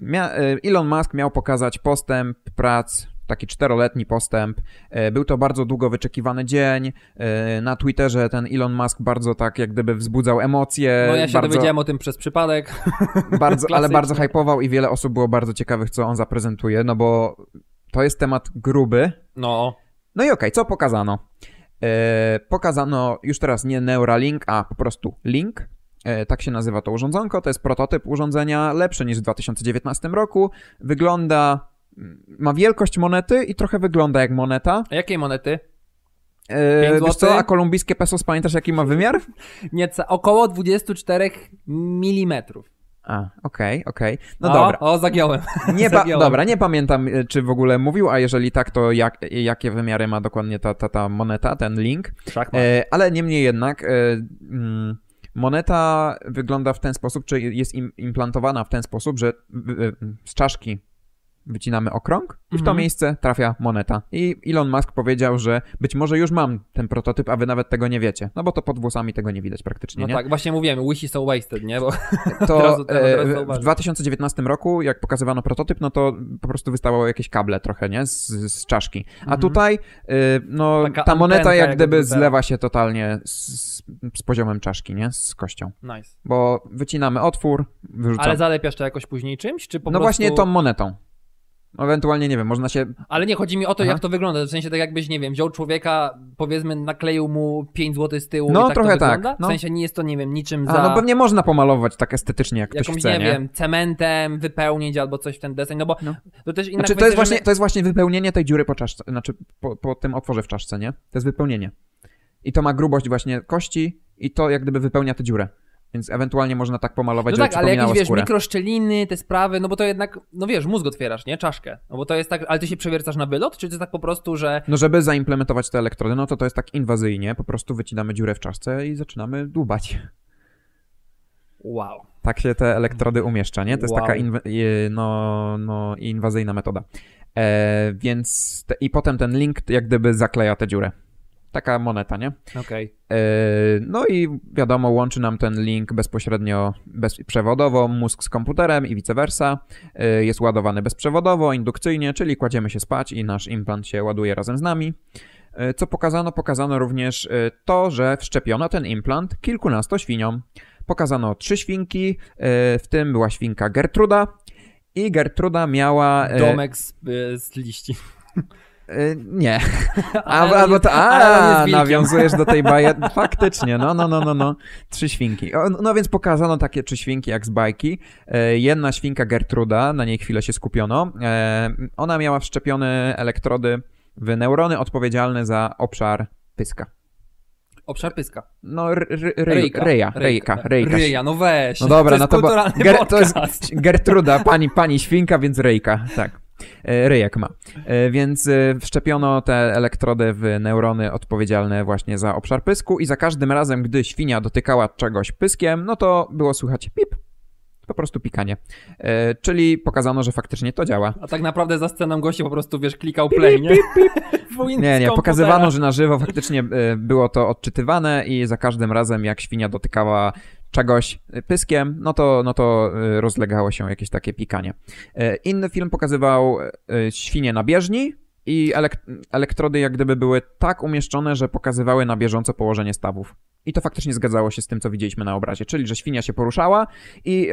Okay. Elon Musk miał pokazać postęp prac taki czteroletni postęp. E, był to bardzo długo wyczekiwany dzień. E, na Twitterze ten Elon Musk bardzo tak jak gdyby wzbudzał emocje. No ja się bardzo, dowiedziałem o tym przez przypadek. Bardzo, ale bardzo hypował i wiele osób było bardzo ciekawych, co on zaprezentuje, no bo to jest temat gruby. No. No i okej, okay, co pokazano? E, pokazano już teraz nie Neuralink, a po prostu Link, tak się nazywa to urządzonko. To jest prototyp urządzenia lepszy niż w 2019 roku. Wygląda ma wielkość monety i trochę wygląda jak moneta. A jakiej monety? Yy, wiesz co, a kolumbijskie pesos pamiętasz jaki ma wymiar? Nieco, około 24 mm. A, okej, okay, okej. Okay. No o, dobra. O, zagiąłem. Nie zagiąłem. Dobra, nie pamiętam, e, czy w ogóle mówił, a jeżeli tak, to jak, jakie wymiary ma dokładnie ta, ta, ta moneta, ten link. Szachmat. E, ale niemniej jednak, e, mm, moneta wygląda w ten sposób, czy jest im, implantowana w ten sposób, że z czaszki wycinamy okrąg i w to mhm. miejsce trafia moneta. I Elon Musk powiedział, że być może już mam ten prototyp, a wy nawet tego nie wiecie. No bo to pod włosami tego nie widać praktycznie. No nie? tak, właśnie mówiłem, wishy są wasted, nie? Bo to e, w 2019 roku, jak pokazywano prototyp, no to po prostu wystawało jakieś kable trochę, nie? Z, z czaszki. A mhm. tutaj y, no, Taka ta moneta jak gdyby zlewa się totalnie z, z, poziomem czaszki, nie? Z kością. Nice. Bo wycinamy otwór, wyrzucamy. Ale zalepiasz to jakoś później czymś, czy po no prostu... No właśnie tą monetą. Ewentualnie, nie wiem, można się... Ale nie, chodzi mi o to, Aha. jak to wygląda, w sensie tak jakbyś, nie wiem, wziął człowieka, powiedzmy, nakleił mu 5 zł z tyłu No tak trochę tak. No. W sensie nie jest to, nie wiem, niczym A, no, za... no pewnie można pomalować tak estetycznie, jak Jakąś, ktoś chce, nie, nie? wiem, cementem wypełnić albo coś w ten deseń, no bo no. to też inaczej. znaczy, to, jest właśnie, my... to jest właśnie wypełnienie tej dziury po czaszce, znaczy po, po tym otworze w czaszce, nie? To jest wypełnienie. I to ma grubość właśnie kości i to jak gdyby wypełnia tę dziurę. Więc ewentualnie można tak pomalować, no tak, ale jakieś, wiesz, mikroszczeliny, te sprawy, no bo to jednak, no wiesz, mózg otwierasz, nie? Czaszkę. No bo to jest tak, ale ty się przewiercasz na wylot, czy to tak po prostu, że... No żeby zaimplementować te elektrody, no to to jest tak inwazyjnie, po prostu wycinamy dziurę w czaszce i zaczynamy dłubać. Wow. Tak się te elektrody umieszcza, nie? To jest wow. taka inw no, no, inwazyjna metoda. E, więc te, i potem ten link jak gdyby zakleja tę dziurę. Taka moneta, nie? Okej. Okay. E, no i wiadomo, łączy nam ten link bezpośrednio bezprzewodowo, mózg z komputerem i vice versa. E, jest ładowany bezprzewodowo, indukcyjnie, czyli kładziemy się spać i nasz implant się ładuje razem z nami. E, co pokazano? Pokazano również to, że wszczepiono ten implant kilkunastu świniom. Pokazano trzy świnki, w tym była świnka Gertruda i Gertruda miała... Domek z, z liści. Y, nie. A, albo to, a, nawiązujesz do tej bajki? Faktycznie, no, no, no, no, no. Trzy świnki. No więc pokazano takie trzy świnki jak z bajki. E, jedna świnka Gertruda, na niej chwilę się skupiono. E, ona miała wszczepione elektrody w neurony odpowiedzialne za obszar pyska. Obszar pyska. No, ry, ryjka. Ryja, rejka, ryjka. Ryja, no weź. No dobra, to no to, bo, ger, to jest Gertruda, pani, pani świnka, więc rejka, tak. E, ryjek ma. E, więc e, wszczepiono te elektrody w neurony odpowiedzialne właśnie za obszar pysku i za każdym razem, gdy świnia dotykała czegoś pyskiem, no to było słychać pip, po prostu pikanie. E, czyli pokazano, że faktycznie to działa. A tak naprawdę za sceną gości po prostu, wiesz, klikał play, nie? Pip, pip, pip, nie, nie, pokazywano, że na żywo faktycznie było to odczytywane i za każdym razem, jak świnia dotykała czegoś y, pyskiem, no to, no to y, rozlegało się jakieś takie pikanie. Y, inny film pokazywał świnie na bieżni, i elektrody jak gdyby były tak umieszczone, że pokazywały na bieżąco położenie stawów. I to faktycznie zgadzało się z tym, co widzieliśmy na obrazie, czyli że świnia się poruszała i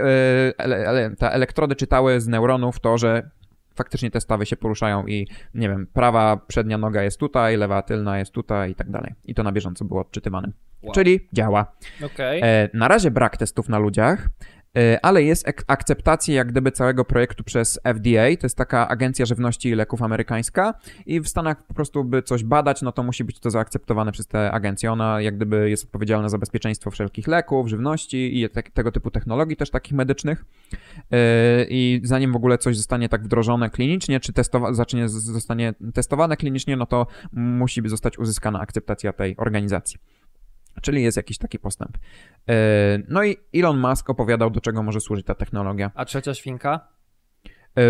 te elektrody czytały z neuronów to, że faktycznie te stawy się poruszają i nie wiem, prawa przednia noga jest tutaj, lewa tylna jest tutaj i tak dalej. I to na bieżąco było odczytywane. Wow. Czyli działa. Okay. E, na razie brak testów na ludziach, e, ale jest ek- akceptacja jak gdyby całego projektu przez FDA, to jest taka Agencja Żywności i Leków Amerykańska i w Stanach po prostu by coś badać, no to musi być to zaakceptowane przez tę agencję. Ona jak gdyby jest odpowiedzialna za bezpieczeństwo wszelkich leków, żywności i te- tego typu technologii też takich medycznych e, i zanim w ogóle coś zostanie tak wdrożone klinicznie, czy testowa- zacznie, zostanie testowane klinicznie, no to musi zostać uzyskana akceptacja tej organizacji. Czyli jest jakiś taki postęp. E, no i Elon Musk opowiadał, do czego może służyć ta technologia. A trzecia świnka? E,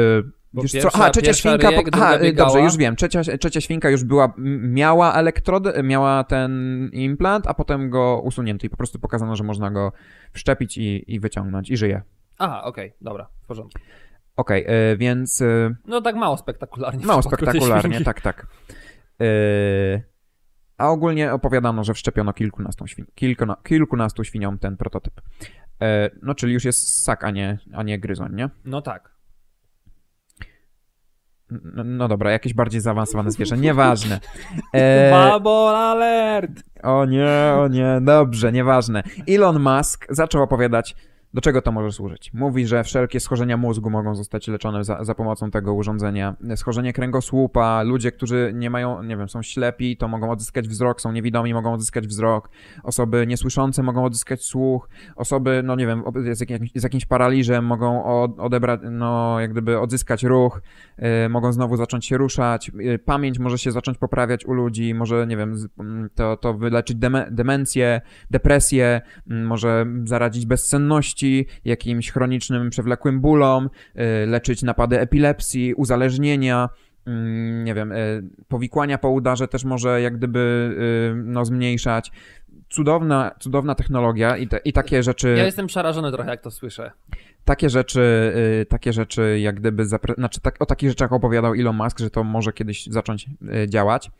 wiesz pierwsza, co? Aha, trzecia świnka. E, dobrze, już wiem. Trzecia, trzecia świnka już była, miała elektrod, miała ten implant, a potem go usunięto i po prostu pokazano, że można go wszczepić i, i wyciągnąć i żyje. Aha, okej, okay, dobra, w porządku. Okej, okay, więc. No tak mało spektakularnie. Mało spektakularnie, tak, tak. Yy, a ogólnie opowiadano, że wszczepiono kilkunastu, świn, kilkuna, kilkunastu świniom ten prototyp. E, no, czyli już jest ssak, a nie, a nie gryzoń, nie? No tak. No, no dobra, jakieś bardziej zaawansowane zwierzę, nieważne. E... Babol alert! O nie, o nie, dobrze, nieważne. Elon Musk zaczął opowiadać do czego to może służyć? Mówi, że wszelkie schorzenia mózgu mogą zostać leczone za, za, pomocą tego urządzenia. Schorzenie kręgosłupa, ludzie, którzy nie mają, nie wiem, są ślepi, to mogą odzyskać wzrok, są niewidomi, mogą odzyskać wzrok. Osoby niesłyszące mogą odzyskać słuch. Osoby, no nie wiem, z, jakimś, z jakimś paraliżem mogą od, odebrać, no jak gdyby odzyskać ruch, y, mogą znowu zacząć się ruszać. Y, pamięć może się zacząć poprawiać u ludzi, może, nie wiem, mm, to, to wyleczyć demencję, depresję, mm, może zaradzić bezsenności jakimś chronicznym, przewlekłym bólom, y, leczyć napady epilepsji, uzależnienia mm, nie wiem, y, powikłania po udarze też może jak gdyby y, no, zmniejszać cudowna, cudowna technologia i, te, i takie rzeczy. Ja jestem przerażony trochę, jak to słyszę. Takie rzeczy, y, takie rzeczy jak gdyby, zapre... znaczy tak, o takich rzeczach opowiadał Elon Musk, że to może kiedyś zacząć y, działać.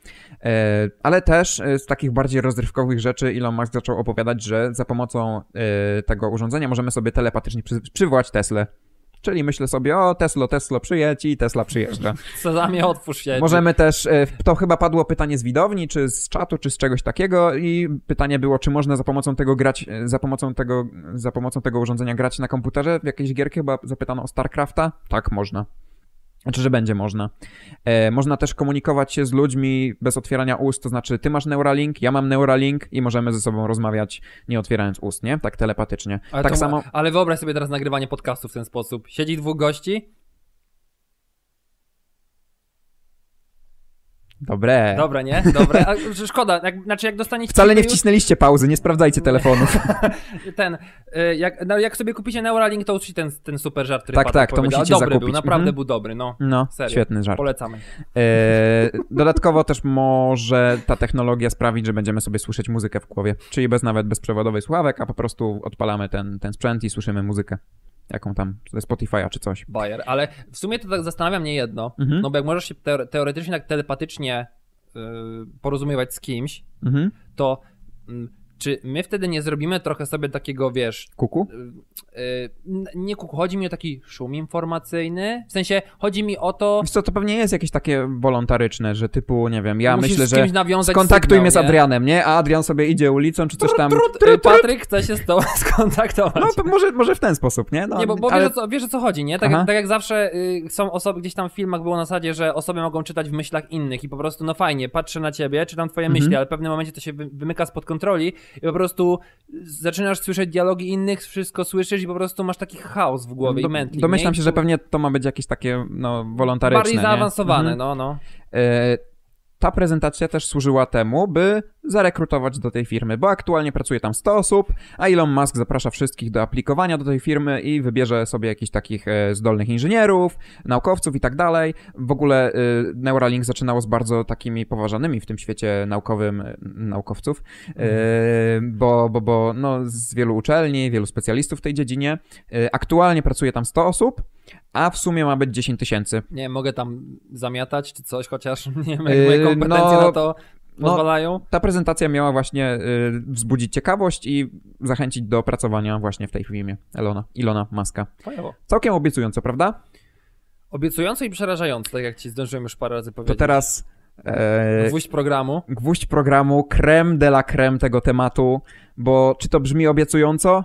E, ale też y, z takich bardziej rozrywkowych rzeczy Elon Musk zaczął opowiadać, że za pomocą tego urządzenia możemy sobie telepatycznie przywołać Tesla. Czyli myślę sobie, o Tesla, Tesla przyjedź i Tesla przyjeżdża. Sezamie, otwórz się. Możemy też, e, to chyba padło pytanie z widowni, czy z czatu, czy z czegoś takiego i pytanie było, czy można za pomocą tego grać, e, za pomocą tego, za pomocą tego urządzenia grać na komputerze w jakieś gierki, chyba zapytano o StarCrafta. Tak, można. Znaczy, że będzie można. E, można też komunikować się z ludźmi bez otwierania ust, to znaczy ty masz Neuralink, ja mam Neuralink i możemy ze sobą rozmawiać nie otwierając ust, nie? Tak telepatycznie. Ale, tak to, samo... ale wyobraź sobie teraz nagrywanie podcastu w ten sposób. Siedzi dwóch gości, Dobre. Dobre, nie? Dobre. A, szkoda, jak, znaczy jak dostaniecie... Wcale nie wcisnęliście pauzy, nie sprawdzajcie telefonów. ten, y, jak, no, jak sobie kupicie Neuralink, to uczy ten, ten super żart, który Tak, tak, to musicie dobry zakupić. Był, naprawdę mhm. był dobry, no. No, Serio. świetny żart. Polecamy. E, dodatkowo też może ta technologia sprawić, że będziemy sobie słyszeć muzykę w głowie, czyli bez nawet bezprzewodowej sławek, a po prostu odpalamy ten, ten sprzęt i słyszymy muzykę jaką tam, Spotify'a czy coś. Bayer, ale w sumie to tak zastanawia mnie jedno, mhm. no bo jak możesz się teoretycznie tak telepatycznie y, porozumiewać z kimś, mhm. to mm, czy my wtedy nie zrobimy trochę sobie takiego, wiesz... Kuku? Y, y, nie kuku, chodzi mi o taki szum informacyjny, w sensie chodzi mi o to... Wiesz co, to pewnie jest jakieś takie wolontaryczne, że typu, nie wiem, ja Musisz myślę, z kimś że nawiązać skontaktuj sygnał, mnie z Adrianem, nie? A Adrian sobie idzie ulicą czy coś tam... Y, Patryk chce się z tobą skontaktować. No, może, może w ten sposób, nie? No, nie, bo, bo ale... wiesz, o co, wiesz o co chodzi, nie? Tak, tak jak zawsze y, są osoby, gdzieś tam w filmach było na zasadzie, że osoby mogą czytać w myślach innych i po prostu, no fajnie, patrzę na ciebie, czytam twoje mhm. myśli, ale w pewnym momencie to się wymyka spod kontroli i po prostu zaczynasz słyszeć dialogi innych, wszystko słyszysz i po prostu masz taki chaos w głowie Do, i Domyślam nie? się, że pewnie to ma być jakieś takie, no, wolontaryczne. Bardziej zaawansowane, mhm. no, no. E, ta prezentacja też służyła temu, by zarekrutować do tej firmy, bo aktualnie pracuje tam 100 osób, a Elon Musk zaprasza wszystkich do aplikowania do tej firmy i wybierze sobie jakichś takich e, zdolnych inżynierów, naukowców i tak dalej. W ogóle e, Neuralink zaczynało z bardzo takimi poważanymi w tym świecie naukowym e, naukowców, mhm. bo, bo, bo no, z wielu uczelni, wielu specjalistów w tej dziedzinie. Aktualnie pracuje tam 100 osób, a w sumie ma być 10 tysięcy. Nie, mogę tam zamiatać czy coś, chociaż nie wiem, moje kompetencje no, na to no, pozwalają. No, ta prezentacja miała właśnie y, wzbudzić ciekawość i zachęcić do pracowania właśnie w tej filmie Elona, Ilona Maska. Fajowo. Całkiem obiecujące, prawda? Obiecujące i przerażające, tak jak ci zdążyłem już parę razy powiedzieć. To teraz... E, gwóźdź programu. Gwóźdź programu, creme de la creme tego tematu, bo czy to brzmi obiecująco?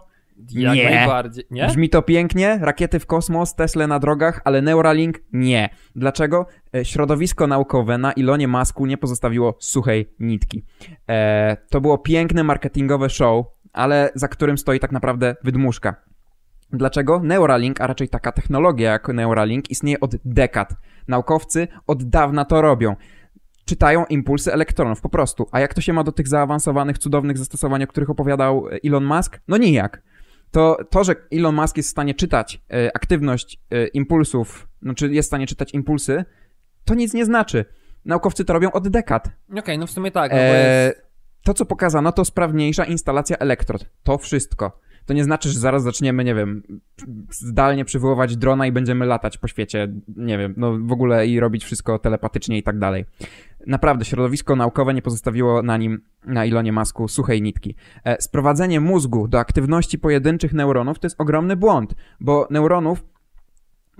Jak nie. najbardziej. Nie? Brzmi to pięknie, rakiety w kosmos, Tesla na drogach, ale Neuralink nie. Dlaczego? E, środowisko naukowe na Ilonie Masku nie pozostawiło suchej nitki. E, to było piękne marketingowe show, ale za którym stoi tak naprawdę wydmuszka. Dlaczego Neuralink, a raczej taka technologia jak Neuralink, istnieje od dekad. Naukowcy od dawna to robią czytają impulsy elektronów, po prostu. A jak to się ma do tych zaawansowanych, cudownych zastosowań, o których opowiadał e, Elon Musk? No nijak to to, że Elon Musk jest w stanie czytać e, aktywność e, impulsów, znaczy jest w stanie czytać impulsy, to nic nie znaczy. Naukowcy to robią od dekad. Okej, okay, no w sumie tak. No e, jest... To, co pokazano, to sprawniejsza instalacja elektrod. To wszystko to nie znaczy, że zaraz zaczniemy, nie wiem, zdalnie przywoływać drona i będziemy latać po świecie, nie wiem, no w ogóle i robić wszystko telepatycznie i tak dalej. Naprawdę, środowisko naukowe nie pozostawiło na nim, na Ilonie Masku, suchej nitki. E, sprowadzenie mózgu do aktywności pojedynczych neuronów to jest ogromny błąd, bo neuronów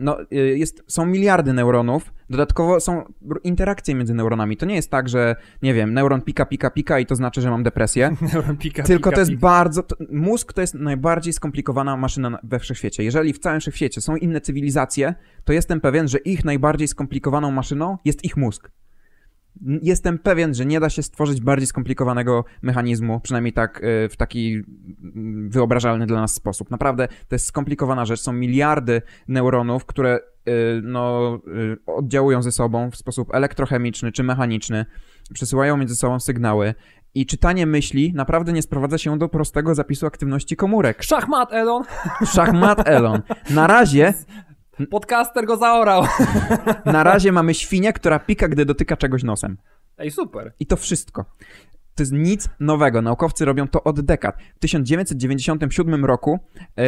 no, y, jest, są miliardy neuronów, dodatkowo są interakcje między neuronami. To nie jest tak, że, nie wiem, neuron pika, pika, pika i to znaczy, że mam depresję. neuron pika, Tylko pika, to jest pika. bardzo... To, mózg to jest najbardziej skomplikowana maszyna we wszechświecie. Jeżeli w całym wszechświecie są inne cywilizacje, to jestem pewien, że ich najbardziej skomplikowaną maszyną jest ich mózg. Jestem pewien, że nie da się stworzyć bardziej skomplikowanego mechanizmu, przynajmniej tak e, w taki wyobrażalny dla nas sposób. Naprawdę to jest skomplikowana rzecz. Są miliardy neuronów, które e, no, e, oddziałują ze sobą w sposób elektrochemiczny czy mechaniczny, przesyłają między sobą sygnały i czytanie myśli naprawdę nie sprowadza się do prostego zapisu aktywności komórek. Szachmat Elon! Szachmat Elon. Na razie Podcaster go zaorał. Na razie mamy świnię, która pika, gdy dotyka czegoś nosem. Ej, super. I to wszystko. To jest nic nowego. Naukowcy robią to od dekad. W 1997 roku... Yy,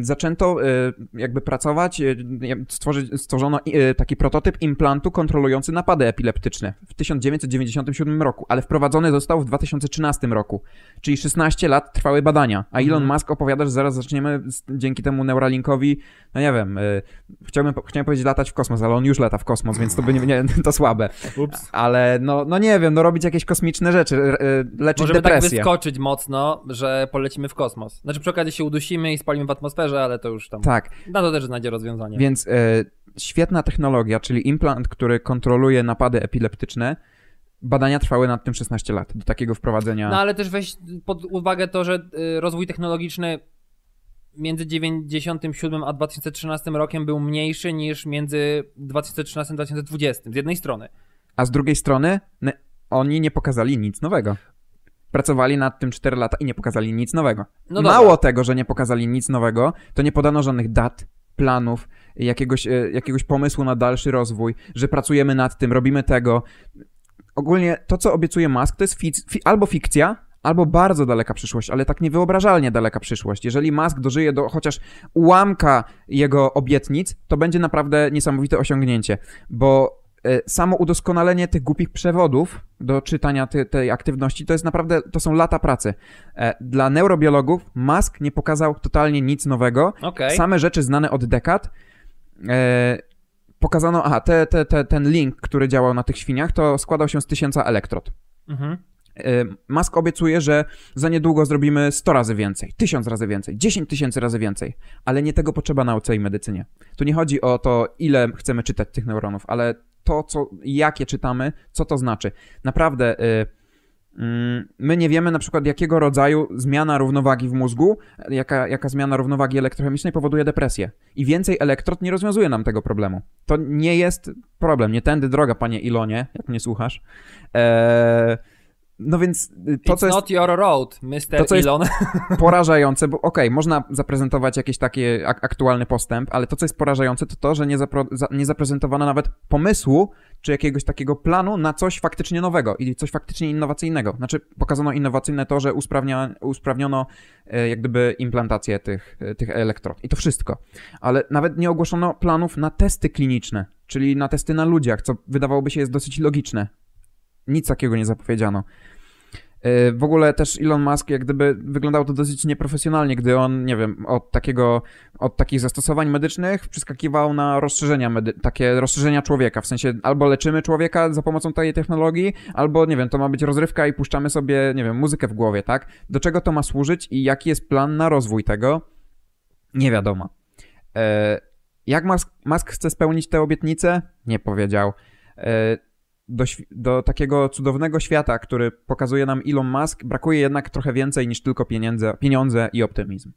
zaczęto e, jakby pracować, e, stworzyć stworzono e, taki prototyp implantu kontrolujący napady epileptyczne w 1997 roku, ale wprowadzony został w 2013 roku, czyli 16 lat trwały badania, a Elon mhm. Musk opowiada, że zaraz zaczniemy dzięki temu Neuralinkowi, no nie wiem, chciałbym, chciałem powiedzieć latać w kosmos, ale on już lata w kosmos, więc to by nie, nie to słabe. Ups. Ale no, no nie wiem, no robić jakieś kosmiczne rzeczy, leczyć Możemy tak depresję. Możemy tak wyskoczyć mocno, że polecimy w kosmos. Znaczy przy okazji się udusimy i spalimy w atmosferze atmosferze, ale to już tam. Tak. Na to też znajdzie rozwiązanie. Więc e, świetna technologia, czyli implant, który kontroluje napady epileptyczne. Badania trwały nad tym 16 lat, do takiego wprowadzenia. No ale też weź pod uwagę to, że y, rozwój technologiczny między 97 a 2013 rokiem był mniejszy niż między 2013 a 2020 z jednej strony. A z drugiej strony oni nie pokazali nic nowego. Pracowali nad tym 4 lata i nie pokazali nic nowego. No Mało tego, że nie pokazali nic nowego, to nie podano żadnych dat, planów, jakiegoś, e, jakiegoś pomysłu na dalszy rozwój, że pracujemy nad tym, robimy tego. Ogólnie to, co obiecuje Musk, to jest fi, albo fikcja, albo bardzo daleka przyszłość, ale tak niewyobrażalnie daleka przyszłość. Jeżeli Musk dożyje do chociaż ułamka jego obietnic, to będzie naprawdę niesamowite osiągnięcie, bo E, samo udoskonalenie tych głupich przewodów do czytania tej, tej aktywności to jest naprawdę, to są lata pracy. E, dla neurobiologów Musk nie pokazał totalnie nic nowego. Okay. Same rzeczy znane od dekad. E, pokazano, aha, te, te, te, ten link, który działał na tych świniach, to składał się z tysiąca elektrod. Mhm. Musk obiecuje, że za niedługo zrobimy 100 razy więcej, 1000 razy więcej, 10 tysięcy razy więcej, ale nie tego potrzeba nauce i medycynie. Tu nie chodzi o to, ile chcemy czytać tych neuronów, ale to, co, jakie czytamy, co to znaczy. Naprawdę. Y, mm, my nie wiemy na przykład, jakiego rodzaju zmiana równowagi w mózgu, jaka, jaka zmiana równowagi elektrochemicznej powoduje depresję. I więcej elektrod nie rozwiązuje nam tego problemu. To nie jest problem, nie tędy droga, panie Ilonie, jak mnie słuchasz. Eee, no więc y, to, It's co jest, not your road, Mr. To, co Elon. Jest porażające, bo okej, okay, można zaprezentować jakiś taki ak aktualny postęp, ale to, co jest porażające, to to, że nie, zapro, za, nie zaprezentowano nawet pomysłu czy jakiegoś takiego planu na coś faktycznie nowego i coś faktycznie innowacyjnego. Znaczy, pokazano innowacyjne to, że usprawnia, usprawniono e, jak gdyby implantację tych, e, tych elektrod i to wszystko. Ale nawet nie ogłoszono planów na testy kliniczne, czyli na testy na ludziach, co wydawałoby się jest dosyć logiczne nic takiego nie zapowiedziano. E, w ogóle też Elon Musk jak gdyby wyglądał to dosyć nieprofesjonalnie, gdy on, nie wiem, od takiego, od takich zastosowań medycznych przeskakiwał na rozszerzenia, medy- takie rozszerzenia człowieka, w sensie albo leczymy człowieka za pomocą tej technologii, albo, nie wiem, to ma być rozrywka i puszczamy sobie, nie wiem, muzykę w głowie, tak? Do czego to ma służyć i jaki jest plan na rozwój tego? Nie wiadomo. E, jak Musk, Musk chce spełnić te obietnice? Nie powiedział. E, do, do, takiego cudownego świata, który pokazuje nam Elon Musk, brakuje jednak trochę więcej niż tylko pieniądze, pieniądze i optymizm.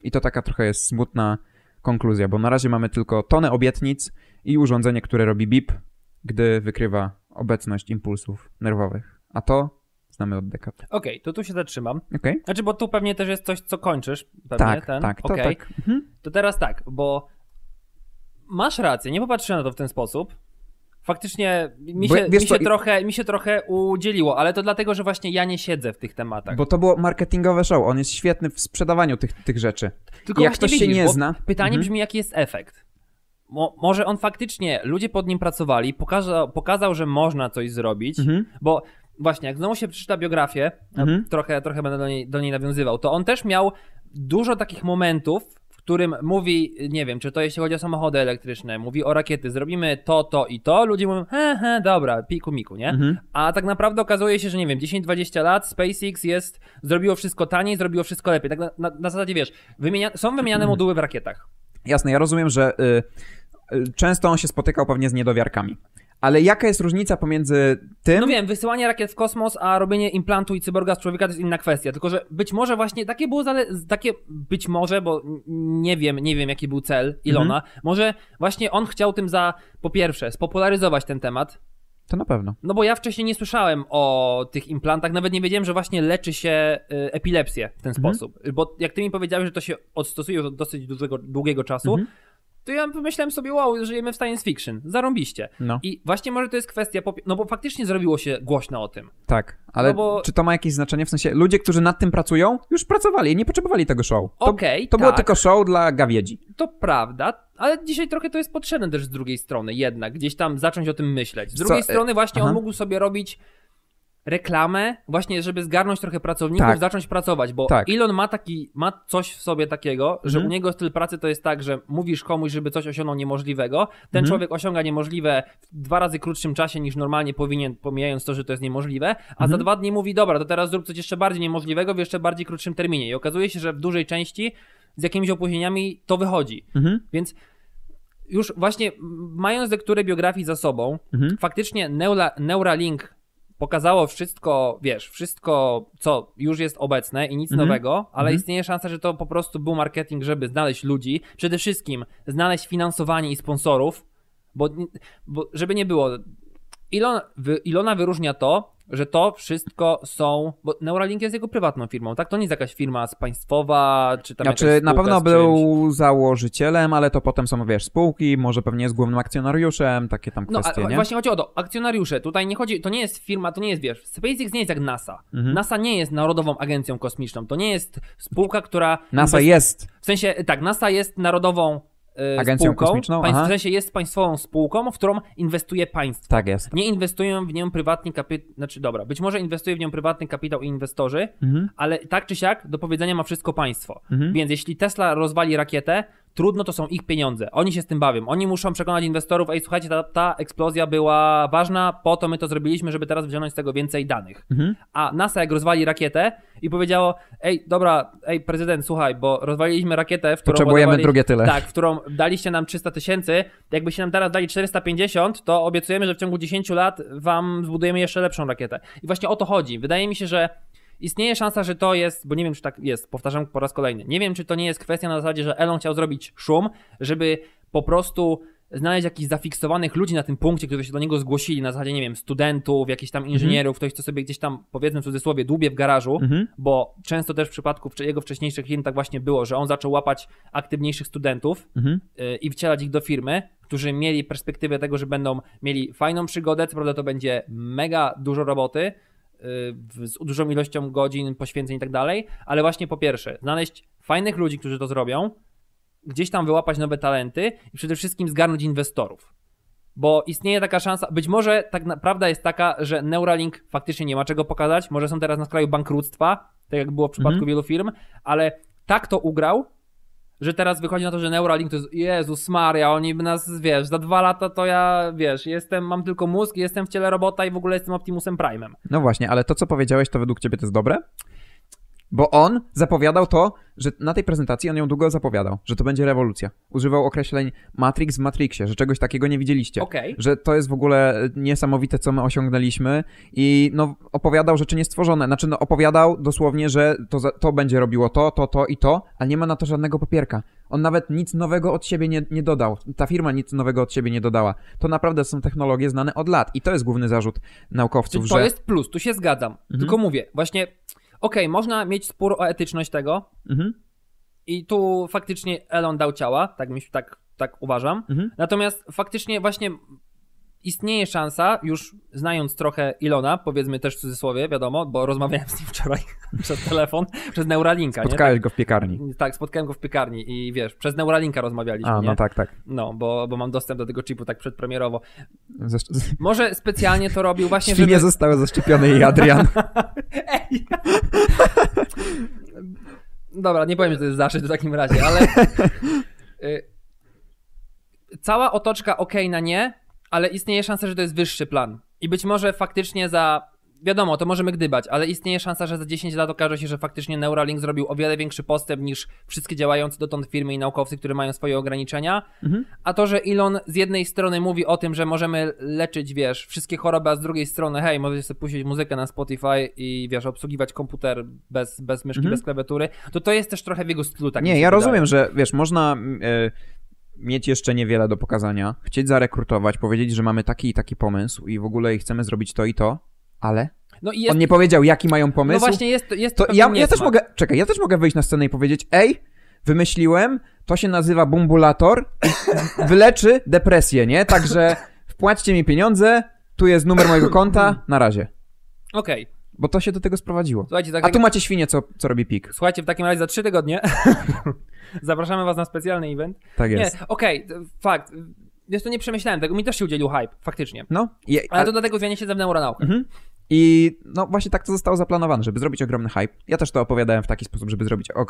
I to taka trochę jest smutna konkluzja, bo na razie mamy tylko tonę obietnic i urządzenie, które robi bip, gdy wykrywa obecność impulsów nerwowych. A to znamy od dekad. Okej, okay, to tu się zatrzymam. Okay. Znaczy, bo tu pewnie też jest coś, co kończysz. Pewnie, tak, ten. tak, to okay. tak. Mhm. To teraz tak, bo masz rację, nie popatrzyłem na to w ten sposób, Faktycznie mi się, mi, się trochę, mi się trochę udzieliło, ale to dlatego, że właśnie ja nie siedzę w tych tematach. Bo to było marketingowe show, on jest świetny w sprzedawaniu tych, tych rzeczy. Tylko jak ktoś widzisz, się nie zna... Pytanie mhm. brzmi, jaki jest efekt? Mo, może on faktycznie, ludzie pod nim pracowali, pokazał, pokazał że można coś zrobić, mhm. bo właśnie, jak znowu się przeczyta biografię, mhm. trochę, trochę będę do niej, do niej nawiązywał, to on też miał dużo takich momentów, którym mówi, nie wiem, czy to jeśli chodzi o samochody elektryczne, mówi o rakiety, zrobimy to, to i to, ludzie mówią, he, he, dobra, piku, miku, nie? Mhm. A tak naprawdę okazuje się, że nie wiem, 10-20 lat SpaceX jest, zrobiło wszystko taniej, zrobiło wszystko lepiej. Tak na, na, na zasadzie, wiesz, wymienia, są wymieniane mhm. moduły w rakietach. Jasne, ja rozumiem, że... Y, y często on się spotykał pewnie z niedowiarkami. Ale jaka jest różnica pomiędzy tym... No wiem, wysyłanie rakiet w kosmos, a robienie implantu i cyborga z człowieka to jest inna kwestia. Tylko, że być może właśnie takie było zale... takie być może, bo nie wiem, nie wiem jaki był cel mhm. Ilona. Mhm. Może właśnie on chciał tym za, po pierwsze, spopularyzować ten temat, to na pewno. No bo ja wcześniej nie słyszałem o tych implantach, nawet nie wiedziałem, że właśnie leczy się y, epilepsję w ten mhm. sposób. Bo jak ty mi powiedziałeś, że to się odstosuje już od dosyć długiego czasu, mhm to ja pomyślałem sobie, wow, żyjemy w science fiction, zarąbiście. No. I właśnie może to jest kwestia, no bo faktycznie zrobiło się głośno o tym. Tak, ale no bo... czy to ma jakieś znaczenie? W sensie ludzie, którzy nad tym pracują, już pracowali, nie potrzebowali tego show. Okej, okay, To, to tak. było tylko show dla gawiedzi. To prawda, ale dzisiaj trochę to jest potrzebne też z drugiej strony jednak, gdzieś tam zacząć o tym myśleć. Z drugiej Co? E, strony właśnie Aha. on mógł sobie robić reklamę, właśnie żeby zgarnąć trochę pracowników, tak. zacząć pracować, bo tak. Elon ma taki, ma coś w sobie takiego, mhm. że u niego styl pracy to jest tak, że mówisz komuś, żeby coś osiągnął niemożliwego, ten mhm. człowiek osiąga niemożliwe w dwa razy krótszym czasie niż normalnie powinien, pomijając to, że to jest niemożliwe, a mhm. za dwa dni mówi, dobra, to teraz zrób coś jeszcze bardziej niemożliwego w jeszcze bardziej krótszym terminie i okazuje się, że w dużej części z jakimiś opóźnieniami to wychodzi, mhm. więc już właśnie mając lekturę biografii za sobą, mhm. faktycznie Neula, Neuralink pokazało wszystko, wiesz, wszystko, co już jest obecne i nic mhm. nowego, ale mhm. istnieje szansa, że to po prostu był marketing, żeby znaleźć ludzi, przede wszystkim znaleźć finansowanie i sponsorów, bo, bo żeby nie było, Ilona, Ilona wyróżnia to, że to wszystko są, bo Neuralink jest jego prywatną firmą, tak? To nie jest jakaś firma państwowa, czy tam Znaczy, na pewno był założycielem, ale to potem są, wiesz, spółki, może pewnie jest głównym akcjonariuszem, takie tam no, kwestie, No, właśnie chodzi o to, akcjonariusze, tutaj nie chodzi, to nie jest firma, to nie jest, wiesz, SpaceX nie jest jak NASA. Mhm. NASA nie jest Narodową Agencją Kosmiczną, to nie jest spółka, która... NASA jest. W sensie, tak, NASA jest narodową Y, Agencją spółką, kosmiczną? Państw, w sensie jest państwową spółką, w którą inwestuje państwo. Tak jest. Nie inwestują w nią prywatni kapitał, znaczy dobra, być może inwestuje w nią prywatny kapitał i inwestorzy, mhm. ale tak czy siak do powiedzenia ma wszystko państwo. Mhm. Więc jeśli Tesla rozwali rakietę, trudno, to są ich pieniądze. Oni się z tym bawią. Oni muszą przekonać inwestorów, ej, słuchajcie, ta, ta eksplozja była ważna, po to my to zrobiliśmy, żeby teraz wziąć z tego więcej danych. Mhm. A NASA jak rozwali rakietę i powiedziało, ej, dobra, ej, prezydent, słuchaj, bo rozwaliliśmy rakietę, w którą... Potrzebujemy drugie tyle. Tak, w którą daliście nam 300 tysięcy, jakbyście nam teraz dali 450, to obiecujemy, że w ciągu 10 lat wam zbudujemy jeszcze lepszą rakietę. I właśnie o to chodzi. Wydaje mi się, że Istnieje szansa, że to jest, bo nie wiem, czy tak jest, powtarzam po raz kolejny. Nie wiem, czy to nie jest kwestia na zasadzie, że Elon chciał zrobić szum, żeby po prostu znaleźć jakichś zafiksowanych ludzi na tym punkcie, którzy się do niego zgłosili, na zasadzie, nie wiem, studentów, jakichś tam inżynierów, ktoś, co sobie gdzieś tam, powiedzmy w cudzysłowie, dłubie w garażu, mhm. bo często też w przypadku jego wcześniejszych firm tak właśnie było, że on zaczął łapać aktywniejszych studentów mhm. y, i wcielać ich do firmy, którzy mieli perspektywę tego, że będą mieli fajną przygodę, co prawda to będzie mega dużo roboty, Y, z dużą ilością godzin, poświęceń i tak dalej, ale właśnie po pierwsze, znaleźć fajnych ludzi, którzy to zrobią, gdzieś tam wyłapać nowe talenty i przede wszystkim zgarnąć inwestorów. Bo istnieje taka szansa, być może tak naprawdę jest taka, że Neuralink faktycznie nie ma czego pokazać, może są teraz na skraju bankructwa, tak jak było w przypadku mhm. wielu firm, ale tak to ugrał, że teraz wychodzi na to, że Neuralink to jest, Jezus Maria, oni by nas, wiesz, za dwa lata to ja, wiesz, jestem, mam tylko mózg, jestem w ciele robota i w ogóle jestem Optimusem Prime'em. No właśnie, ale to, co powiedziałeś, to według ciebie to jest dobre? Bo on zapowiadał to, że na tej prezentacji on ją długo zapowiadał, że to będzie rewolucja. Używał określeń Matrix w Matrixie, że czegoś takiego nie widzieliście. Okay. Że to jest w ogóle e, niesamowite, co my osiągnęliśmy i no, opowiadał rzeczy niestworzone. Znaczy no, opowiadał dosłownie, że to, to będzie robiło to, to, to i to, ale nie ma na to żadnego papierka. On nawet nic nowego od siebie nie, nie dodał. Ta firma nic nowego od siebie nie dodała. To naprawdę są technologie znane od lat i to jest główny zarzut naukowców, Czyli to że... jest plus, tu się zgadzam. Mhm. Tylko mówię, właśnie Okej, okay, można mieć spór o etyczność tego. Mhm. I tu faktycznie Elon dał ciała, tak, tak, tak uważam. Mhm. Natomiast faktycznie właśnie istnieje szansa, już znając trochę Ilona, powiedzmy też w cudzysłowie, wiadomo, bo rozmawiałem z nim wczoraj przez telefon, przez Neuralinka. Spotkałeś nie? go w piekarni. Tak, spotkałem go w piekarni i wiesz, przez Neuralinka rozmawialiśmy. A, no nie? tak, tak. No, bo, bo mam dostęp do tego chipu tak przedpremierowo. Może specjalnie to robił właśnie, Świnie żeby... zostały zaszczepione i Adrian. Ej! Dobra, nie powiem, że to jest zaszczyt w takim razie, ale... Y, cała otoczka ok na nie, ale istnieje szansa, że to jest wyższy plan. I być może faktycznie za. Wiadomo, to możemy gdybać, ale istnieje szansa, że za 10 lat okaże się, że faktycznie Neuralink zrobił o wiele większy postęp niż wszystkie działające dotąd firmy i naukowcy, które mają swoje ograniczenia. Mhm. A to, że Elon z jednej strony mówi o tym, że możemy leczyć, wiesz, wszystkie choroby, a z drugiej strony, hej, możecie sobie puścić muzykę na Spotify i wiesz, obsługiwać komputer bez, bez myszki, mhm. bez klawiatury, to to jest też trochę w jego stylu. Tak Nie, ja wydaje. rozumiem, że wiesz, można. Yy mieć jeszcze niewiele do pokazania, chcieć zarekrutować, powiedzieć, że mamy taki i taki pomysł i w ogóle chcemy zrobić to i to, ale no jest... on nie powiedział, jaki mają pomysł. No właśnie, jest, jest to, to ja, ja też mogę, czekaj, ja też mogę wyjść na scenę i powiedzieć, ej, wymyśliłem, to się nazywa bumbulator, wyleczy depresję, nie? Także wpłaćcie mi pieniądze, tu jest numer mojego konta, na razie. Okej. Okay. Bo to się do tego sprowadziło. Słuchajcie, tak A tu macie świnie, co, co robi pik. Słuchajcie, w takim razie za trzy tygodnie zapraszamy was na specjalny event. Tak jest. Nie, okej, okay, fakt. Wiesz, to nie przemyślałem tego, mi też się udzielił hype, faktycznie. No. Je, ale... ale to dlatego, że ja nie siedzę w Mhm. I no właśnie tak to zostało zaplanowane, żeby zrobić ogromny hype. Ja też to opowiadałem w taki sposób, żeby zrobić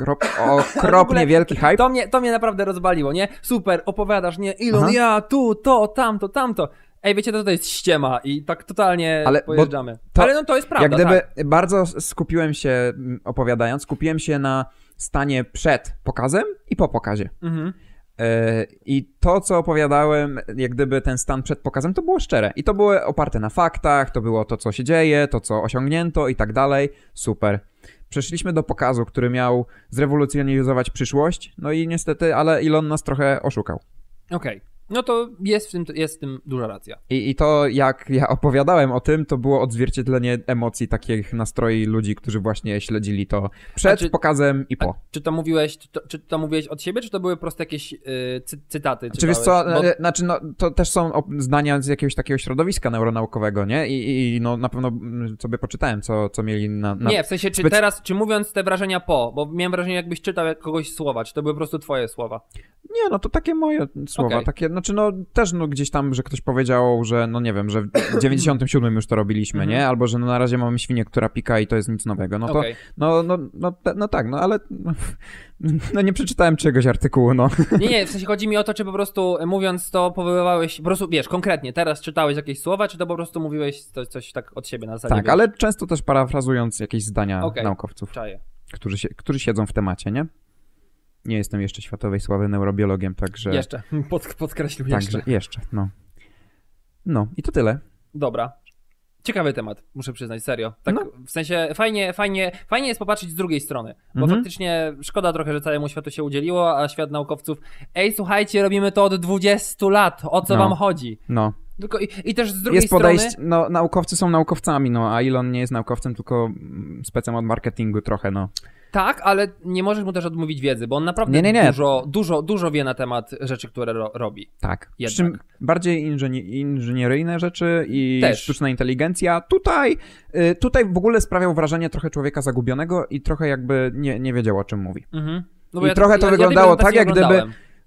okropnie wielki hype. To mnie, to mnie naprawdę rozbaliło, nie? Super, opowiadasz, nie? Ilon, Aha. ja, tu, to, tamto, tamto ej, wiecie, to, to jest ściema i tak totalnie ale, pojeżdżamy. To, ale no to jest prawda, Jak gdyby tak. bardzo skupiłem się, opowiadając, skupiłem się na stanie przed pokazem i po pokazie. Mhm. E, I to, co opowiadałem, jak gdyby ten stan przed pokazem, to było szczere. I to było oparte na faktach, to było to, co się dzieje, to, co osiągnięto i tak dalej. Super. Przeszliśmy do pokazu, który miał zrewolucjonizować przyszłość, no i niestety, ale Elon nas trochę oszukał. Okej. Okay. No to jest w tym, jest w tym duża racja. I, I to, jak ja opowiadałem o tym, to było odzwierciedlenie emocji, takich nastroi ludzi, którzy właśnie śledzili to przed czy, pokazem i po. Czy to, mówiłeś, czy, to, czy to mówiłeś od siebie, czy to były proste jakieś y, cy, cytaty? Czy wiesz co, Bo... E, znaczy no, to też są zdania z jakiegoś takiego środowiska neuronaukowego, nie? I, i no na pewno mm, sobie poczytałem, co, co mieli na, na... Nie, w sensie, czy teraz, czy mówiąc te wrażenia po, bo miałem wrażenie, jakbyś czytał kogoś słowa, czy to były po prostu twoje słowa? Nie, no to takie moje słowa, okay. takie znaczy no też no gdzieś tam, że ktoś powiedział, że no nie wiem, że w 97 już to robiliśmy, mhm. nie? Albo, że no na razie mamy świnię, która pika i to jest nic nowego. No to, okay. no, no, no, no, tak, no ale no nie przeczytałem czegoś artykułu, no. Nie, nie, w sensie chodzi mi o to, czy po prostu mówiąc to powoływałeś, po prostu wiesz, konkretnie teraz czytałeś jakieś słowa, czy to po prostu mówiłeś coś tak od siebie na zasadzie? Tak, wiesz? ale często też parafrazując jakieś zdania okay. naukowców, Czaję. Którzy, którzy siedzą w temacie, nie? Nie jestem jeszcze światowej sławy neurobiologiem, także... Jeszcze, Pod, podkreślił także, jeszcze. jeszcze, no. No i to tyle. Dobra. Ciekawy temat, muszę przyznać, serio. Tak, no. w sensie fajnie, fajnie, fajnie jest popatrzeć z drugiej strony, bo mhm. faktycznie szkoda trochę, że całemu światu się udzieliło, a świat naukowców, ej, słuchajcie, robimy to od 20 lat, o co no. wam chodzi? No. Tylko i, i też z drugiej jest podejść, strony... no naukowcy są naukowcami, no a Elon nie jest naukowcem, tylko mm, specem od marketingu trochę, no. Tak, ale nie możesz mu też odmówić wiedzy, bo on naprawdę nie, nie, nie. Dużo, dużo, dużo wie na temat rzeczy, które ro robi. Tak. Jednak. Przy czym bardziej inżyni inżynieryjne rzeczy i też. sztuczna inteligencja. Tutaj, y, tutaj w ogóle sprawiał wrażenie trochę człowieka zagubionego i trochę jakby nie, nie wiedział, o czym mówi. Mhm. No I ja trochę tak- to ja, wyglądało ja tak, tak, jak gdyby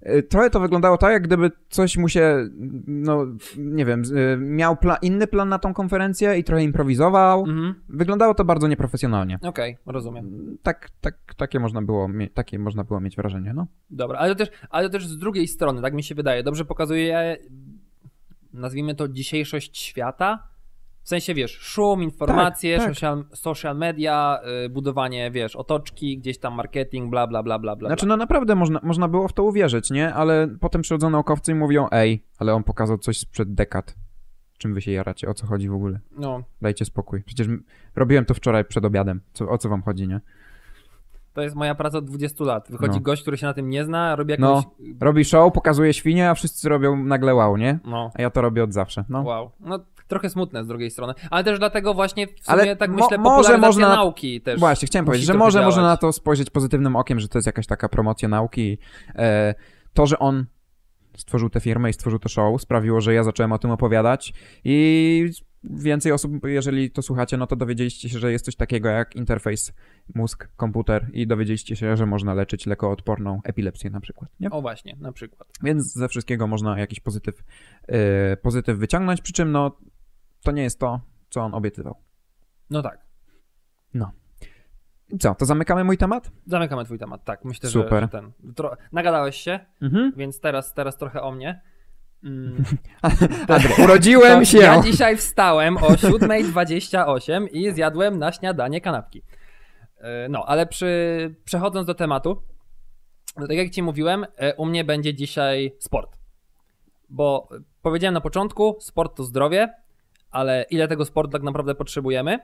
Y, trochę to wyglądało tak, jak gdyby coś mu się, no nie wiem, y, miał pla inny plan na tą konferencję i trochę improwizował. Mhm. Wyglądało to bardzo nieprofesjonalnie. Okej, okay, rozumiem. Tak, tak, takie, można było, takie można było mieć wrażenie, no. Dobra, ale też, ale też z drugiej strony, tak mi się wydaje, dobrze pokazuje, nazwijmy to, dzisiejszość świata, w sensie, wiesz, szum, informacje, tak, tak. Social, social media, y, budowanie, wiesz, otoczki, gdzieś tam marketing, bla, bla, bla, bla, bla. Znaczy, no naprawdę można, można było w to uwierzyć, nie? Ale potem przychodzą naukowcy i mówią, ej, ale on pokazał coś sprzed dekad. Czym wy się jaracie? O co chodzi w ogóle? No. Dajcie spokój. Przecież robiłem to wczoraj przed obiadem. Co, o co wam chodzi, nie? To jest moja praca od 20 lat. Wychodzi no. gość, który się na tym nie zna, robi no. jakąś... No, robi show, pokazuje świnie, a wszyscy robią nagle wow, nie? No. A ja to robię od zawsze. No. Wow. No, trochę smutne z drugiej strony, ale też dlatego właśnie w sumie ale tak myślę może można nauki też. Właśnie, chciałem powiedzieć, że może można na to spojrzeć pozytywnym okiem, że to jest jakaś taka promocja nauki. E, to, że on stworzył tę firmę i stworzył to show, sprawiło, że ja zacząłem o tym opowiadać i więcej osób, jeżeli to słuchacie, no to dowiedzieliście się, że jest coś takiego jak interfejs mózg-komputer i dowiedzieliście się, że można leczyć lekoodporną epilepsję na przykład. Nie? O właśnie, na przykład. Więc ze wszystkiego można jakiś pozytyw, yy, pozytyw wyciągnąć, przy czym no to nie jest to, co on obiecywał. No tak. No. Co, to zamykamy mój temat? Zamykamy twój temat, tak. Myślę, Super. Że, że ten. Tro... Nagadałeś się, mhm. więc teraz, teraz trochę o mnie. Mm. urodziłem się! Ja dzisiaj wstałem o 7.28 i zjadłem na śniadanie kanapki. E, no, ale przy, przechodząc do tematu, no tak jak Ci mówiłem, e, u mnie będzie dzisiaj sport. Bo powiedziałem na początku, sport to zdrowie, ale ile tego sportu tak naprawdę potrzebujemy.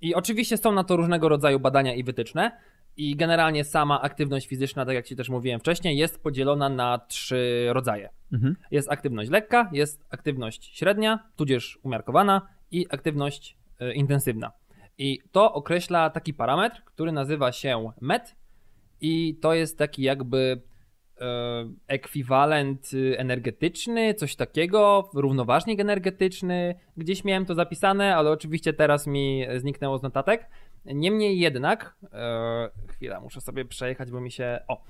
I oczywiście są na to różnego rodzaju badania i wytyczne. I generalnie sama aktywność fizyczna, tak jak Ci też mówiłem wcześniej, jest podzielona na trzy rodzaje. Mhm. Jest aktywność lekka, jest aktywność średnia, tudzież umiarkowana i aktywność y, intensywna. I to określa taki parametr, który nazywa się MET i to jest taki jakby E, ekwiwalent y, energetyczny, coś takiego, równoważnik energetyczny. Gdzieś miałem to zapisane, ale oczywiście teraz mi zniknęło z notatek. Niemniej jednak, e, chwila, muszę sobie przejechać, bo mi się. O,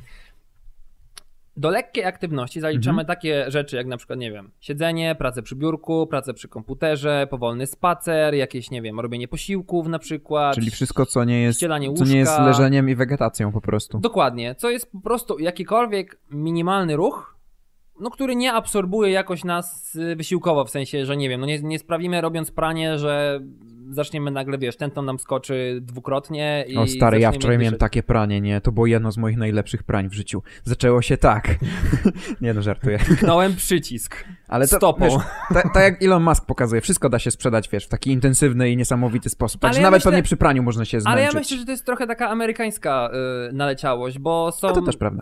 do lekkiej aktywności zaliczamy mhm. takie rzeczy jak na przykład, nie wiem, siedzenie, pracę przy biurku, pracę przy komputerze, powolny spacer, jakieś, nie wiem, robienie posiłków na przykład. Czyli wszystko, co nie jest, co nie jest leżeniem i wegetacją po prostu. Dokładnie, co jest po prostu jakikolwiek minimalny ruch, no, który nie absorbuje jakoś nas y, wysiłkowo, w sensie, że nie wiem, no nie, nie sprawimy robiąc pranie, że zaczniemy nagle, wiesz, ten to nam skoczy dwukrotnie i... O stary, ja wczoraj miałem takie pranie, nie? To było jedno z moich najlepszych prań w życiu. Zaczęło się tak. nie no, żartuję. Knąłem przycisk. Ale to, Stopą. tak ta jak Elon Musk pokazuje, wszystko da się sprzedać, wiesz, w taki intensywny i niesamowity sposób. Także ja nawet myślę, pewnie przy praniu można się zmęczyć. Ale ja myślę, że to jest trochę taka amerykańska y, naleciałość, bo są...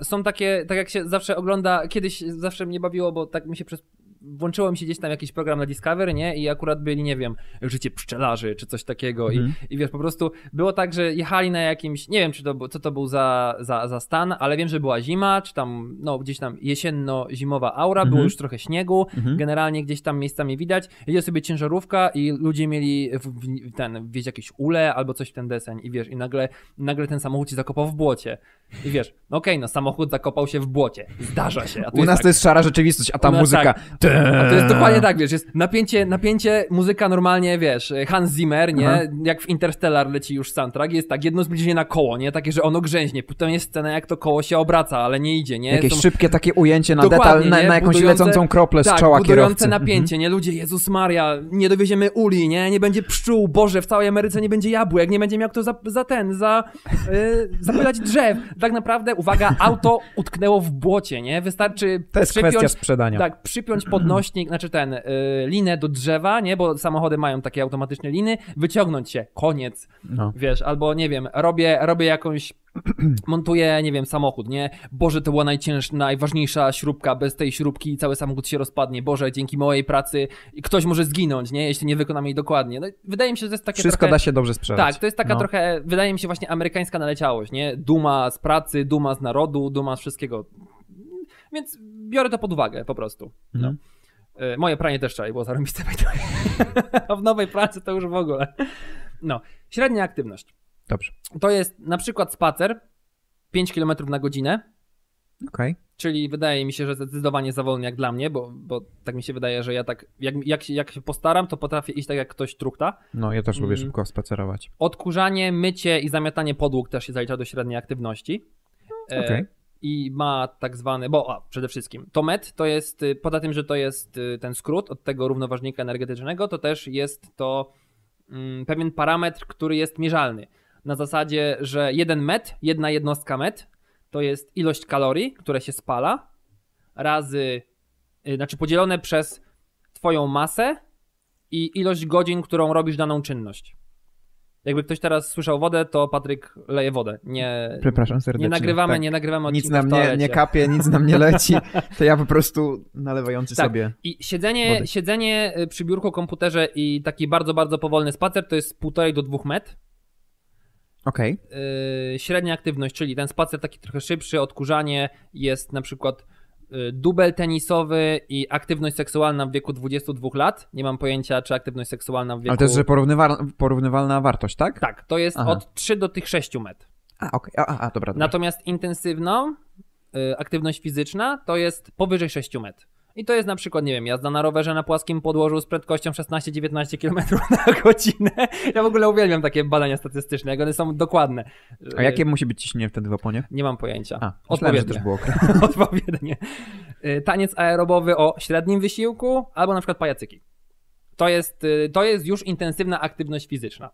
są takie, tak jak się zawsze ogląda, kiedyś zawsze mnie bawiło, bo tak mi się przez włączyło mi się gdzieś tam jakiś program na Discovery, nie? I akurat byli, nie wiem, życie pszczelarzy czy coś takiego. I, mhm. I wiesz, po prostu było tak, że jechali na jakimś, nie wiem, czy to, co to był za, za, za stan, ale wiem, że była zima, czy tam, no gdzieś tam jesienno-zimowa aura, było mhm. już trochę śniegu, mhm. generalnie gdzieś tam miejscami widać. Jedzie sobie ciężarówka i ludzie mieli w, w, ten, wieźć jakieś ule albo coś w ten deseń i wiesz, i nagle, nagle ten samochód się zakopał w błocie. I wiesz, no okej, okay, no samochód zakopał się w błocie. Zdarza się. U nas tak, to jest szara rzeczywistość, a ta muzyka. Tak, a to jest dokładnie tak, wiesz, jest napięcie, napięcie, muzyka normalnie, wiesz, Hans Zimmer, nie, Aha. jak w Interstellar leci już soundtrack, jest tak, jedno zbliżenie na koło, nie, takie, że ono grzęźnie, potem jest scena, jak to koło się obraca, ale nie idzie, nie. Jakieś szybkie takie ujęcie na dokładnie, detal, na, na jakąś budujące, lecącą kroplę z tak, czoła kierowcy. napięcie, mhm. nie, ludzie, Jezus Maria, nie dowieziemy uli, nie, nie będzie pszczół, Boże, w całej Ameryce nie będzie jabłek, nie będzie miał kto za, za ten, za, yy, zapylać drzew. Tak naprawdę, uwaga, auto utknęło w błocie, nie, wystarczy To jest kwestia sprzedania. Tak, przypiąć pod Mhm. odnośnik, znaczy ten, y, linę do drzewa, nie, bo samochody mają takie automatyczne liny, wyciągnąć się, koniec, no. wiesz, albo nie wiem, robię, robię jakąś montuję, nie wiem, samochód, nie? Boże, to była najcięższa, najważniejsza śrubka, bez tej śrubki cały samochód się rozpadnie. Boże, dzięki mojej pracy ktoś może zginąć, nie? Jeśli nie wykonam jej dokładnie. No, wydaje mi się, że to jest takie Wszystko trochę... da się dobrze sprzedać. Tak, to jest taka no. trochę, wydaje mi się, właśnie amerykańska naleciałość, nie? Duma z pracy, duma z narodu, duma z wszystkiego. Więc biorę to pod uwagę po prostu. No. Mhm. E, moje pranie też wczoraj było zarobiste. A w nowej pracy to już w ogóle. No, średnia aktywność. Dobrze. To jest na przykład spacer 5 km na godzinę. Okej. Okay. Czyli wydaje mi się, że zdecydowanie za wolny jak dla mnie, bo, bo tak mi się wydaje, że ja tak, jak, jak, się, jak się postaram, to potrafię iść tak jak ktoś truchta. No, ja też lubię mm. szybko spacerować. Odkurzanie, mycie i zamiatanie podłóg też się zalicza do średniej aktywności. E, Okej. Okay i ma tak zwany, bo a, przede wszystkim to MET to jest, y, poza tym, że to jest y, ten skrót od tego równoważnika energetycznego, to też jest to mm, pewien parametr, który jest mierzalny. Na zasadzie, że jeden MET, jedna jednostka MET to jest ilość kalorii, które się spala razy, y, znaczy podzielone przez twoją masę i ilość godzin, którą robisz daną czynność. Jakby ktoś teraz słyszał wodę, to Patryk leje wodę. Nie, Przepraszam serdecznie. Nie nagrywamy, tak. nie nagrywamy odcinka Nic nam nie, nie kapie, nic nam nie leci, to ja po prostu nalewający tak. sobie I siedzenie, siedzenie y, przy biurku, komputerze i taki bardzo, bardzo powolny spacer to jest półtorej do dwóch metr. Okej. Okay. Yy, średnia aktywność, czyli ten spacer taki trochę szybszy, odkurzanie jest na przykład Y, dubel tenisowy i aktywność seksualna w wieku 22 lat. Nie mam pojęcia, czy aktywność seksualna w wieku... Ale to jest że porównywalna wartość, tak? Tak, to jest Aha. od 3 do tych 6 metr. A, okej, okay. a, a dobra, dobra. Natomiast intensywną y, aktywność fizyczna to jest powyżej 6 metr. I to jest na przykład, nie wiem, jazda na rowerze na płaskim podłożu z prędkością 16-19 km na godzinę. Ja w ogóle uwielbiam takie badania statystyczne, jak one są dokładne. A jakie musi być ciśnienie wtedy w oponie? Nie mam pojęcia. A, Odpowiednie. Myślałem, było Odpowiednie. Y, taniec aerobowy o średnim wysiłku albo na przykład pajacyki. To jest, y, to jest już intensywna aktywność fizyczna.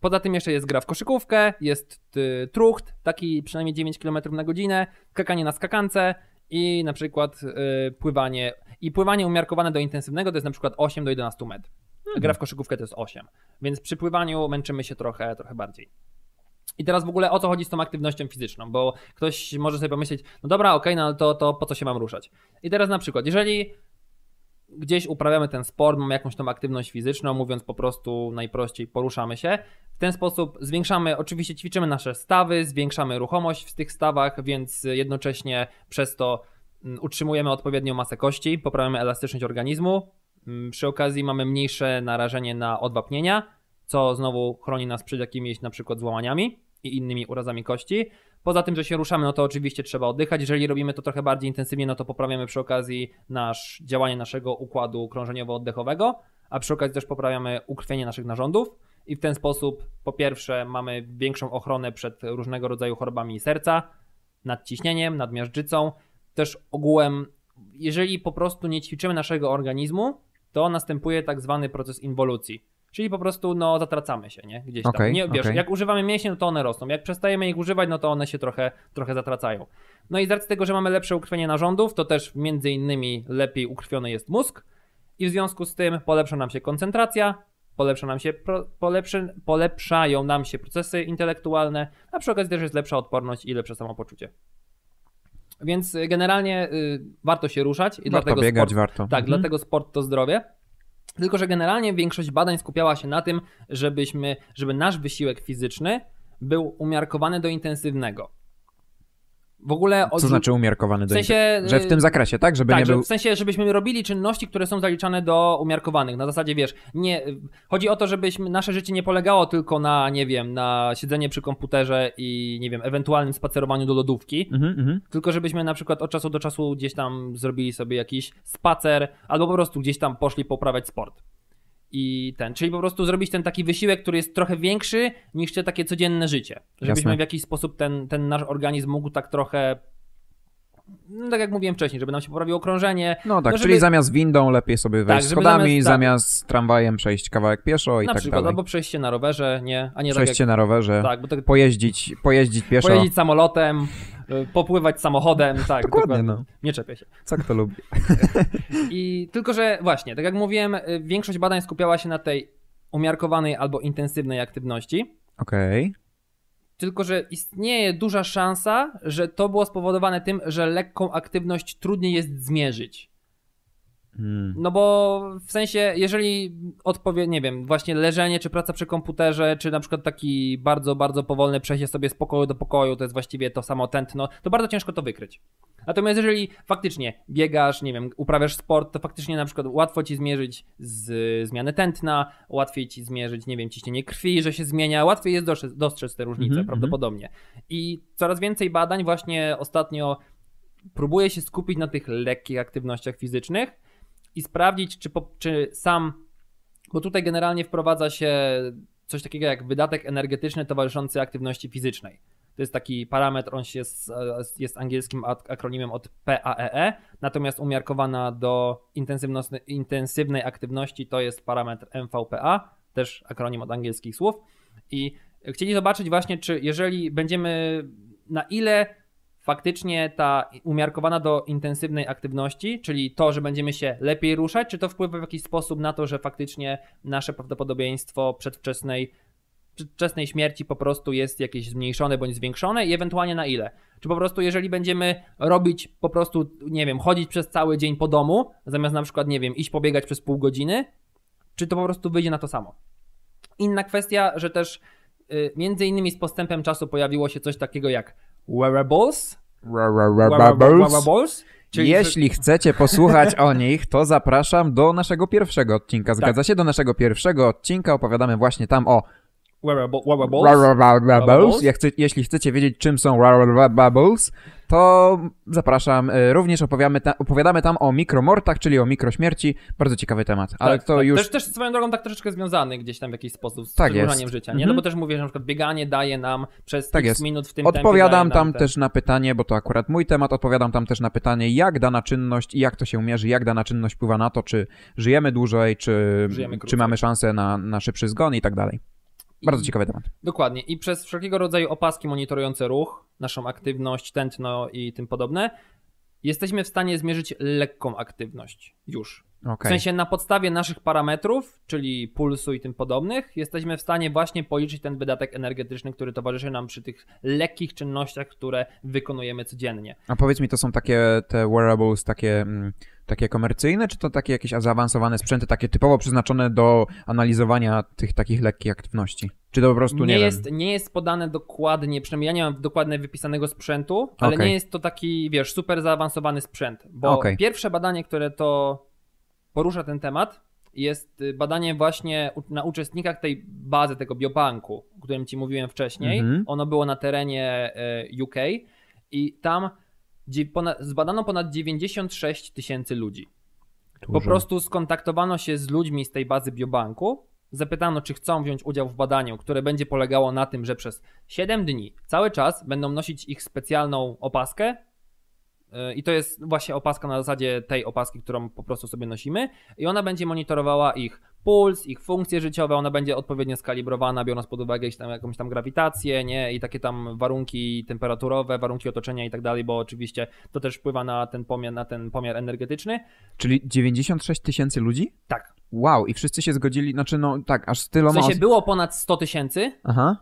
Poza tym jeszcze jest gra w koszykówkę, jest y, trucht, taki przynajmniej 9 km na godzinę, skakanie na skakance, i na przykład y, pływanie. I pływanie umiarkowane do intensywnego to jest na przykład 8 do 11 metrów. Hmm. Gra w koszykówkę to jest 8, więc przy pływaniu męczymy się trochę, trochę bardziej. I teraz w ogóle o co chodzi z tą aktywnością fizyczną, bo ktoś może sobie pomyśleć, no dobra, okej, okay, no to, to po co się mam ruszać? I teraz na przykład, jeżeli gdzieś uprawiamy ten sport, mamy jakąś tam aktywność fizyczną, mówiąc po prostu najprościej, poruszamy się. W ten sposób zwiększamy, oczywiście ćwiczymy nasze stawy, zwiększamy ruchomość w tych stawach, więc jednocześnie przez to mm, utrzymujemy odpowiednią masę kości, poprawiamy elastyczność organizmu. Mm, przy okazji mamy mniejsze narażenie na odwapnienia, co znowu chroni nas przed jakimiś na przykład złamaniami i innymi urazami kości. Poza tym, że się ruszamy, no to oczywiście trzeba oddychać. Jeżeli robimy to trochę bardziej intensywnie, no to poprawiamy przy okazji nasz, działanie naszego układu krążeniowo-oddechowego, a przy okazji też poprawiamy ukrwienie naszych narządów. I w ten sposób, po pierwsze, mamy większą ochronę przed różnego rodzaju chorobami serca, nadciśnieniem, nadmiażdżycą. Też ogółem, jeżeli po prostu nie ćwiczymy naszego organizmu, to następuje tak zwany proces inwolucji. Czyli po prostu no, zatracamy się, nie? Gdzieś tam. Okay, nie, wiesz, okay. Jak używamy mięśni, no to one rosną. Jak przestajemy ich używać, no to one się trochę, trochę zatracają. No i z racji tego, że mamy lepsze ukrwienie narządów, to też między innymi lepiej ukrwiony jest mózg i w związku z tym polepsza nam się koncentracja, polepsza nam się, polepszy, polepszają nam się procesy intelektualne, a przy okazji też jest lepsza odporność i lepsze samopoczucie. Więc generalnie y, warto się ruszać i warto dlatego biegać, sport, warto. Tak, mhm. dlatego sport to zdrowie. Tylko, że generalnie większość badań skupiała się na tym, żebyśmy, żeby nasz wysiłek fizyczny był umiarkowany do intensywnego w ogóle... Co znaczy umiarkowany do w sensie, Że w y, tym zakresie, tak? Żeby tak, nie był... w sensie, żebyśmy robili czynności, które są zaliczane do umiarkowanych. Na zasadzie, wiesz, nie... Y, chodzi o to, żebyśmy... Nasze życie nie polegało tylko na, nie wiem, na siedzenie przy komputerze i, nie wiem, ewentualnym spacerowaniu do lodówki. Mhm, mhm. Tylko żebyśmy na przykład od czasu do czasu gdzieś tam zrobili sobie jakiś spacer albo po prostu gdzieś tam poszli poprawiać sport i ten, czyli po prostu zrobić ten taki wysiłek, który jest trochę większy niż te takie codzienne życie. Żebyśmy Jasne. w jakiś sposób ten, ten nasz organizm mógł tak trochę no, tak jak mówiłem wcześniej, żeby nam się poprawiło okrążenie. No tak, no, żeby... czyli zamiast windą lepiej sobie tak, wejść tak, schodami, zamiast, tak. zamiast, tramwajem przejść kawałek pieszo i na tak przykład, dalej. Albo przejście na rowerze, nie, a nie Przejście tak jak... na rowerze, tak, bo tak... Pojeździć, pojeździć pieszo. Pojeździć samolotem popływać samochodem, tak. Dokładnie, dokładnie. No. nie czepia się. Co kto lubi. I tylko, że właśnie, tak jak mówiłem, y, większość badań skupiała się na tej umiarkowanej albo intensywnej aktywności. Okej. Okay. Tylko, że istnieje duża szansa, że to było spowodowane tym, że lekką aktywność trudniej jest zmierzyć. Hmm. No bo w sensie, jeżeli odpowie, nie wiem, właśnie leżenie, czy praca przy komputerze, czy na przykład taki bardzo, bardzo powolny przejście sobie z pokoju do pokoju, to jest właściwie to samo tętno, to bardzo ciężko to wykryć. Natomiast jeżeli faktycznie biegasz, nie wiem, uprawiasz sport, to faktycznie na przykład łatwo ci zmierzyć z, zmianę tętna, łatwiej ci zmierzyć, nie wiem, ciśnienie krwi, że się zmienia, łatwiej jest dostrzec, dostrzec te różnice mm -hmm. prawdopodobnie. I coraz więcej badań właśnie ostatnio próbuje się skupić na tych lekkich aktywnościach fizycznych, i sprawdzić, czy, po, czy sam, bo tutaj generalnie wprowadza się coś takiego jak wydatek energetyczny towarzyszący aktywności fizycznej. To jest taki parametr, on jest, jest angielskim akronimem od PAEE, e, natomiast umiarkowana do intensywnej aktywności to jest parametr MVPA, też akronim od angielskich słów. I chcieli zobaczyć właśnie, czy jeżeli będziemy, na ile faktycznie ta umiarkowana do intensywnej aktywności, czyli to, że będziemy się lepiej ruszać, czy to wpływa w jakiś sposób na to, że faktycznie nasze prawdopodobieństwo przedwczesnej wczesnej śmierci po prostu jest jakieś zmniejszone bądź zwiększone i ewentualnie na ile. Czy po prostu jeżeli będziemy robić po prostu, nie wiem, chodzić przez cały dzień po domu, zamiast na przykład, nie wiem, iść pobiegać przez pół godziny, czy to po prostu wyjdzie na to samo. Inna kwestia, że też y, między innymi z postępem czasu pojawiło się coś takiego jak wearables. Wearables. Czyli... Jeśli chcecie posłuchać o nich, to zapraszam do naszego pierwszego odcinka. Zgadza tak. się? Do naszego pierwszego odcinka opowiadamy właśnie tam o Wearables. wearables. jeśli chcecie wiedzieć, czym są wearables, to zapraszam. E, również opowiadamy, ta, opowiadamy tam o mikromortach, czyli o mikrośmierci. Bardzo ciekawy temat, ale tak, to tak. już... Też, też swoją drogą tak troszeczkę związany gdzieś tam w jakiś sposób z tak przedłużaniem życia, nie? Mm -hmm. No mhm. bo też mówię, że na przykład bieganie daje nam przez tak jest. minut w tym Odpowiadam tam też na pytanie, bo to akurat mój temat, odpowiadam tam też na pytanie, jak dana czynność i jak to się mierzy, jak dana czynność wpływa na to, czy żyjemy dłużej, czy, żyjemy czy mamy szansę na, na szybszy zgon i tak dalej. Bardzo ciekawy temat. Dokładnie. I przez wszelkiego rodzaju opaski monitorujące ruch, naszą aktywność, tętno i tym podobne, jesteśmy w stanie zmierzyć lekką aktywność już. Okay. W sensie na podstawie naszych parametrów, czyli pulsu i tym podobnych, jesteśmy w stanie właśnie policzyć ten wydatek energetyczny, który towarzyszy nam przy tych lekkich czynnościach, które wykonujemy codziennie. A powiedz mi, to są takie te wearables, takie, mm, takie komercyjne, czy to takie jakieś zaawansowane sprzęty, takie typowo przeznaczone do analizowania tych takich lekkich aktywności? Czy to po prostu nie, nie jest, wiem. Nie jest podane dokładnie, przynajmniej ja nie mam dokładnie wypisanego sprzętu, ale okay. nie jest to taki, wiesz, super zaawansowany sprzęt, bo okay. pierwsze badanie, które to porusza ten temat, jest y, badanie właśnie na uczestnikach tej bazy, tego biobanku, o którym ci mówiłem wcześniej. Mhm. Ono było na terenie y, UK i tam zbadano ponad 96 tysięcy ludzi. Dużo. Po prostu skontaktowano się z ludźmi z tej bazy biobanku, zapytano, czy chcą wziąć udział w badaniu, które będzie polegało na tym, że przez 7 dni cały czas będą nosić ich specjalną opaskę, Y, I to jest właśnie opaska na zasadzie tej opaski, którą po prostu sobie nosimy. I ona będzie monitorowała ich puls, ich funkcje życiowe, ona będzie odpowiednio skalibrowana, biorąc pod uwagę tam, jakąś tam grawitację, nie? I takie tam warunki temperaturowe, warunki otoczenia i tak dalej, bo oczywiście to też wpływa na ten pomiar, na ten pomiar energetyczny. Czyli 96 tysięcy ludzi? Tak. Wow, i wszyscy się zgodzili, znaczy no tak, aż tyle. W sensie było ponad 100 tysięcy. Aha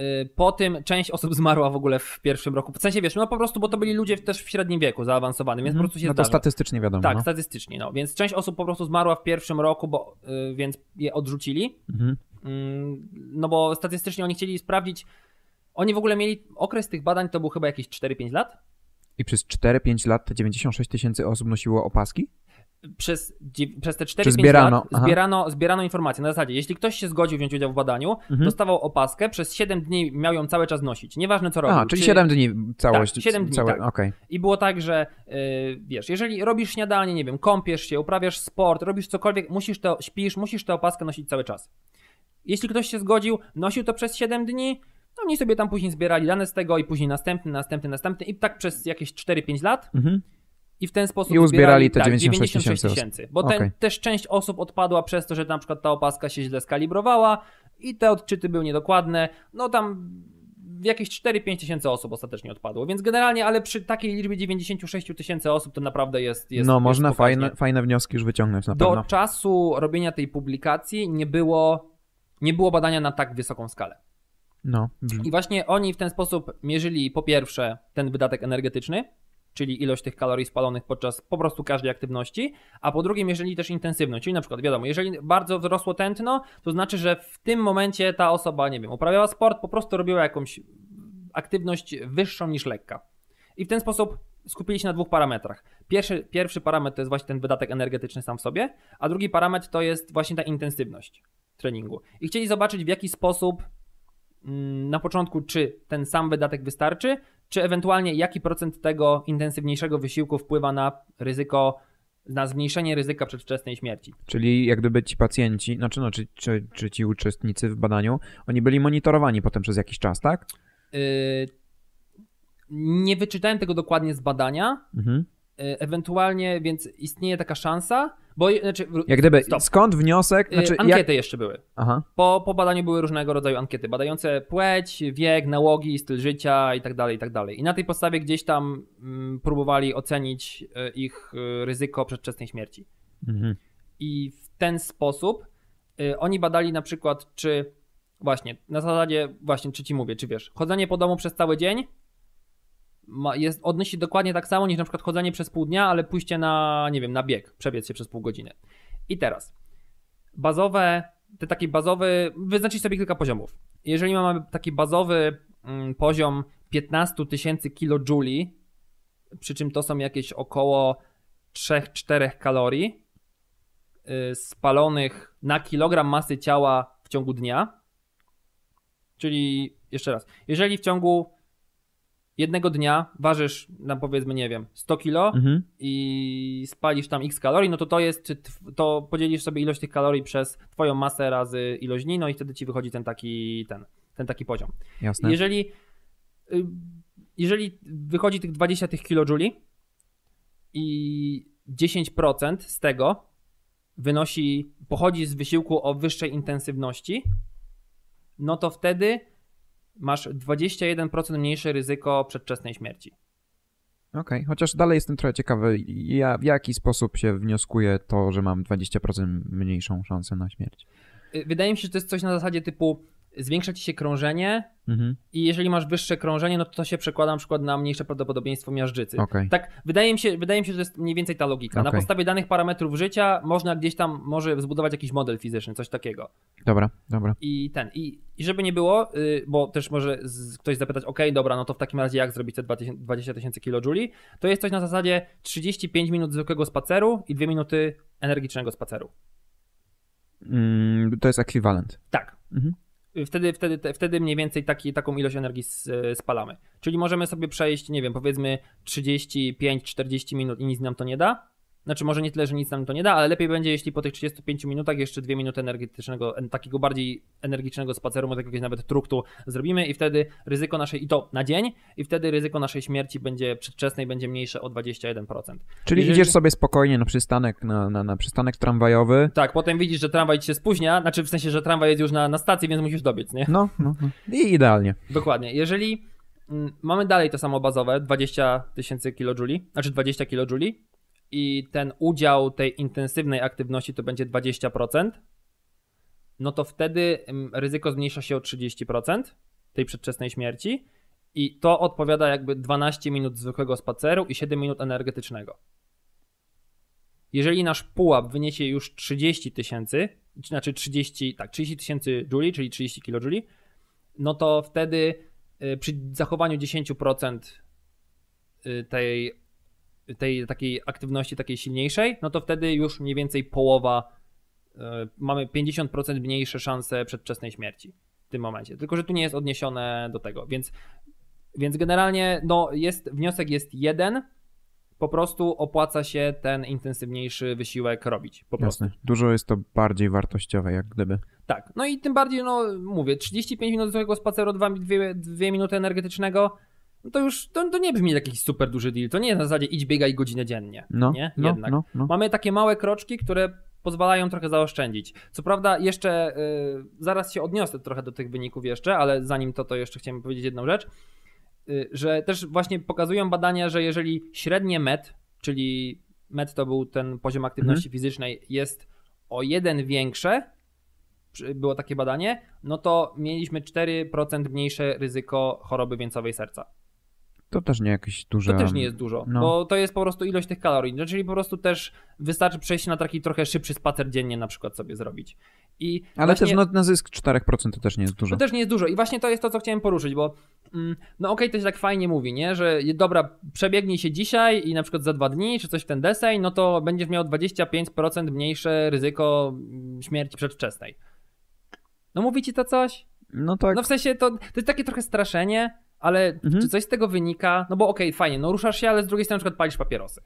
Y, po tym część osób zmarła w ogóle w pierwszym roku. W sensie wiesz, no po prostu, bo to byli ludzie też w średnim wieku zaawansowanym, więc po mhm. prostu się No to zdarza. statystycznie wiadomo. Tak, no. statystycznie, no. Więc część osób po prostu zmarła w pierwszym roku, bo, y, więc je odrzucili. Mhm. Mm, no bo statystycznie oni chcieli sprawdzić. Oni w ogóle mieli okres tych badań to był chyba jakieś 4-5 lat. I przez 4-5 lat te 96 tysięcy osób nosiło opaski? przez, przez te 4-5 lat zbierano, zbierano zbierano informacje. Na zasadzie, jeśli ktoś się zgodził wziąć udział w badaniu, mhm. dostawał opaskę, przez 7 dni miał ją cały czas nosić. Nieważne co robił. A, czyli czy... 7 dni całość. Tak, 7 dni, cały tak. okay. I było tak, że yy, wiesz, jeżeli robisz śniadanie, nie wiem, kąpiesz się, uprawiasz sport, robisz cokolwiek, musisz to, śpisz, musisz tę opaskę nosić cały czas. Jeśli ktoś się zgodził, nosił to przez 7 dni, no oni sobie tam później zbierali dane z tego i później następny, następny, następny i tak przez jakieś 4-5 lat. Mhm i w ten sposób I uzbierali, te 96 tak, 96 tysięcy. Bo okay. też część osób odpadła przez to, że na przykład ta opaska się źle skalibrowała i te odczyty były niedokładne. No tam jakieś 4-5 tysięcy osób ostatecznie odpadło, więc generalnie, ale przy takiej liczbie 96 tysięcy osób to naprawdę jest. jest no, jest można fajne, fajne wnioski już wyciągnąć na pewno. Do czasu robienia tej publikacji nie było, nie było badania na tak wysoką skalę. No. I właśnie oni w ten sposób mierzyli po pierwsze ten wydatek energetyczny, czyli ilość tych kalorii spalonych podczas po prostu każdej aktywności, a po drugie jeżeli też intensywność, czyli na przykład wiadomo, jeżeli bardzo wzrosło tętno, to znaczy, że w tym momencie ta osoba, nie wiem, uprawiała sport, po prostu robiła jakąś aktywność wyższą niż lekka. I w ten sposób skupili się na dwóch parametrach. Pierwszy, pierwszy parametr to jest właśnie ten wydatek energetyczny sam w sobie, a drugi parametr to jest właśnie ta intensywność treningu. I chcieli zobaczyć, w jaki sposób mm, na początku, czy ten sam wydatek wystarczy, czy ewentualnie jaki procent tego intensywniejszego wysiłku wpływa na ryzyko, na zmniejszenie ryzyka przedwczesnej śmierci. Czyli jak gdyby ci pacjenci, znaczy no, czy, czy, czy ci uczestnicy w badaniu, oni byli monitorowani potem przez jakiś czas, tak? Yy, nie wyczytałem tego dokładnie z badania, mhm. Y, ewentualnie, więc istnieje taka szansa, bo znaczy, jak gdyby, stop. skąd wniosek? Znaczy, y, ankiety jak... jeszcze były. Aha. Po, po badaniu były różnego rodzaju ankiety, badające płeć, wiek, nałogi, styl życia i tak dalej, i tak dalej. I na tej podstawie gdzieś tam m, mm, próbowali ocenić y, ich ryzyko przedwczesnej śmierci. Mhm. I w ten sposób y, oni badali na przykład, czy właśnie, na zasadzie, właśnie, czy ci mówię, czy wiesz, chodzenie po domu przez cały dzień ma, jest, odnosi dokładnie tak samo niż na przykład chodzenie przez pół dnia, ale pójście na, nie wiem, na bieg, przebiec się przez pół godziny. I teraz, bazowe, te taki bazowy, wyznaczyć sobie kilka poziomów. Jeżeli mamy taki bazowy mm, poziom 15 tysięcy kilojuli, przy czym to są jakieś około 3-4 kalorii yy, spalonych na kilogram masy ciała w ciągu dnia, czyli jeszcze raz, jeżeli w ciągu jednego dnia ważysz, na powiedzmy, nie wiem, 100 kilo mhm. i spalisz tam x kalorii, no to to jest, czy to podzielisz sobie ilość tych kalorii przez twoją masę razy ilość dni, no i wtedy ci wychodzi ten taki, ten, ten taki poziom. Jasne. Jeżeli, y, jeżeli wychodzi tych 20 tych kilojuli i 10% z tego wynosi, pochodzi z wysiłku o wyższej intensywności, no to wtedy masz 21% mniejsze ryzyko przedwczesnej śmierci. Okej, okay. chociaż dalej jestem trochę ciekawy, ja, w jaki sposób się wnioskuje to, że mam 20% mniejszą szansę na śmierć. Y, wydaje mi się, że to jest coś na zasadzie typu zwiększa ci się krążenie mhm. i jeżeli masz wyższe krążenie, no to, to się przekłada na przykład na mniejsze prawdopodobieństwo miażdżycy. Okay. Tak, wydaje mi, się, wydaje mi się, że to jest mniej więcej ta logika. Okay. Na podstawie danych parametrów życia można gdzieś tam może zbudować jakiś model fizyczny, coś takiego. Dobra, dobra. I ten, i, i żeby nie było, y, bo też może z, ktoś zapytać, ok, dobra, no to w takim razie jak zrobić te 20 tysięcy kilojuli? To jest coś na zasadzie 35 minut zwykłego spaceru i 2 minuty energicznego spaceru. Mm, to jest ekwiwalent. Tak. Mhm wtedy, wtedy, te, wtedy mniej więcej taki, taką ilość energii spalamy. Czyli możemy sobie przejść, nie wiem, powiedzmy 35-40 minut i nic nam to nie da, znaczy, może nie tyle, że nic nam to nie da, ale lepiej będzie, jeśli po tych 35 minutach jeszcze 2 minuty energetycznego, takiego bardziej energicznego spaceru, może jakiegoś nawet truktu zrobimy i wtedy ryzyko naszej, i to na dzień, i wtedy ryzyko naszej śmierci będzie przedwczesnej, będzie mniejsze o 21%. Czyli Jeżeli... idziesz sobie spokojnie na przystanek, na, na, na, przystanek tramwajowy. Tak, potem widzisz, że tramwaj się spóźnia, znaczy w sensie, że tramwaj jest już na, na stacji, więc musisz dobiec, nie? No, no, no. i idealnie. Dokładnie. Jeżeli mm, mamy dalej to samo bazowe, 20 tysięcy kilojuli, znaczy 20 kilojuli, i ten udział tej intensywnej aktywności to będzie 20%, no to wtedy mm, ryzyko zmniejsza się o 30% tej przedwczesnej śmierci i to odpowiada jakby 12 minut zwykłego spaceru i 7 minut energetycznego. Jeżeli nasz pułap wyniesie już 30 tysięcy, znaczy 30, tak, 30 tysięcy Juli, czyli 30 kJ, no to wtedy y, przy zachowaniu 10% y, tej tej takiej aktywności takiej silniejszej, no to wtedy już mniej więcej połowa, y, mamy 50% mniejsze szanse przedwczesnej śmierci w tym momencie. Tylko, że tu nie jest odniesione do tego, więc, więc generalnie no jest, wniosek jest jeden, po prostu opłaca się ten intensywniejszy wysiłek robić. Po prostu. Dużo jest to bardziej wartościowe, jak gdyby. Tak, no i tym bardziej, no mówię, 35 minut zwykłego spaceru, 2 minuty energetycznego, no to już to, to nie brzmi jakiś super duży deal. To nie jest na zasadzie idź biegaj godzinę dziennie. No, nie? No, Jednak. No, no. Mamy takie małe kroczki, które pozwalają trochę zaoszczędzić. Co prawda jeszcze y, zaraz się odniosę trochę do tych wyników jeszcze, ale zanim to, to jeszcze chciałem powiedzieć jedną rzecz, y, że też właśnie pokazują badania, że jeżeli średnie MET, czyli MET to był ten poziom aktywności mhm. fizycznej, jest o jeden większe, było takie badanie, no to mieliśmy 4% mniejsze ryzyko choroby wieńcowej serca. To też nie jakieś duże. To też nie jest dużo, no. bo to jest po prostu ilość tych kalorii. No, czyli po prostu też wystarczy przejść na taki trochę szybszy spacer dziennie, na przykład sobie zrobić. I Ale właśnie... też no, na zysk 4% to też nie jest dużo. To też nie jest dużo. I właśnie to jest to, co chciałem poruszyć, bo mm, no okej, okay, to się tak fajnie mówi, nie? Że dobra, przebiegnij się dzisiaj i na przykład za dwa dni, czy coś w ten deseń, no to będziesz miał 25% mniejsze ryzyko mm, śmierci przedwczesnej. No mówi ci to coś? No tak. No w sensie to, to jest takie trochę straszenie. Ale mhm. czy coś z tego wynika? No bo okej, okay, fajnie, no ruszasz się, ale z drugiej strony na przykład palisz papierosy.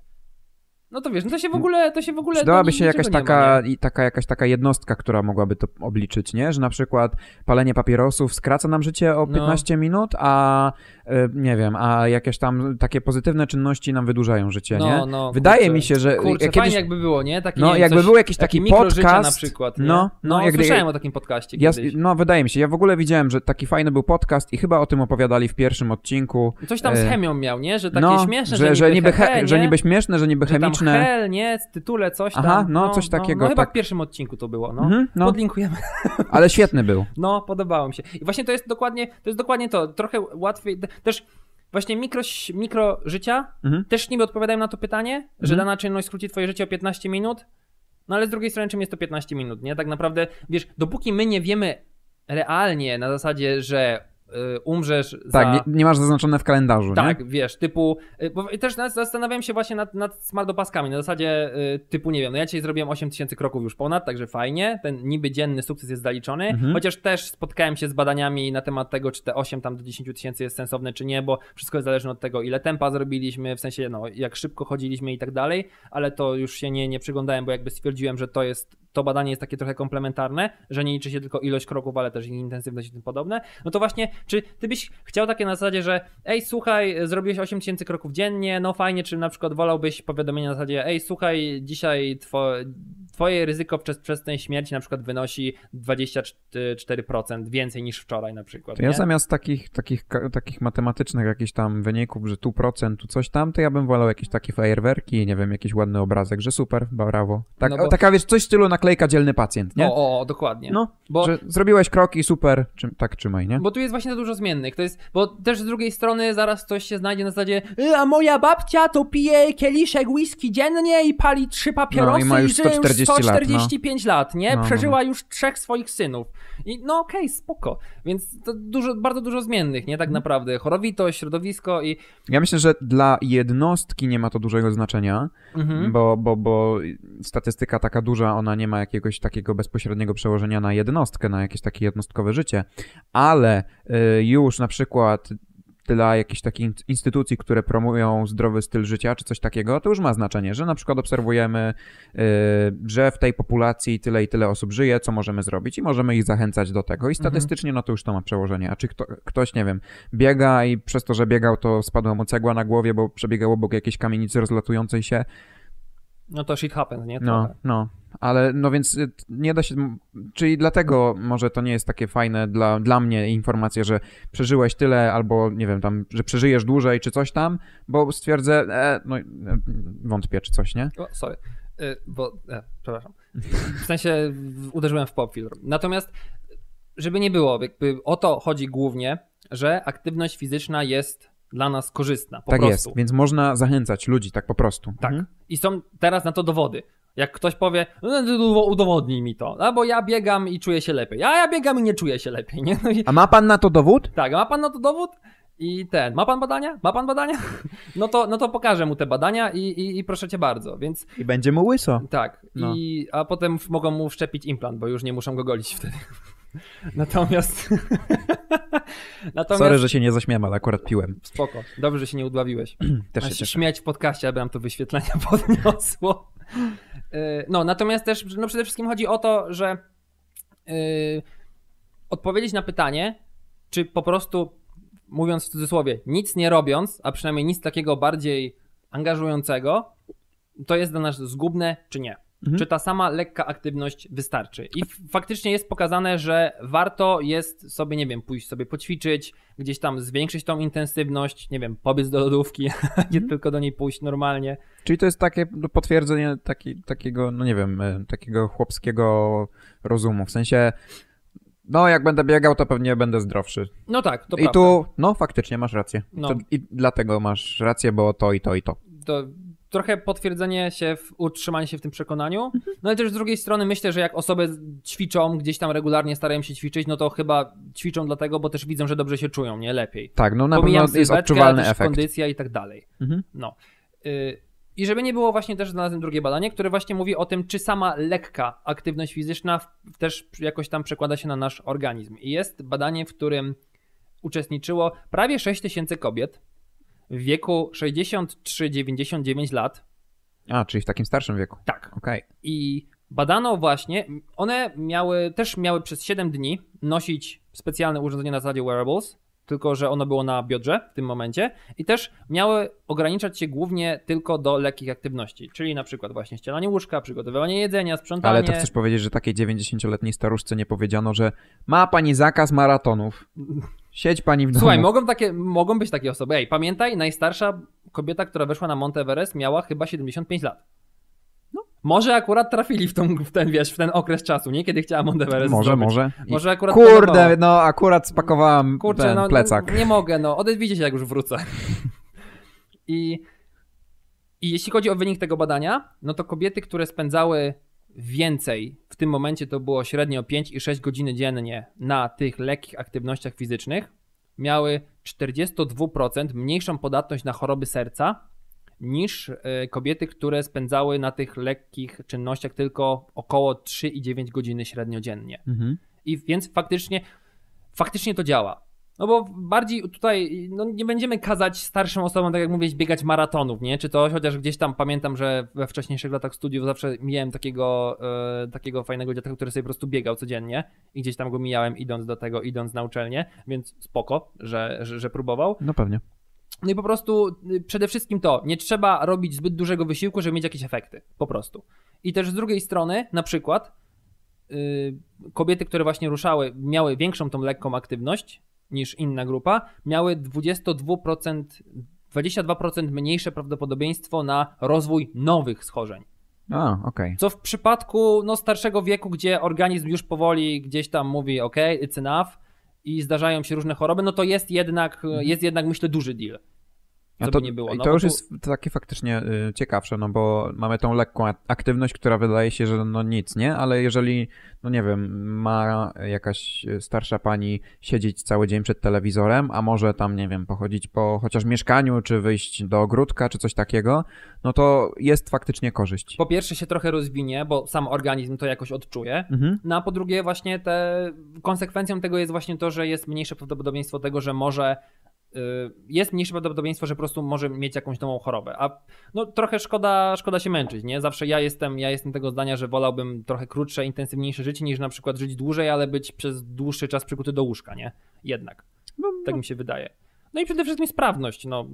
No to wiesz, no to się w ogóle, to się w ogóle... Dałaby się jakaś taka, ma, taka, jakaś taka jednostka, która mogłaby to obliczyć, nie? Że na przykład palenie papierosów skraca nam życie o 15 no. minut, a y, nie wiem, a jakieś tam takie pozytywne czynności nam wydłużają życie, no, nie? No, Wydaje kurczę. mi się, że... Kurczę, jak kiedyś, jakby było, nie? Taki, no, nie jakby coś, był jakiś taki, taki podcast... na przykład, no, nie? No, no, no jak, słyszałem o takim podcaście ja, No, wydaje mi się. Ja w ogóle widziałem, że taki fajny był podcast i chyba o tym opowiadali w pierwszym odcinku. Coś tam z e, chemią miał, nie? Że takie no, śmieszne, że, że niby, że niby śmieszne, że niby chemiczne, mroczne. Hell, nie, w tytule coś tam. Aha, no, no coś no, takiego. No, no chyba tak. w pierwszym odcinku to było, no. Mhm, no. Podlinkujemy. Ale świetny był. No, podobało mi się. I właśnie to jest dokładnie to, jest dokładnie to. trochę łatwiej, też właśnie mikro, mikro życia, mhm. też niby odpowiadają na to pytanie, że mhm. dana czynność skróci twoje życie o 15 minut, no ale z drugiej strony czym jest to 15 minut, nie? Tak naprawdę, wiesz, dopóki my nie wiemy realnie na zasadzie, że Y, umrzesz. Tak, za... nie, nie, masz zaznaczone w kalendarzu. Tak, nie? wiesz, typu. Y, bo też zastanawiałem się właśnie nad, nad Na zasadzie y, typu, nie wiem, no ja dzisiaj zrobiłem 8000 kroków już ponad, także fajnie. Ten niby dzienny sukces jest zaliczony. Mhm. Chociaż też spotkałem się z badaniami na temat tego, czy te 8 tam do 10 tysięcy jest sensowne, czy nie, bo wszystko jest zależne od tego, ile tempa zrobiliśmy, w sensie, no, jak szybko chodziliśmy i tak dalej, ale to już się nie, nie przyglądałem, bo jakby stwierdziłem, że to jest to badanie jest takie trochę komplementarne, że nie liczy się tylko ilość kroków, ale też intensywność i tym podobne, no to właśnie, czy ty byś chciał takie na zasadzie, że ej, słuchaj, zrobiłeś 8000 kroków dziennie, no fajnie, czy na przykład wolałbyś powiadomienia na zasadzie, ej, słuchaj, dzisiaj twoje twoje ryzyko przez, tę śmierć na przykład wynosi 24% więcej niż wczoraj na przykład. To ja zamiast takich, takich, takich matematycznych jakichś tam wyników, że tu procent, tu coś tam, to ja bym wolał jakieś takie fajerwerki, nie wiem, jakiś ładny obrazek, że super, brawo. Tak, no bo... Taka wiesz, coś w stylu naklejka dzielny pacjent, nie? No, o, o dokładnie. No, bo... że zrobiłeś kroki, super, czy, tak trzymaj, nie? Bo tu jest właśnie za dużo zmiennych, to jest, bo też z drugiej strony zaraz coś się znajdzie na zasadzie, y, a moja babcia to pije kieliszek whisky dziennie i pali trzy papierosy no, i ma już 140 140 lat. 145 no. lat, lat nie? No, no, no, Przeżyła już trzech swoich synów. I no okej, okay, spoko. Więc to dużo, bardzo dużo zmiennych, nie? Tak mhm. naprawdę. Chorowitość, środowisko i... Ja myślę, że dla jednostki nie ma to dużego znaczenia, mhm. bo, bo, bo statystyka taka duża, ona nie ma jakiegoś takiego bezpośredniego przełożenia na jednostkę, na jakieś takie jednostkowe życie. Ale y, już na przykład dla jakichś takich instytucji, które promują zdrowy styl życia czy coś takiego, to już ma znaczenie, że na przykład obserwujemy, y, że w tej populacji tyle i tyle osób żyje, co możemy zrobić i możemy ich zachęcać do tego i mhm. statystycznie no to już to ma przełożenie. A czy kto, ktoś, nie wiem, biega i przez to, że biegał, to spadła mu cegła na głowie, bo przebiegał obok jakiejś kamienicy rozlatującej się, no to shit happens, nie? No, no. Ale no więc y, nie da się. Czyli dlatego może to nie jest takie fajne dla, dla mnie informacja, że przeżyłeś tyle, albo nie wiem, tam, że przeżyjesz dłużej, czy coś tam, bo stwierdzę, e, no e, wątpię, czy coś, nie? O, sorry. Y, bo, e, przepraszam. W sensie uderzyłem w popfiltr. Natomiast, żeby nie było, jakby o to chodzi głównie, że aktywność fizyczna jest dla nas korzystna. Po tak prostu. jest, więc można zachęcać ludzi tak po prostu. Tak. Mhm. I są teraz na to dowody. Jak ktoś powie, no, no, no, no udowodnij mi to, albo ja biegam i czuję się lepiej. A ja biegam i nie czuję się lepiej. Nie? No i... A ma pan na to dowód? Tak, ma pan na to dowód? I ten, ma pan badania? Ma pan badania? No to, no to pokażę mu te badania i, i, i proszę cię bardzo, więc... I będzie mu łyso. Tak, no. i, a potem mogą mu wszczepić implant, bo już nie muszą go golić wtedy. Natomiast... Natomiast... Sorry, że się nie zaśmiałem, ale akurat piłem. Spoko, dobrze, że się nie udławiłeś. Też się śmiać w podcaście, aby nam to wyświetlenia podniosło. Y, no, natomiast też no przede wszystkim chodzi o to, że yy, odpowiedzieć na pytanie, czy po prostu, mówiąc w cudzysłowie, nic nie robiąc, a przynajmniej nic takiego bardziej angażującego, to jest dla nas zgubne, czy nie. Mhm. Czy ta sama lekka aktywność wystarczy? I faktycznie jest pokazane, że warto jest sobie, nie wiem, pójść sobie poćwiczyć, gdzieś tam zwiększyć tą intensywność, nie wiem, pobiec do lodówki, mhm. nie tylko do niej pójść normalnie. Czyli to jest takie potwierdzenie taki, takiego, no nie wiem, e, takiego chłopskiego rozumu. W sensie, no jak będę biegał, to pewnie będę zdrowszy. No tak, to I prawda. tu, no faktycznie masz rację. No. To, I dlatego masz rację, bo to i to i to. to trochę potwierdzenie się, w, utrzymanie się w tym przekonaniu. Mhm. No i też z drugiej strony myślę, że jak osoby ćwiczą, gdzieś tam regularnie starają się ćwiczyć, no to chyba ćwiczą dlatego, bo też widzą, że dobrze się czują, nie lepiej. Tak, no na Pomijam pewno jest odczuwalny efekt. kondycja i tak dalej. Mhm. No. Y i żeby nie było, właśnie też znalazłem drugie badanie, które właśnie mówi o tym, czy sama lekka aktywność fizyczna też jakoś tam przekłada się na nasz organizm. I jest badanie, w którym uczestniczyło prawie 6 tysięcy kobiet w wieku 63-99 lat. A, czyli w takim starszym wieku. Tak. Okay. I badano właśnie, one miały, też miały przez 7 dni nosić specjalne urządzenie na zasadzie wearables, tylko że ono było na biodrze w tym momencie i też miały ograniczać się głównie tylko do lekkich aktywności, czyli na przykład właśnie ścielanie łóżka, przygotowywanie jedzenia, sprzątanie. Ale to chcesz powiedzieć, że takiej 90-letniej staruszce nie powiedziano, że ma pani zakaz maratonów. Siedź pani w domu. Słuchaj, mogą, takie, mogą być takie osoby. Ej, pamiętaj, najstarsza kobieta, która weszła na Mount Everest miała chyba 75 lat. No. Może akurat trafili w, tą, w ten, wiesz, w ten okres czasu, nie? Kiedy chciała Mount Everest Może, zrobić. może. może akurat kurde, no akurat spakowałam Kurczę, ten no, no, plecak. Nie mogę, no. Odezwijcie się, jak już wrócę. I, I jeśli chodzi o wynik tego badania, no to kobiety, które spędzały więcej, w tym momencie to było średnio 5 i 6 godzin dziennie na tych lekkich aktywnościach fizycznych, miały 42% mniejszą podatność na choroby serca niż e, kobiety, które spędzały na tych lekkich czynnościach tylko około 3,9 godziny średnio dziennie. Mhm. I więc faktycznie, faktycznie to działa. No bo bardziej tutaj, no nie będziemy kazać starszym osobom, tak jak mówię, biegać maratonów, nie? Czy to, chociaż gdzieś tam pamiętam, że we wcześniejszych latach studiów zawsze miałem takiego, e, takiego fajnego dziadka, który sobie po prostu biegał codziennie i gdzieś tam go mijałem idąc do tego, idąc na uczelnię, więc spoko, że, że, że próbował. No pewnie. No i po prostu y, przede wszystkim to, nie trzeba robić zbyt dużego wysiłku, żeby mieć jakieś efekty, po prostu. I też z drugiej strony, na przykład, yy, kobiety, które właśnie ruszały, miały większą tą lekką aktywność, niż inna grupa, miały 22%, 22% mniejsze prawdopodobieństwo na rozwój nowych schorzeń. A, okay. Co w przypadku no, starszego wieku, gdzie organizm już powoli gdzieś tam mówi, ok, it's enough i zdarzają się różne choroby, no to jest jednak, mhm. jest jednak myślę, duży deal. Co no to, by nie było. No, I to już jest takie faktycznie y, ciekawsze, no bo mamy tą lekką aktywność, która wydaje się, że no nic, nie? Ale jeżeli, no nie wiem, ma jakaś starsza pani siedzieć cały dzień przed telewizorem, a może tam, nie wiem, pochodzić po chociaż mieszkaniu, czy wyjść do ogródka, czy coś takiego, no to jest faktycznie korzyść. Po pierwsze się trochę rozwinie, bo sam organizm to jakoś odczuje, mhm. no a po drugie właśnie te, konsekwencją tego jest właśnie to, że jest mniejsze prawdopodobieństwo tego, że może Y, jest mniejsze prawdopodobieństwo, że po prostu może mieć jakąś nową chorobę. A no trochę szkoda, szkoda się męczyć, nie? Zawsze ja jestem, ja jestem tego zdania, że wolałbym trochę krótsze, intensywniejsze życie niż na przykład żyć dłużej, ale być przez dłuższy czas przykuty do łóżka, nie? Jednak. No, no. Tak mi się wydaje. No i przede wszystkim sprawność, no.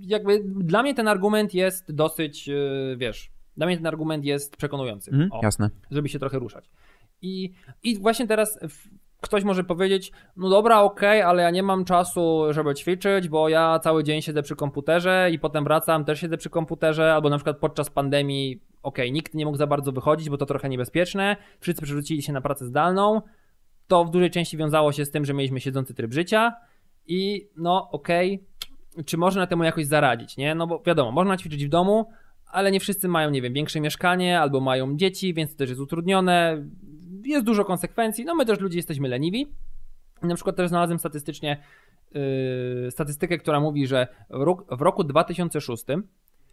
Jakby dla mnie ten argument jest dosyć, y, wiesz, dla mnie ten argument jest przekonujący. Mm, o, jasne. Żeby się trochę ruszać. I, I właśnie teraz w, ktoś może powiedzieć, no dobra, okej, okay, ale ja nie mam czasu, żeby ćwiczyć, bo ja cały dzień siedzę przy komputerze i potem wracam, też siedzę przy komputerze, albo na przykład podczas pandemii, okej, okay, nikt nie mógł za bardzo wychodzić, bo to trochę niebezpieczne, wszyscy przerzucili się na pracę zdalną, to w dużej części wiązało się z tym, że mieliśmy siedzący tryb życia i no okej, okay, czy można temu jakoś zaradzić, nie? No bo wiadomo, można ćwiczyć w domu, ale nie wszyscy mają, nie wiem, większe mieszkanie albo mają dzieci, więc to też jest utrudnione jest dużo konsekwencji, no my też ludzie jesteśmy leniwi. Na przykład też znalazłem statystycznie yy, statystykę, która mówi, że w roku 2006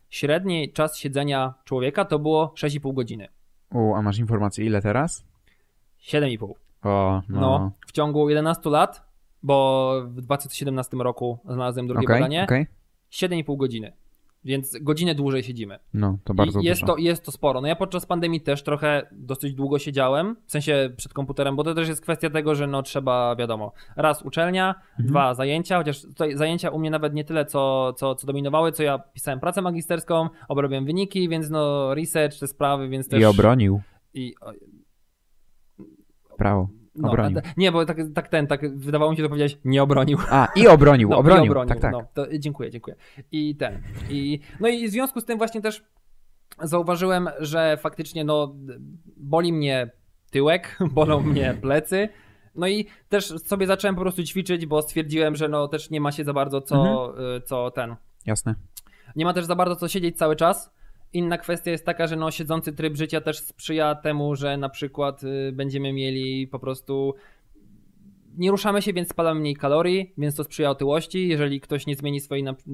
średni czas siedzenia człowieka to było 6,5 godziny. U, a masz informację ile teraz? 7,5. O, no. no. W ciągu 11 lat, bo w 2017 roku znalazłem drugie okay, badanie, okay. 7,5 godziny. Więc godzinę dłużej siedzimy. No, to bardzo I jest dużo. To, jest to sporo. No ja podczas pandemii też trochę dosyć długo siedziałem, w sensie przed komputerem, bo to też jest kwestia tego, że no trzeba, wiadomo, raz uczelnia, mhm. dwa zajęcia, chociaż zajęcia u mnie nawet nie tyle, co, co, co dominowały, co ja pisałem pracę magisterską, obrobiłem wyniki, więc no research, te sprawy, więc też... I obronił. I... Prawo. No, obronił. nie, bo tak, tak, ten, tak wydawało mi się, to powiedzieć, nie obronił. A, i obronił, no, obronił. I obronił. Tak, tak. No, to, dziękuję, dziękuję. I ten. I, no i w związku z tym właśnie też zauważyłem, że faktycznie no, boli mnie tyłek, bolą mnie plecy. No i też sobie zacząłem po prostu ćwiczyć, bo stwierdziłem, że no też nie ma się za bardzo co, mhm. Y, co ten. Jasne. Nie ma też za bardzo co siedzieć cały czas Inna kwestia jest taka, że no, siedzący tryb życia też sprzyja temu, że na przykład y, będziemy mieli po prostu nie ruszamy się, więc spadamy mniej kalorii, więc to sprzyja otyłości. Jeżeli ktoś nie zmieni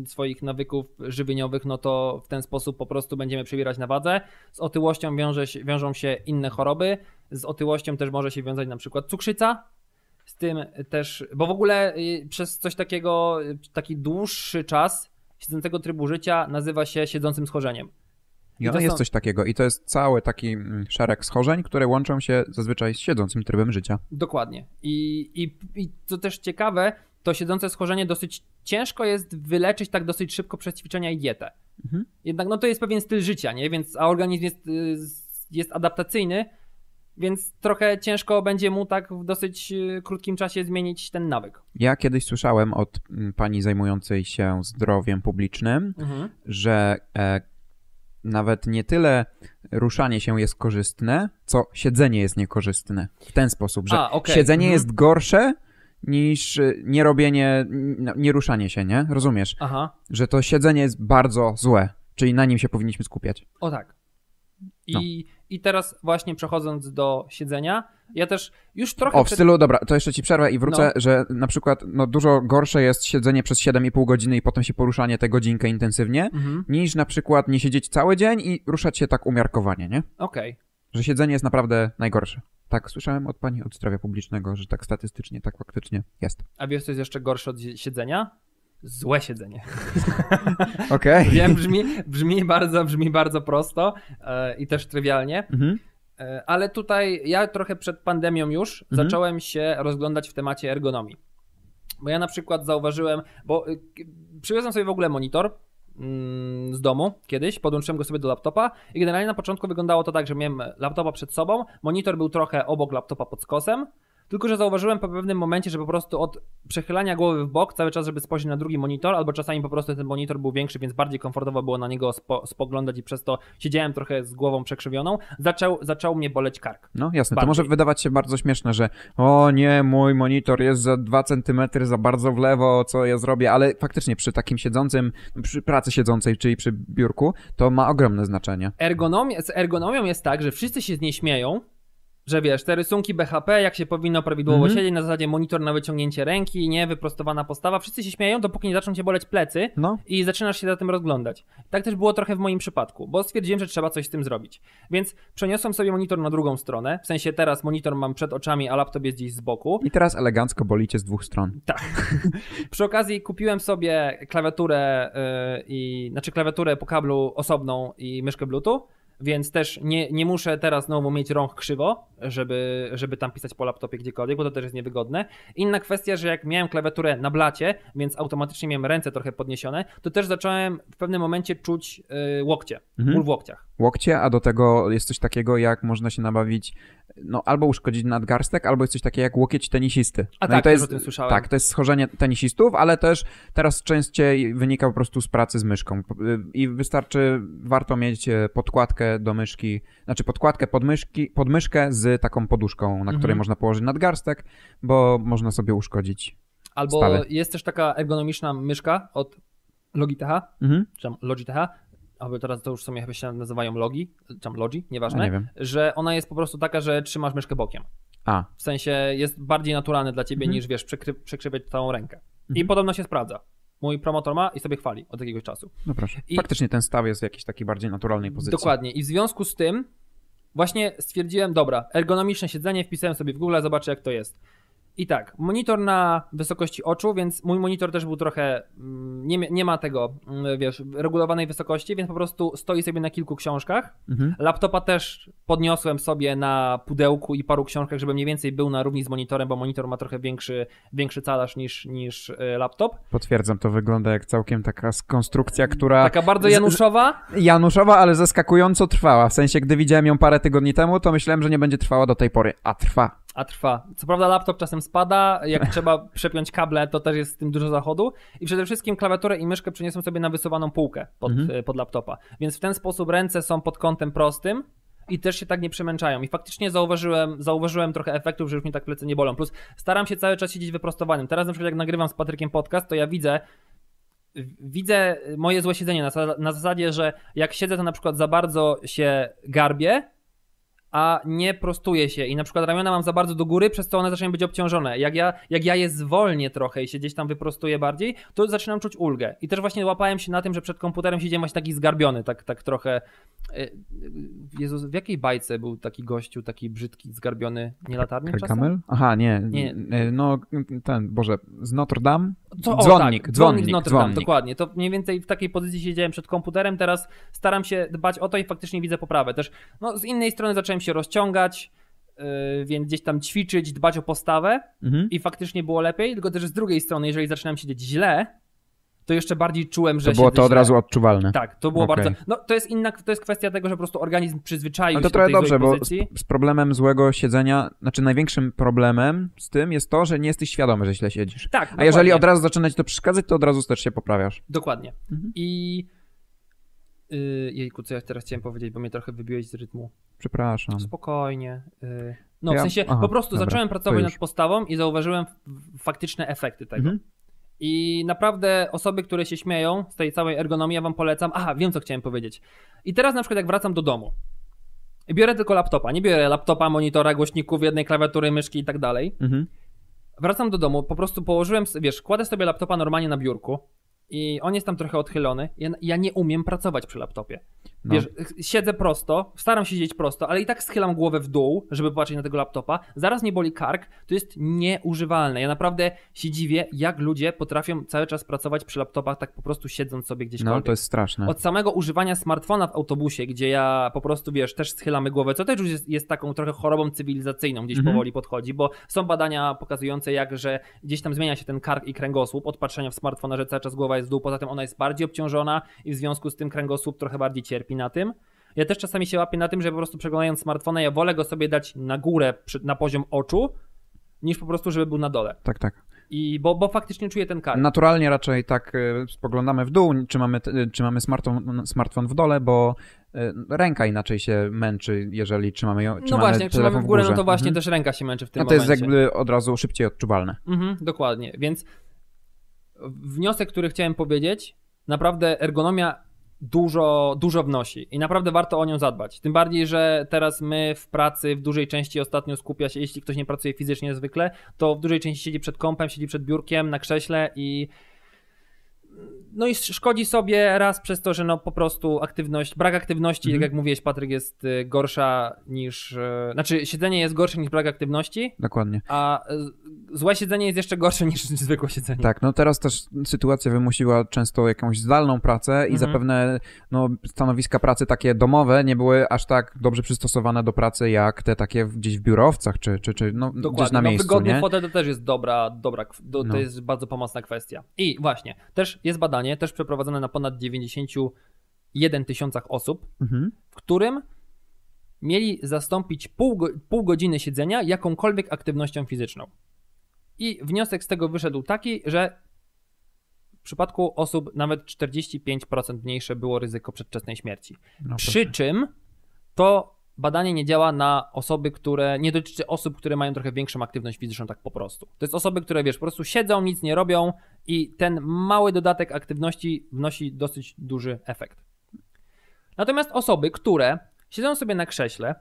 swoich, nawyków żywieniowych, no to w ten sposób po prostu będziemy przybierać na wadze. Z otyłością wiąże się, wiążą się inne choroby. Z otyłością też może się wiązać na przykład cukrzyca. Z tym też, bo w ogóle y, przez coś takiego, y, taki dłuższy czas siedzącego trybu życia nazywa się siedzącym schorzeniem. I, no to jest są... coś takiego. I to jest cały taki mm, szereg schorzeń, które łączą się zazwyczaj z siedzącym trybem życia. Dokładnie. I, i, i też ciekawe, to siedzące schorzenie dosyć ciężko jest wyleczyć tak dosyć szybko przez ćwiczenia i dietę. Mhm. Jednak no to jest pewien styl życia, nie? Więc a organizm jest, y, jest adaptacyjny, więc trochę ciężko będzie mu tak w dosyć y, krótkim czasie zmienić ten nawyk. Ja kiedyś słyszałem od mm, pani zajmującej się zdrowiem publicznym, mhm. że e, nawet nie tyle ruszanie się jest korzystne, co siedzenie jest niekorzystne. W ten sposób, że A, okay. siedzenie mhm. jest gorsze niż y, nierobienie, nieruszanie się, nie? Rozumiesz? Aha. Że to siedzenie jest bardzo złe, czyli na nim się powinniśmy skupiać. O tak. No. I, no. I teraz właśnie przechodząc do siedzenia, ja też już trochę... O, w stylu, dobra, to jeszcze ci przerwę i wrócę, no. że na przykład no, dużo gorsze jest siedzenie przez 7,5 godziny i potem się poruszanie tę godzinkę intensywnie, mhm. niż na przykład nie siedzieć cały dzień i ruszać się tak umiarkowanie, nie? Okej. Okay. Że siedzenie jest naprawdę najgorsze. Tak, słyszałem od pani od zdrowia publicznego, że tak statystycznie, tak faktycznie jest. A wiesz, co jest jeszcze gorsze od siedzenia? złe siedzenie. Okej. Okay. Wiem, brzmi, brzmi, bardzo, brzmi bardzo prosto e, i też trywialnie. Mhm. E, ale tutaj ja trochę przed pandemią już mhm. zacząłem się rozglądać w temacie ergonomii. Bo ja na przykład zauważyłem, bo e, przywiozłem sobie w ogóle monitor mm, z domu kiedyś, podłączyłem go sobie do laptopa i generalnie na początku wyglądało to tak, że miałem laptopa przed sobą, monitor był trochę obok laptopa pod skosem, tylko, że zauważyłem po pewnym momencie, że po prostu od przechylania głowy w bok cały czas, żeby spojrzeć na drugi monitor, albo czasami po prostu ten monitor był większy, więc bardziej komfortowo było na niego spo, spoglądać i przez to siedziałem trochę z głową przekrzywioną, zaczął, zaczął mnie boleć kark. No jasne, bardziej. to może wydawać się bardzo śmieszne, że o nie, mój monitor jest za 2 cm za bardzo w lewo, co ja zrobię, ale faktycznie przy takim siedzącym, przy pracy siedzącej, czyli przy biurku, to ma ogromne znaczenie. Ergonomia, z ergonomią jest tak, że wszyscy się z niej śmieją, że wiesz, te rysunki BHP, jak się powinno prawidłowo mm-hmm. siedzieć, na zasadzie monitor na wyciągnięcie ręki, nie, wyprostowana postawa, wszyscy się śmieją, dopóki nie zaczną cię boleć plecy no. i zaczynasz się za tym rozglądać. Tak też było trochę w moim przypadku, bo stwierdziłem, że trzeba coś z tym zrobić. Więc przeniosłem sobie monitor na drugą stronę, w sensie teraz monitor mam przed oczami, a laptop jest gdzieś z boku. I teraz elegancko bolicie z dwóch stron. Tak. Przy okazji kupiłem sobie klawiaturę, yy, i, znaczy klawiaturę po kablu osobną i myszkę Bluetooth więc też nie, nie muszę teraz znowu mieć rąk krzywo, żeby, żeby tam pisać po laptopie gdziekolwiek, bo to też jest niewygodne. Inna kwestia, że jak miałem klawiaturę na blacie, więc automatycznie miałem ręce trochę podniesione, to też zacząłem w pewnym momencie czuć yy, łokcie, mhm. ból w łokciach łokcie, a do tego jest coś takiego, jak można się nabawić, no albo uszkodzić nadgarstek, albo jest coś takiego jak łokieć tenisisty. A no tak, to jest, o tym słyszałem. Tak, to jest schorzenie tenisistów, ale też teraz częściej wynika po prostu z pracy z myszką. I wystarczy, warto mieć e, podkładkę do myszki, znaczy podkładkę pod, myszki, pod myszkę z taką poduszką, na mhm. której można położyć nadgarstek, bo można sobie uszkodzić. Albo jest też taka ergonomiczna myszka od Logitecha, mhm. czy Logitecha, aby teraz to już są jak się nazywają logi, tam logi, nieważne, nie że ona jest po prostu taka, że trzymasz myszkę bokiem. A. W sensie jest bardziej naturalne dla ciebie mhm. niż wiesz przekrzywiać całą rękę. Mhm. I podobno się sprawdza. Mój promotor ma i sobie chwali od jakiegoś czasu. No proszę. I Faktycznie ten staw jest w jakiejś takiej bardziej naturalnej pozycji. Dokładnie. I w związku z tym właśnie stwierdziłem, dobra, ergonomiczne siedzenie, wpisałem sobie w Google, zobaczę jak to jest. I tak, monitor na wysokości oczu, więc mój monitor też był trochę. Mm, nie, nie ma tego, mm, wiesz, regulowanej wysokości, więc po prostu stoi sobie na kilku książkach. Mhm. Laptopa też podniosłem sobie na pudełku i paru książkach, żeby mniej więcej był na równi z monitorem, bo monitor ma trochę większy, większy calarz niż, niż y, laptop. Potwierdzam, to wygląda jak całkiem taka konstrukcja, która. Taka bardzo Januszowa? Januszowa, ale zaskakująco trwała. W sensie, gdy widziałem ją parę tygodni temu, to myślałem, że nie będzie trwała do tej pory, a trwa a trwa. Co prawda laptop czasem spada, jak trzeba przepiąć kable, to też jest z tym dużo zachodu. I przede wszystkim klawiaturę i myszkę przyniosłem sobie na wysuwaną półkę pod, mhm. E, pod laptopa. Więc w ten sposób ręce są pod kątem prostym, i też się tak nie przemęczają. I faktycznie zauważyłem, zauważyłem trochę efektów, że już mi tak plecy nie bolą. Plus staram się cały czas siedzieć wyprostowanym. Teraz na przykład jak nagrywam z Patrykiem podcast, to ja widzę, widzę moje złe siedzenie na, na zasadzie, że jak siedzę to na przykład za bardzo się garbię, a nie prostuje się i na przykład ramiona mam za bardzo do góry, przez co one zaczynają być obciążone. Jak ja, jak ja je zwolnię trochę i się gdzieś tam wyprostuję bardziej, to zaczynam czuć ulgę. I też właśnie łapałem się na tym, że przed komputerem siedziałem właśnie taki zgarbiony, tak, tak trochę... E, e, Jezus, w jakiej bajce był taki gościu, taki brzydki, zgarbiony, nie Kamel? Aha, nie. nie. E, no, ten, Boże, z Notre Dame? Co? O, dzwonnik, tak. dzwonnik, Notre dzwonnik. Dame, dokładnie. To mniej więcej w takiej pozycji siedziałem przed komputerem, teraz staram się dbać o to i faktycznie widzę poprawę. Też, no, z innej strony zacząłem się rozciągać, y, więc gdzieś tam ćwiczyć, dbać o postawę mhm. i faktycznie było lepiej, tylko też z drugiej strony, jeżeli zaczynałem siedzieć źle, to jeszcze bardziej czułem, że. To było to źle. od razu odczuwalne. Tak, to było okay. bardzo. No to jest inna, to jest kwestia tego, że po prostu organizm przyzwyczaił Ale to się trochę do tej dobrze, bo z, problemem złego siedzenia, znaczy największym problemem z tym jest to, że nie jesteś świadomy, że źle siedzisz. Tak. A dokładnie. jeżeli od razu zaczyna ci to przeszkadzać, to od razu też się poprawiasz. Dokładnie. Mhm. I Y, jejku, co ja teraz chciałem powiedzieć, bo mnie trochę wybiłeś z rytmu. Przepraszam. Spokojnie. Y, no, ja, w sensie aha, po prostu dobra, zacząłem pracować nad postawą i zauważyłem faktyczne efekty tego. Mhm. I naprawdę osoby, które się śmieją z tej całej ergonomii, ja wam polecam. Aha, wiem co chciałem powiedzieć. I teraz na przykład jak wracam do domu, biorę tylko laptopa, nie biorę laptopa, monitora, głośników, jednej klawiatury, myszki i tak dalej. Mhm. Wracam do domu, po prostu położyłem, wiesz, kładę sobie laptopa normalnie na biurku, i on jest tam trochę odchylony. Ja, ja nie umiem pracować przy laptopie. No. Wiesz, siedzę prosto, staram się siedzieć prosto, ale i tak schylam głowę w dół, żeby popatrzeć na tego laptopa. Zaraz nie boli kark, to jest nieużywalne. Ja naprawdę się dziwię, jak ludzie potrafią cały czas pracować przy laptopach, tak po prostu siedząc sobie gdzieś No, to jest straszne. Od samego używania smartfona w autobusie, gdzie ja po prostu, wiesz, też schylamy głowę, co też już jest, jest taką trochę chorobą cywilizacyjną, gdzieś mhm. powoli podchodzi, bo są badania pokazujące, jak że gdzieś tam zmienia się ten kark i kręgosłup od patrzenia w smartfona, że cały czas głowa jest z dół, poza tym ona jest bardziej obciążona i w związku z tym kręgosłup trochę bardziej cierpi na tym. Ja też czasami się łapię na tym, że po prostu przeglądając smartfona, ja wolę go sobie dać na górę, na poziom oczu, niż po prostu, żeby był na dole. Tak, tak. I bo, bo faktycznie czuję ten kar. Naturalnie raczej tak e, spoglądamy w dół, czy mamy, e, czy mamy smartfon, smartfon w dole, bo e, ręka inaczej się męczy, jeżeli trzymamy ją. no właśnie, jak trzymamy w górę, w no to właśnie mhm. też ręka się męczy w tym momencie. No to jest momencie. jakby od razu szybciej odczuwalne. Mhm, dokładnie, więc wniosek, który chciałem powiedzieć, naprawdę ergonomia dużo, dużo wnosi i naprawdę warto o nią zadbać. Tym bardziej, że teraz my w pracy w dużej części ostatnio skupia się, jeśli ktoś nie pracuje fizycznie zwykle, to w dużej części siedzi przed kąpem, siedzi przed biurkiem, na krześle i no i szkodzi sobie raz przez to, że no po prostu aktywność, brak aktywności, mhm. tak jak mówiłeś Patryk, jest y, gorsza niż, y, znaczy siedzenie jest gorsze niż brak aktywności. Dokładnie. A y, złe siedzenie jest jeszcze gorsze niż zwykłe siedzenie. Tak, no teraz też sytuacja wymusiła często jakąś zdalną pracę i mhm. zapewne no, stanowiska pracy takie domowe nie były aż tak dobrze przystosowane do pracy jak te takie gdzieś w biurowcach czy, czy, czy no, Dokładnie. gdzieś na no, miejscu. Wygodny fotel to też jest dobra, dobra no. to jest bardzo pomocna kwestia. I właśnie, też jest badanie, badanie, też przeprowadzone na ponad 91 tysiącach osób, mhm. w którym mieli zastąpić pół, pół godziny siedzenia jakąkolwiek aktywnością fizyczną. I wniosek z tego wyszedł taki, że w przypadku osób nawet 45% mniejsze było ryzyko przedwczesnej śmierci. No Przy czym to badanie nie działa na osoby, które, nie dotyczy osób, które mają trochę większą aktywność fizyczną tak po prostu. To jest osoby, które wiesz, po prostu siedzą, nic nie robią i ten mały dodatek aktywności wnosi dosyć duży efekt. Natomiast osoby, które siedzą sobie na krześle,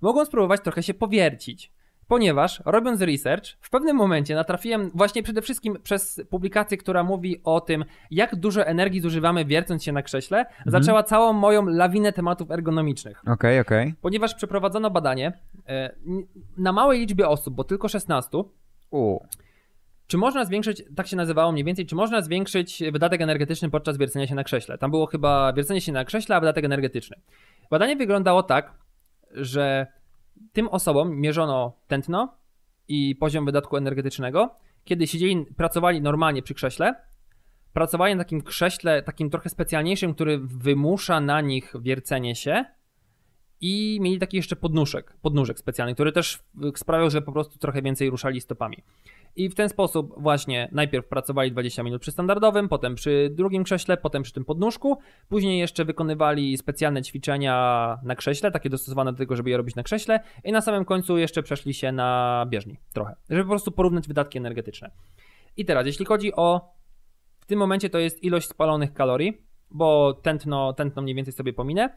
mogą spróbować trochę się powiercić. Ponieważ robiąc research, w pewnym momencie natrafiłem właśnie przede wszystkim przez publikację, która mówi o tym, jak dużo energii zużywamy wiercąc się na krześle, mhm. zaczęła całą moją lawinę tematów ergonomicznych. Okej, okay, okej. Okay. Ponieważ przeprowadzono badanie e, na małej liczbie osób, bo tylko 16. U. Czy można zwiększyć, tak się nazywało mniej więcej, czy można zwiększyć wydatek energetyczny podczas wiercenia się na krześle? Tam było chyba wiercenie się na krześle, a wydatek energetyczny. Badanie wyglądało tak, że tym osobom mierzono tętno i poziom wydatku energetycznego. Kiedy siedzieli, pracowali normalnie przy krześle, pracowali na takim krześle, takim trochę specjalniejszym, który wymusza na nich wiercenie się, i mieli taki jeszcze podnóżek, podnóżek specjalny, który też y, sprawiał, że po prostu trochę więcej ruszali stopami. I w ten sposób właśnie najpierw pracowali 20 minut przy standardowym, potem przy drugim krześle, potem przy tym podnóżku, później jeszcze wykonywali specjalne ćwiczenia na krześle, takie dostosowane do tego, żeby je robić na krześle i na samym końcu jeszcze przeszli się na bieżni trochę, żeby po prostu porównać wydatki energetyczne. I teraz, jeśli chodzi o w tym momencie to jest ilość spalonych kalorii, bo tętno, tętno mniej więcej sobie pominę,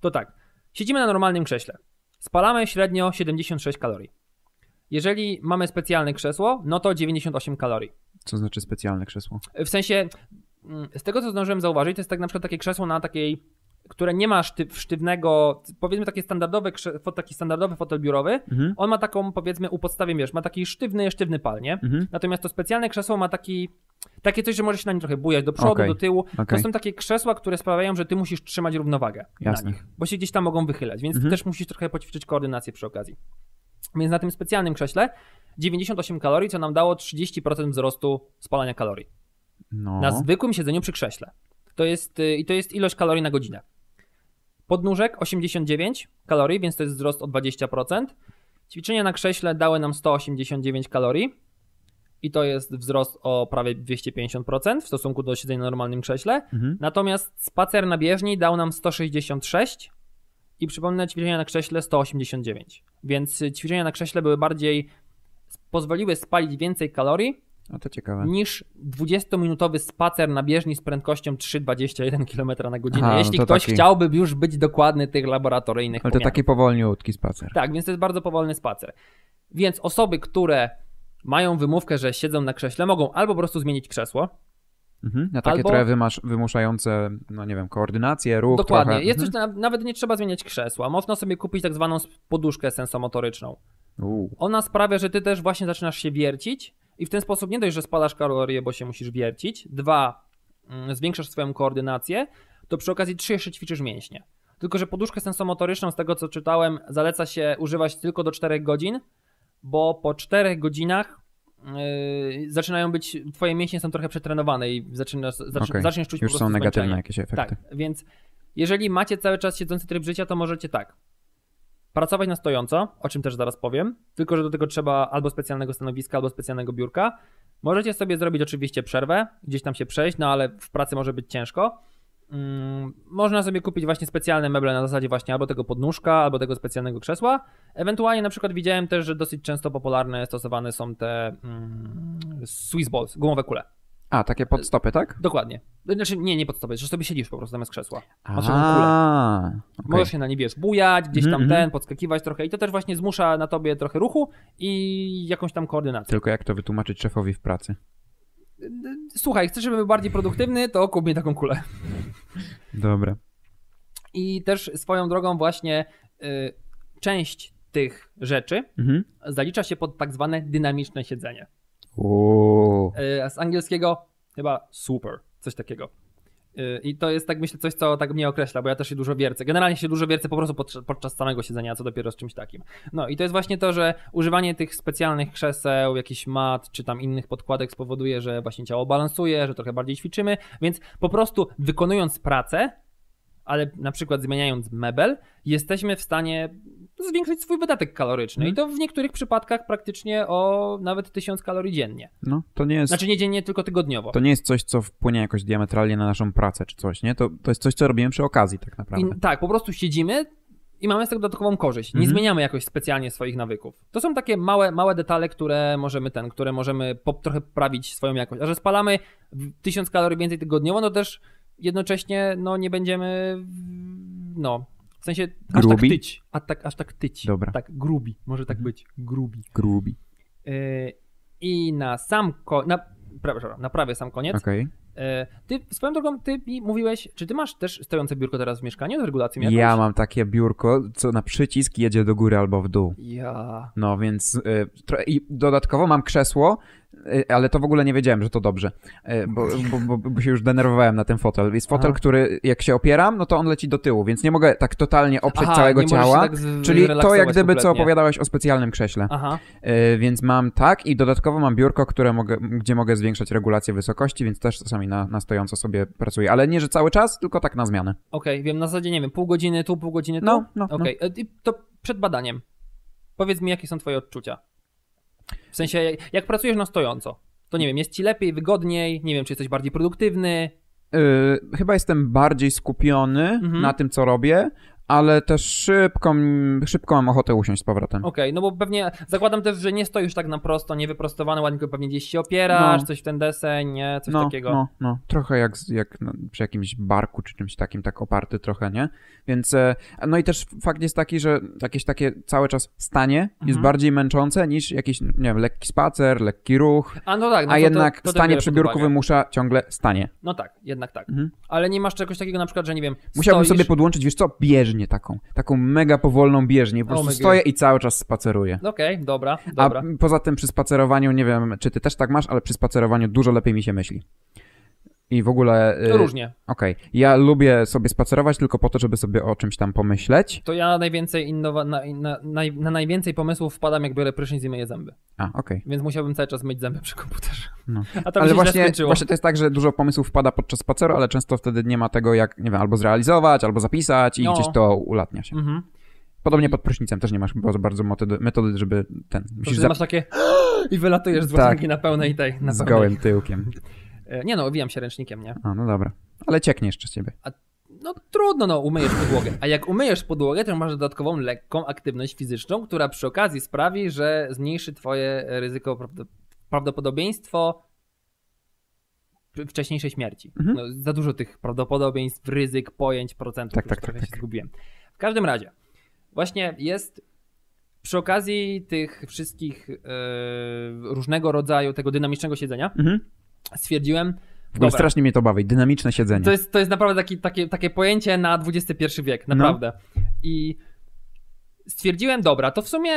to tak, Siedzimy na normalnym krześle. Spalamy średnio 76 kalorii. Jeżeli mamy specjalne krzesło, no to 98 kalorii. Co znaczy specjalne krzesło? W sensie, mm, z tego co zdążyłem zauważyć, to jest tak na przykład takie krzesło na takiej które nie ma sztyw, sztywnego, powiedzmy takie standardowe, taki standardowy fotel biurowy, mhm. on ma taką powiedzmy u podstawy, wiesz, ma taki sztywny, sztywny pal, nie? Mhm. Natomiast to specjalne krzesło ma taki, takie coś, że możesz się na nim trochę bujać do przodu, okay. do tyłu. Okay. To są takie krzesła, które sprawiają, że ty musisz trzymać równowagę Jasne. na nich, bo się gdzieś tam mogą wychylać, więc mhm. też musisz trochę poćwiczyć koordynację przy okazji. Więc na tym specjalnym krześle 98 kalorii, co nam dało 30% wzrostu spalania kalorii. No. Na zwykłym siedzeniu przy krześle. To jest, y, I to jest ilość kalorii na godzinę. Podnóżek 89 kalorii, więc to jest wzrost o 20%. Ćwiczenia na krześle dały nam 189 kalorii i to jest wzrost o prawie 250% w stosunku do siedzenia na normalnym krześle. Mhm. Natomiast spacer na bieżni dał nam 166 i przypomnę ćwiczenia na krześle 189. Więc ćwiczenia na krześle były bardziej pozwoliły spalić więcej kalorii no to ciekawe. Niż 20-minutowy spacer na bieżni z prędkością 3,21 km na godzinę. Aha, no Jeśli no ktoś taki... chciałby już być dokładny tych laboratoryjnych Ale pomiarów. to taki powolniutki spacer. Tak, więc to jest bardzo powolny spacer. Więc osoby, które mają wymówkę, że siedzą na krześle, mogą albo po prostu zmienić krzesło, Mhm, na takie Albo... trochę wymuszające, no nie wiem, koordynację, ruch. Dokładnie. Trochę. Jest coś, mhm. nawet nie trzeba zmieniać krzesła. Można sobie kupić tak zwaną poduszkę sensomotoryczną. U. Ona sprawia, że ty też właśnie zaczynasz się wiercić i w ten sposób nie dość, że spalasz kalorie, bo się musisz wiercić. Dwa, mm, zwiększasz swoją koordynację, to przy okazji trzy jeszcze ćwiczysz mięśnie. Tylko, że poduszkę sensomotoryczną, z tego co czytałem, zaleca się używać tylko do 4 godzin, bo po 4 godzinach Yy, zaczynają być, twoje mięśnie są trochę przetrenowane i zaczynasz, okay. zaczniesz czuć Już po prostu są negatywne zmęczenie. jakieś efekty. Tak, więc jeżeli macie cały czas siedzący tryb życia, to możecie tak, Pracować na stojąco, o czym też zaraz powiem, tylko że do tego trzeba albo specjalnego stanowiska, albo specjalnego biurka. Możecie sobie zrobić oczywiście przerwę, gdzieś tam się przejść, no ale w pracy może być ciężko. Mm, można sobie kupić właśnie specjalne meble na zasadzie właśnie albo tego podnóżka, albo tego specjalnego krzesła. Ewentualnie na przykład widziałem też, że dosyć często popularne stosowane są te mm, Swiss balls, gumowe kule. A, takie podstopy, tak? Dokładnie. Znaczy, nie, nie podstopy, że sobie siedzisz po prostu zamiast krzesła. Masz A, Okay. Możesz się na niebie wiesz, bujać, gdzieś tam mm-hmm. ten, mhm. podskakiwać trochę i to też właśnie zmusza na tobie trochę ruchu i jakąś tam koordynację. Tylko jak to wytłumaczyć szefowi w pracy? Słuchaj, chcesz, żebym był bardziej produktywny, to kup mi taką kulę. Dobra. I też swoją drogą właśnie y, część tych rzeczy mhm. zalicza się pod tak zwane dynamiczne siedzenie. Y, z angielskiego chyba super, coś takiego. Y, I to jest tak myślę coś, co tak mnie określa, bo ja też się dużo wiercę. Generalnie się dużo wiercę po prostu podczas, podczas samego siedzenia, co dopiero z czymś takim. No i to jest właśnie to, że używanie tych specjalnych krzeseł, jakichś mat czy tam innych podkładek spowoduje, że właśnie ciało balansuje, że trochę bardziej ćwiczymy, więc po prostu wykonując pracę, ale na przykład zmieniając mebel, jesteśmy w stanie zwiększyć swój wydatek kaloryczny. Hmm. I mhm. to w niektórych przypadkach praktycznie o nawet 1000 kalorii dziennie. No, to nie jest. Znaczy nie dziennie, tylko tygodniowo. To nie jest coś, co wpłynie jakoś diametralnie na naszą pracę czy coś, nie? To, to jest coś, co robimy przy okazji, tak naprawdę. I, tak, po prostu siedzimy. I mamy z tego dodatkową korzyść. Nie mhm. zmieniamy jakoś specjalnie swoich nawyków. To są takie małe, małe detale, które możemy ten, które możemy po, trochę poprawić swoją jakość. A że spalamy 1000 kalorii więcej tygodniowo, no też jednocześnie no, nie będziemy no, w sensie aż tak tyć, a tak, aż tak tyć. Dobra. Tak, grubi, może tak mhm. być, grubi. Grubi. Y, I na sam koniec, na, przepraszam, na prawie sam koniec. Okay. Ty, swoją drogą, ty mi mówiłeś, czy ty masz też stojące biurko teraz w mieszkaniu z regulacją Ja mam takie biurko, co na przycisk jedzie do góry albo w dół. Ja. No więc y, i dodatkowo mam krzesło, E, ale to w ogóle nie wiedziałem, że to dobrze, e, bo, bo, bo, bo się już denerwowałem na ten fotel. Jest fotel, Aha. który jak się opieram, no to on leci do tyłu, więc nie mogę tak totalnie oprzeć Aha, całego ciała. Tak czyli to jak gdyby kompletnie. co opowiadałeś o specjalnym krześle. Aha. E, więc mam tak i dodatkowo mam biurko, które mogę, gdzie mogę zwiększać regulację wysokości, więc też czasami na, na stojąco sobie pracuję. Ale nie, że cały czas, tylko tak na zmianę. Okej, okay, wiem, na zasadzie nie wiem, pół godziny tu, pół godziny tu? No, no. no. Okej, okay. no. to przed badaniem. Powiedz mi, jakie są twoje odczucia sensie, jak, jak pracujesz na stojąco, to nie wiem, jest ci lepiej, wygodniej, nie wiem, czy jesteś bardziej produktywny, Yy, chyba jestem bardziej skupiony mhm. na tym, co robię ale też szybko, szybko mam ochotę usiąść z powrotem. Okej, okay, no bo pewnie zakładam też, że nie stoisz tak na prosto, niewyprostowany, ładnie tylko pewnie gdzieś się opierasz, no. coś w ten deseń, nie? Coś no, takiego. No, no, trochę jak, jak no, przy jakimś barku czy czymś takim, tak oparty trochę, nie? Więc, e, no i też fakt jest taki, że jakieś takie cały czas stanie mhm. jest bardziej męczące niż jakiś, nie wiem, lekki spacer, lekki ruch. A no tak, no A to, jednak to, to stanie przy biurku wymusza ciągle stanie. No tak, jednak tak. Mhm. Ale nie masz czegoś takiego na przykład, że nie wiem, Musiałbym stoisz... sobie podłączyć, wiesz co, bieżnie bieżnię taką. Taką mega powolną bieżnię. Po prostu oh stoję i cały czas spaceruję. Okej, okay, dobra, dobra. A poza tym przy spacerowaniu, nie wiem, czy ty też tak masz, ale przy spacerowaniu dużo lepiej mi się myśli. I w ogóle. Y, Różnie. Okej. Okay. Ja lubię sobie spacerować tylko po to, żeby sobie o czymś tam pomyśleć. To ja najwięcej innowa- na, na, na, na, najwięcej pomysłów wpadam, jak biorę prysznic i myję zęby. A, okej. Okay. Więc musiałbym cały czas myć zęby przy komputerze. No. A tam ale właśnie, właśnie to jest tak, że dużo pomysłów wpada podczas spaceru, ale często wtedy nie ma tego, jak, nie wiem, albo zrealizować, albo zapisać i no. gdzieś to ulatnia się. Mhm. Podobnie pod prysznicem też nie masz bardzo, bardzo metody, żeby ten. Musisz to, masz takie i wylatujesz z tak. na pełnej tej. Na pełnej. z gołym tyłkiem. E, nie no, owijam się ręcznikiem, nie? A, no dobra. Ale jeszcze z ciebie. A, no trudno, no umyjesz podłogę. A jak umyjesz podłogę, to masz dodatkową lekką aktywność fizyczną, która przy okazji sprawi, że zmniejszy twoje ryzyko, prawdopodobieństwo wcześniejszej śmierci. Mhm. No, za dużo tych prawdopodobieństw, ryzyk, pojęć, procentów. Tak, tak, tak, tak. się zgubiłem. W każdym razie, właśnie jest przy okazji tych wszystkich yy, różnego rodzaju tego dynamicznego siedzenia, mhm stwierdziłem. W ogóle dobra, strasznie mnie to bawi, dynamiczne siedzenie. To jest, to jest naprawdę taki, takie, takie pojęcie na XXI wiek, no. naprawdę. No. I stwierdziłem, dobra, to w sumie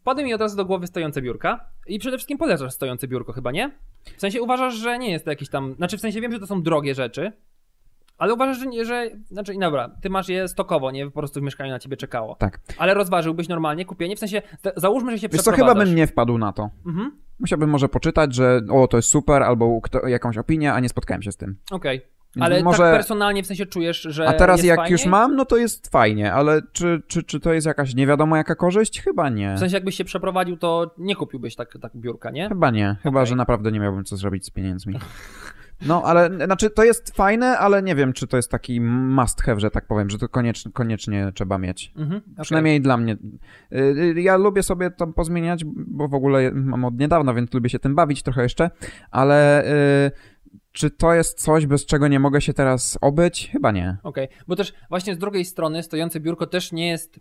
wpadły mi od razu do głowy stojące biurka i przede wszystkim polecasz stojące biurko chyba, nie? W sensie uważasz, że nie jest to jakiś tam, znaczy w sensie wiem, że to są drogie rzeczy, ale uważasz, że, nie, że znaczy no dobra, ty masz je stokowo, nie po prostu w mieszkaniu na ciebie czekało. Tak. Ale rozważyłbyś normalnie kupienie, w sensie załóżmy, że się Wiesz przeprowadzasz. co, chyba bym nie wpadł na to. Mhm. Musiałbym może poczytać, że o, to jest super, albo kto, jakąś opinię, a nie spotkałem się z tym. Okej. Okay. Więc ale może... tak personalnie w sensie czujesz, że. A teraz jak fajnie? już mam, no to jest fajnie, ale czy, czy, czy to jest jakaś nie wiadomo jaka korzyść? Chyba nie. W sensie jakbyś się przeprowadził, to nie kupiłbyś tak, tak biurka, nie? Chyba nie. Chyba, okay. że naprawdę nie miałbym co zrobić z pieniędzmi. No, ale znaczy to jest fajne, ale nie wiem, czy to jest taki must have, że tak powiem, że to koniecznie, koniecznie trzeba mieć. Mhm, okay. Przynajmniej dla mnie. Y, y, ja lubię sobie to pozmieniać, bo w ogóle mam od niedawna, więc lubię się tym bawić trochę jeszcze, ale y, czy to jest coś, bez czego nie mogę się teraz obyć? Chyba nie. Okej, okay. bo też właśnie z drugiej strony stojące biurko też nie jest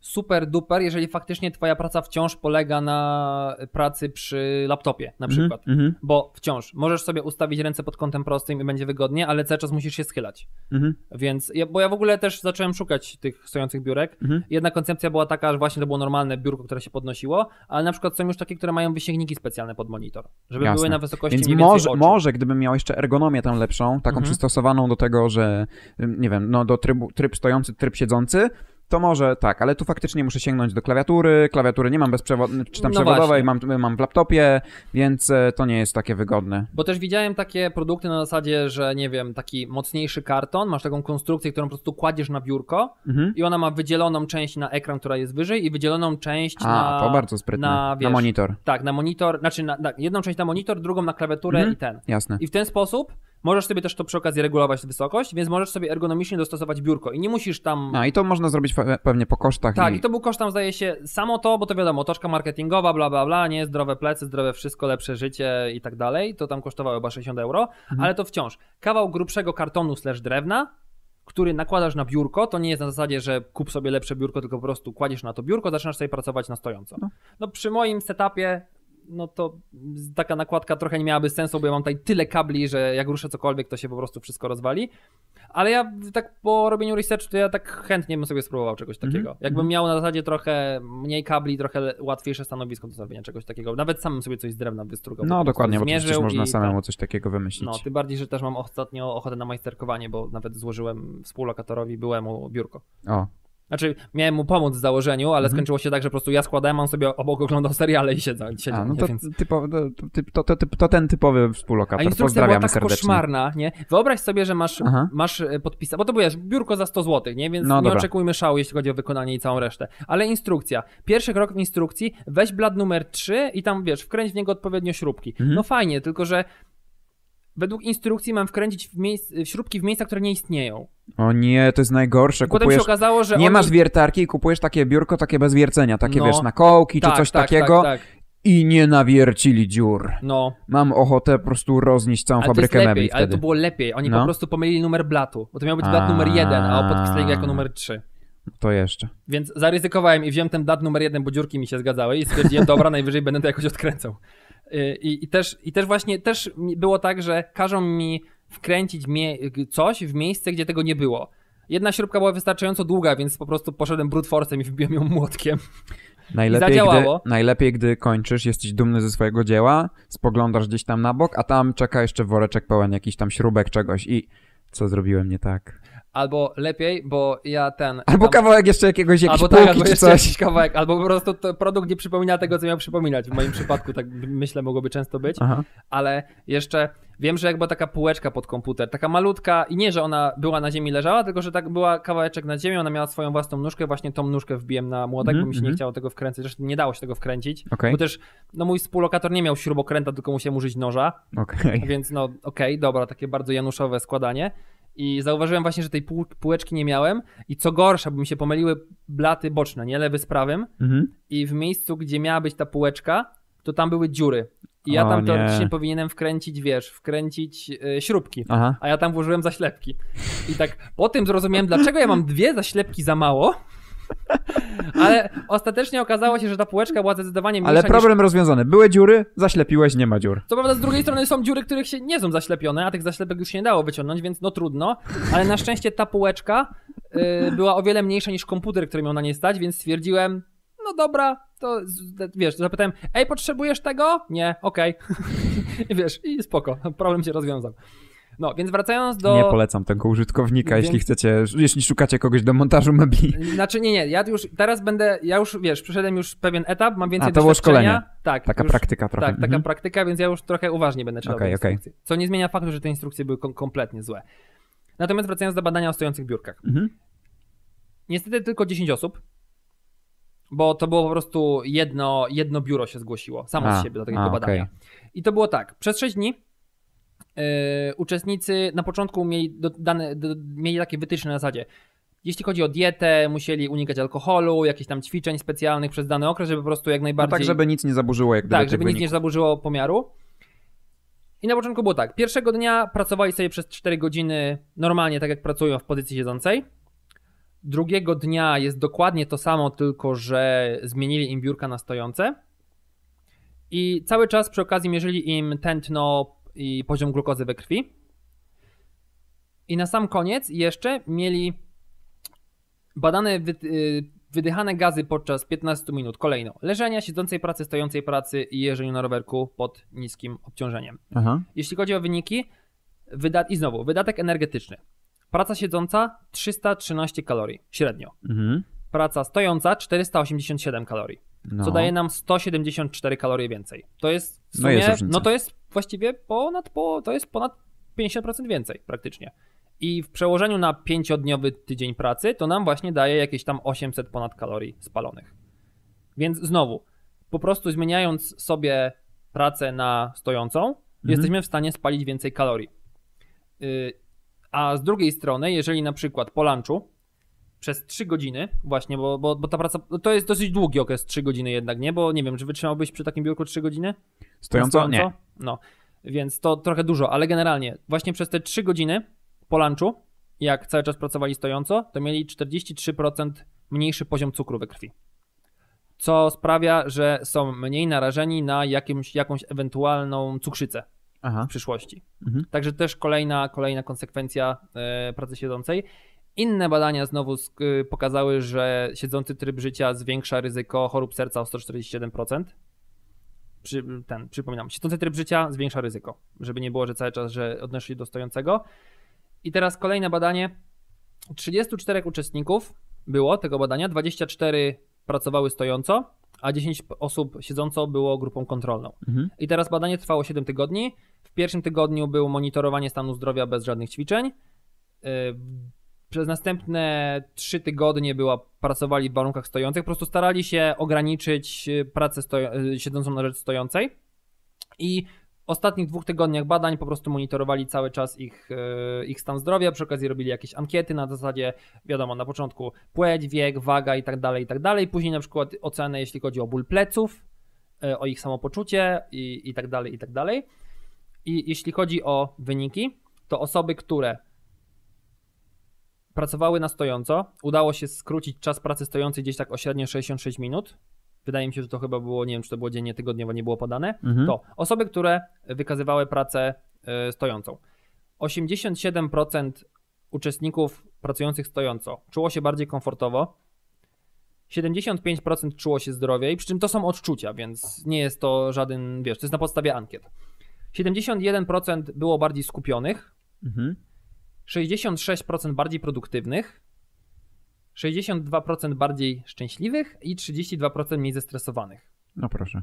super duper, jeżeli faktycznie twoja praca wciąż polega na pracy przy laptopie na mhm, przykład, mm -hmm. bo wciąż możesz sobie ustawić ręce pod kątem prostym i będzie wygodnie, ale cały czas musisz się schylać. Mm -hmm. Więc, ja, bo ja w ogóle też zacząłem szukać tych stojących biurek. Mm -hmm. Jedna koncepcja była taka, że właśnie to było normalne biurko, które się podnosiło, ale na przykład są już takie, które mają wysięgniki specjalne pod monitor, żeby Jasne. były na wysokości Więc może, oczu. może gdybym miał jeszcze ergonomię tam lepszą, taką mhm. przystosowaną do tego, że nie wiem, no do trybu, tryb stojący, tryb siedzący, to może tak, ale tu faktycznie muszę sięgnąć do klawiatury. Klawiatury nie mam bezprzewodowej, czy tam no przewodowej, mam, mam w laptopie, więc e, to nie jest takie wygodne. Bo też widziałem takie produkty na zasadzie, że nie wiem, taki mocniejszy karton, masz taką konstrukcję, którą po prostu kładziesz na biurko mhm. i ona ma wydzieloną część na ekran, która jest wyżej i wydzieloną część A, na... to bardzo sprytne. Na, wiesz, na monitor. Tak, na monitor, znaczy na, na, jedną część na monitor, drugą na klawiaturę mhm. i ten. Jasne. I w ten sposób Możesz sobie też to przy okazji regulować wysokość, więc możesz sobie ergonomicznie dostosować biurko i nie musisz tam. No i to można zrobić pewnie po kosztach. Tak, i, i to był koszt tam, zdaje się, samo to, bo to wiadomo, toczka marketingowa, bla, bla, bla, nie, zdrowe plecy, zdrowe wszystko, lepsze życie i tak dalej. To tam kosztowało chyba 60 euro, mhm. ale to wciąż. Kawał grubszego kartonu slash drewna, który nakładasz na biurko, to nie jest na zasadzie, że kup sobie lepsze biurko, tylko po prostu kładziesz na to biurko, zaczynasz sobie pracować na stojąco. No, no przy moim setupie no to taka nakładka trochę nie miałaby sensu, bo ja mam tutaj tyle kabli, że jak ruszę cokolwiek, to się po prostu wszystko rozwali. Ale ja tak po robieniu research, to ja tak chętnie bym sobie spróbował czegoś mhm. takiego. Mm-hmm. Jakbym mhm. miał na zasadzie trochę mniej kabli, trochę łatwiejsze stanowisko do zrobienia czegoś takiego. Nawet sam sobie coś z drewna wystrugał. No dokładnie, bo przecież można samemu coś takiego wymyślić. No, tym bardziej, że też mam ostatnio ochotę na majsterkowanie, bo nawet złożyłem współlokatorowi byłemu biurko. O, znaczy, miałem mu pomóc w założeniu, ale mhm. skończyło się tak, że po prostu ja składałem, on sobie obok oglądał seriale i siedział. siedział no to, więc... typo, to, to, to, ten typowy współlokator. A instrukcja była tak serdecznie. koszmarna, nie? Wyobraź sobie, że masz, masz e, podpisa, bo to byłeś biurko za 100 zł, nie? Więc no, nie dobra. oczekujmy szału, jeśli chodzi o wykonanie i całą resztę. Ale instrukcja. Pierwszy krok w instrukcji, weź blad numer 3 i tam, wiesz, wkręć w niego odpowiednio śrubki. Mhm. No fajnie, tylko że według instrukcji mam wkręcić w, miejsc, w śrubki w miejsca, które nie istnieją. O nie, to jest najgorsze. Kupujesz, Potem się okazało, że nie oni... masz wiertarki i kupujesz takie biurko, takie bez wiercenia, takie no. wiesz, na kołki tak, czy coś tak, takiego. Tak, tak. I nie nawiercili dziur. No. Mam ochotę po prostu roznieść całą ale fabrykę lepiej, mebli wtedy. Ale to było lepiej. Oni no. po prostu pomylili numer blatu, bo to miał być blat numer jeden, a podpisali go jako numer trzy. No to jeszcze. Więc zaryzykowałem i wziąłem ten blat numer jeden, bo dziurki mi się zgadzały i stwierdziłem, dobra, najwyżej będę to jakoś odkręcał. I, i, też, I też właśnie też było tak, że każą mi wkręcić mie- coś w miejsce, gdzie tego nie było. Jedna śrubka była wystarczająco długa, więc po prostu poszedłem brutforcem i wbiłem ją młotkiem. Najlepiej, Gdy, najlepiej, gdy kończysz, jesteś dumny ze swojego dzieła, spoglądasz gdzieś tam na bok, a tam czeka jeszcze woreczek pełen jakichś tam śrubek, czegoś i co zrobiłem nie tak? Albo lepiej, bo ja ten. Albo tam, kawałek jeszcze jakiegoś jakiegoś Albo tak, albo jeszcze coś. jakiś kawałek, albo po prostu produkt nie przypomina tego, co miał przypominać. W moim przypadku tak myślę mogłoby często być, Aha. ale jeszcze wiem, że jakby taka półeczka pod komputer, taka malutka, i nie, że ona była na ziemi leżała, tylko że tak była kawałeczek na ziemi, ona miała swoją własną nóżkę, właśnie tą nóżkę wbiłem na młotek, mm, bo mhm, mi się nie mhm. chciało tego wkręcać, zresztą nie dało się tego wkręcić, okay. bo też no mój współlokator nie miał śrubokręta, tylko musiałem użyć noża, okay. więc no okej, okay, dobra, takie bardzo januszowe składanie, i zauważyłem właśnie, że tej pół, półeczki nie miałem. I co gorsza, bo mi się pomyliły blaty boczne, nie lewy z prawym. Mhm. I w miejscu, gdzie miała być ta półeczka, to tam były dziury. I ja o, tam teoretycznie powinienem wkręcić, wiesz, wkręcić y, śrubki, Aha. a ja tam włożyłem zaślepki. I tak po tym zrozumiałem, dlaczego ja mam dwie zaślepki za mało, ale ostatecznie okazało się, że ta półeczka była zdecydowanie mniejsza Ale problem niż... rozwiązany. Były dziury, zaślepiłeś, nie ma dziur. Co prawda z drugiej strony są dziury, których się nie są zaślepione, a tych zaślepek już się nie dało wyciągnąć, więc no trudno. Ale na szczęście ta półeczka y, była o wiele mniejsza niż komputer, który miał na niej stać, więc stwierdziłem, no dobra, to wiesz, zapytałem, ej, potrzebujesz tego? Nie, okej. Okay. wiesz, i spoko, problem się rozwiązał. No, więc wracając do... Nie polecam tego użytkownika, więc... jeśli chcecie, jeśli szukacie kogoś do montażu mebli. Znaczy nie, nie, ja już teraz będę, ja już, wiesz, przeszedłem już pewien etap, mam więcej A, to było szkolenie. Tak. Taka już, praktyka trochę. Tak, taka mhm. praktyka, więc ja już trochę uważnie będę czytał okay, okay. Co nie zmienia faktu, że te instrukcje były kom kompletnie złe. Natomiast wracając do badania o stojących biurkach. Mhm. Niestety tylko 10 osób bo to było po prostu jedno, jedno biuro się zgłosiło samo z siebie do takiego badania. Okay. I to było tak, przez 6 dni Y, uczestnicy na początku mieli, do, dane, do, mieli takie wytyczne na zasadzie. Jeśli chodzi o dietę, musieli unikać alkoholu, jakichś tam ćwiczeń specjalnych przez dany okres, żeby po prostu jak najbardziej. No tak, żeby nic nie zaburzyło jak Tak, żeby nic nie zaburzyło pomiaru. I na początku było tak. Pierwszego dnia pracowali sobie przez 4 godziny normalnie, tak jak pracują w pozycji siedzącej. Drugiego dnia jest dokładnie to samo, tylko że zmienili im biurka na stojące. I cały czas przy okazji mierzyli im tętno i poziom glukozy we krwi. I na sam koniec jeszcze mieli badane y, wydychane gazy podczas 15 minut kolejno leżenia, siedzącej pracy, stojącej pracy i jeżdżeniu na rowerku pod niskim obciążeniem. Aha. Jeśli chodzi o wyniki, i znowu wydatek energetyczny. Praca siedząca 313 kalorii średnio. Mhm. Praca stojąca 487 kalorii. No. Co daje nam 174 kalorie więcej. To jest w sumie, no, jest no to jest właściwie ponad po to jest ponad 50% więcej praktycznie. I w przełożeniu na 5-dniowy tydzień pracy to nam właśnie daje jakieś tam 800 ponad kalorii spalonych. Więc znowu, po prostu zmieniając sobie pracę na stojącą, mhm. jesteśmy w stanie spalić więcej kalorii. Y, a z drugiej strony, jeżeli na przykład po lunchu przez 3 godziny, właśnie, bo, bo, bo ta praca to jest dosyć długi okres, 3 godziny jednak, nie? Bo nie wiem, czy wytrzymałbyś przy takim biurku 3 godziny? Stojąco? stojąco? Nie. No, więc to trochę dużo, ale generalnie właśnie przez te 3 godziny po lunchu, jak cały czas pracowali stojąco, to mieli 43% mniejszy poziom cukru we krwi. Co sprawia, że są mniej narażeni na jakimś, jakąś ewentualną cukrzycę Aha. w przyszłości. Mhm. Także też kolejna, kolejna konsekwencja yy, pracy siedzącej. Inne badania znowu e, pokazały, że siedzący tryb życia zwiększa ryzyko chorób serca o 147% przy, ten, przypominam, siedzący tryb życia zwiększa ryzyko, żeby nie było, że cały czas, że odnosi do stojącego. I teraz kolejne badanie. 34 uczestników było tego badania, 24 pracowały stojąco, a 10 osób siedząco było grupą kontrolną. Mhm. I teraz badanie trwało 7 tygodni. W pierwszym tygodniu było monitorowanie stanu zdrowia bez żadnych ćwiczeń. Y, przez następne trzy tygodnie była, pracowali w warunkach stojących, po prostu starali się ograniczyć y, pracę y, siedzącą na rzecz stojącej i w ostatnich dwóch tygodniach badań po prostu monitorowali cały czas ich, y, ich stan zdrowia, przy okazji robili jakieś ankiety na zasadzie, wiadomo, na początku płeć, wiek, waga i tak dalej, i tak dalej, później na przykład ocenę, jeśli chodzi o ból pleców, o ich samopoczucie i, i tak dalej, i tak dalej. I jeśli chodzi o wyniki, to osoby, które pracowały na stojąco. Udało się skrócić czas pracy stojącej gdzieś tak o średnio 66 minut. Wydaje mi się, że to chyba było, nie wiem czy to było dziennie, tygodniowo, nie było podane. Mhm. To osoby, które wykazywały pracę e, stojącą. 87% uczestników pracujących stojąco czuło się bardziej komfortowo. 75% czuło się zdrowiej, przy czym to są odczucia, więc nie jest to żaden, wiesz, to jest na podstawie ankiet. 71% było bardziej skupionych, mhm. 66% bardziej produktywnych, 62% bardziej szczęśliwych i 32% mniej zestresowanych. No proszę.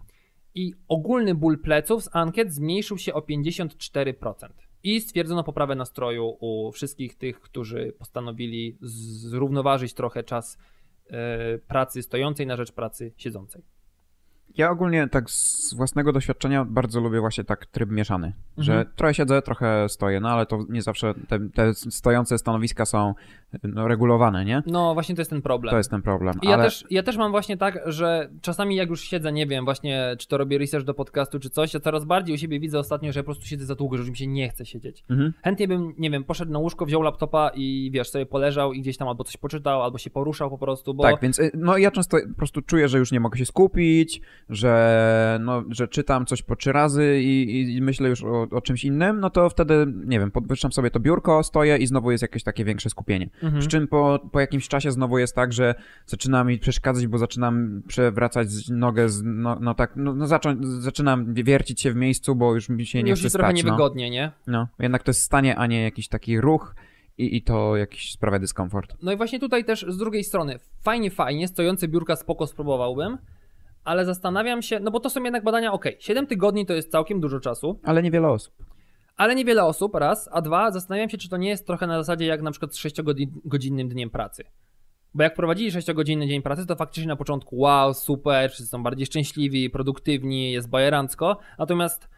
I ogólny ból pleców z ankiet zmniejszył się o 54%. I stwierdzono poprawę nastroju u wszystkich tych, którzy postanowili zrównoważyć trochę czas e, pracy stojącej na rzecz pracy siedzącej ja ogólnie tak z własnego doświadczenia bardzo lubię właśnie tak tryb mieszany, mhm. że trochę siedzę, trochę stoję, no ale to nie zawsze te, te stojące stanowiska są no, regulowane, nie? No właśnie to jest ten problem. To jest ten problem. I ale... Ja, też, ja też mam właśnie tak, że czasami jak już siedzę, nie wiem, właśnie czy to robię research do podcastu czy coś, ja coraz bardziej u siebie widzę ostatnio, że ja po prostu siedzę za długo, że już mi się nie chce siedzieć. Mhm. Chętnie bym, nie wiem, poszedł na łóżko, wziął laptopa i wiesz, sobie poleżał i gdzieś tam albo coś poczytał, albo się poruszał po prostu, bo... Tak, więc y, no ja często po prostu czuję, że już nie mogę się skupić, że, no, że czytam coś po trzy razy i, i myślę już o, o, czymś innym, no to wtedy, nie wiem, podwyższam sobie to biurko, stoję i znowu jest jakieś takie większe skupienie. Mhm. Przy czym po, po jakimś czasie znowu jest tak, że zaczyna mi przeszkadzać, bo zaczynam przewracać nogę, z, no, no tak, no, no zaczą, zaczynam wiercić się w miejscu, bo już mi się nie już chce Już jest no. niewygodnie, no. nie? No, jednak to jest stanie, a nie jakiś taki ruch i, i to jakiś sprawia dyskomfort. No i właśnie tutaj też z drugiej strony, fajnie, fajnie, stojące biurka spoko spróbowałbym, ale zastanawiam się, no bo to są jednak badania, ok, 7 tygodni to jest całkiem dużo czasu. Ale niewiele osób. Ale niewiele osób, raz, a dwa, zastanawiam się, czy to nie jest trochę na zasadzie jak na przykład z 6-godzinnym dniem pracy. Bo jak prowadzili 6-godzinny dzień pracy, to faktycznie na początku wow, super, wszyscy są bardziej szczęśliwi, produktywni, jest bajerancko, natomiast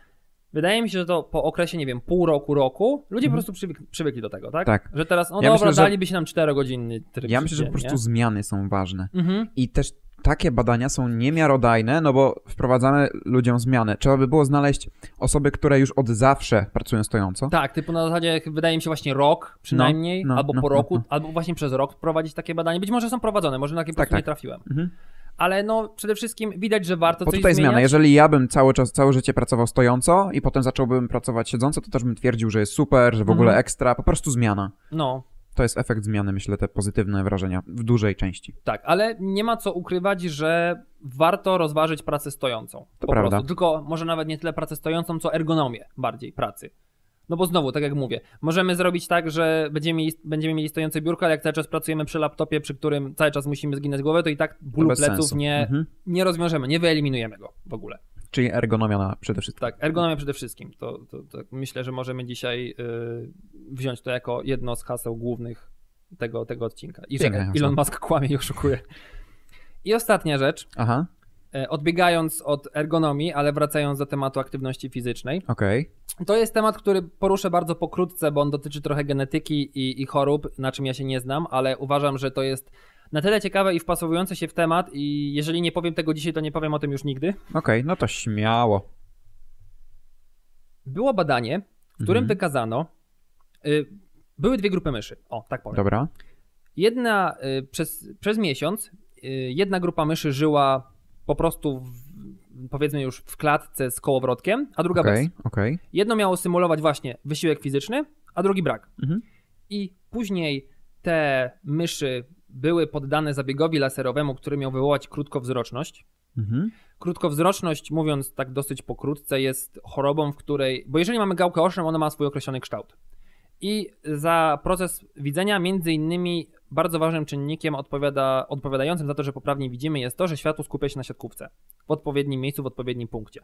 Wydaje mi się, że to po okresie, nie wiem, pół roku, roku, ludzie mhm. po prostu przywykli, przywykli, do tego, tak? Tak. Że teraz, no ja dobra, myślę, że... daliby się nam 4 godziny tryb. Ja myślę, że po prostu nie? zmiany są ważne. Mhm. I też takie badania są niemiarodajne, no bo wprowadzamy ludziom zmiany. Trzeba by było znaleźć osoby, które już od zawsze pracują stojąco. Tak, typu na zasadzie, wydaje mi się, właśnie rok przynajmniej, no, no, albo no, po no, roku, no. albo właśnie przez rok prowadzić takie badania. Być może są prowadzone, może na takie tak, tak. nie trafiłem. Mhm ale no przede wszystkim widać, że warto Bo coś tutaj zmiana. Jeżeli ja bym cały czas, całe życie pracował stojąco i potem zacząłbym pracować siedząco, to też bym twierdził, że jest super, że w ogóle mhm. ekstra, po prostu zmiana. No, to jest efekt zmiany, myślę, te pozytywne wrażenia w dużej części. Tak, ale nie ma co ukrywać, że warto rozważyć pracę stojącą. To po prawda. Prostu. Tylko może nawet nie tyle pracę stojącą, co ergonomię bardziej pracy. No bo znowu, tak jak mówię, możemy zrobić tak, że będziemy mieli, będziemy mieli stojące biurko, ale jak cały czas pracujemy przy laptopie, przy którym cały czas musimy zginać głowę, to i tak bólu pleców nie, mhm. nie rozwiążemy, nie wyeliminujemy go w ogóle. Czyli ergonomia na przede wszystkim. Tak, ergonomia przede wszystkim. To, to, to tak myślę, że możemy dzisiaj y, wziąć to jako jedno z haseł głównych tego, tego odcinka. I Pięknie, Elon Musk kłamie i oszukuje. I ostatnia rzecz. Aha. E, odbiegając od ergonomii, ale wracając do tematu aktywności fizycznej. Okay. To jest temat, który poruszę bardzo pokrótce, bo on dotyczy trochę genetyki i, i chorób, na czym ja się nie znam, ale uważam, że to jest na tyle ciekawe i wpasowujące się w temat i jeżeli nie powiem tego dzisiaj, to nie powiem o tym już nigdy. Okej, okay, no to śmiało. Było badanie, w którym mhm. wykazano, y, były dwie grupy myszy, o tak powiem. Dobra. Jedna y, przez, przez miesiąc, y, jedna grupa myszy żyła po prostu w, powiedzmy już w klatce z kołowrotkiem, a druga okay, bez. Okay. Jedno miało symulować właśnie wysiłek fizyczny, a drugi brak. Mhm. I później te myszy były poddane zabiegowi laserowemu, który miał wywołać krótkowzroczność. Mhm. Krótkowzroczność, mówiąc tak dosyć pokrótce, jest chorobą, w której. Bo jeżeli mamy gałkę oczną, ona ma swój określony kształt. I za proces widzenia, między innymi, bardzo ważnym czynnikiem odpowiada, odpowiadającym za to, że poprawnie widzimy, jest to, że światło skupia się na siatkówce w odpowiednim miejscu, w odpowiednim punkcie.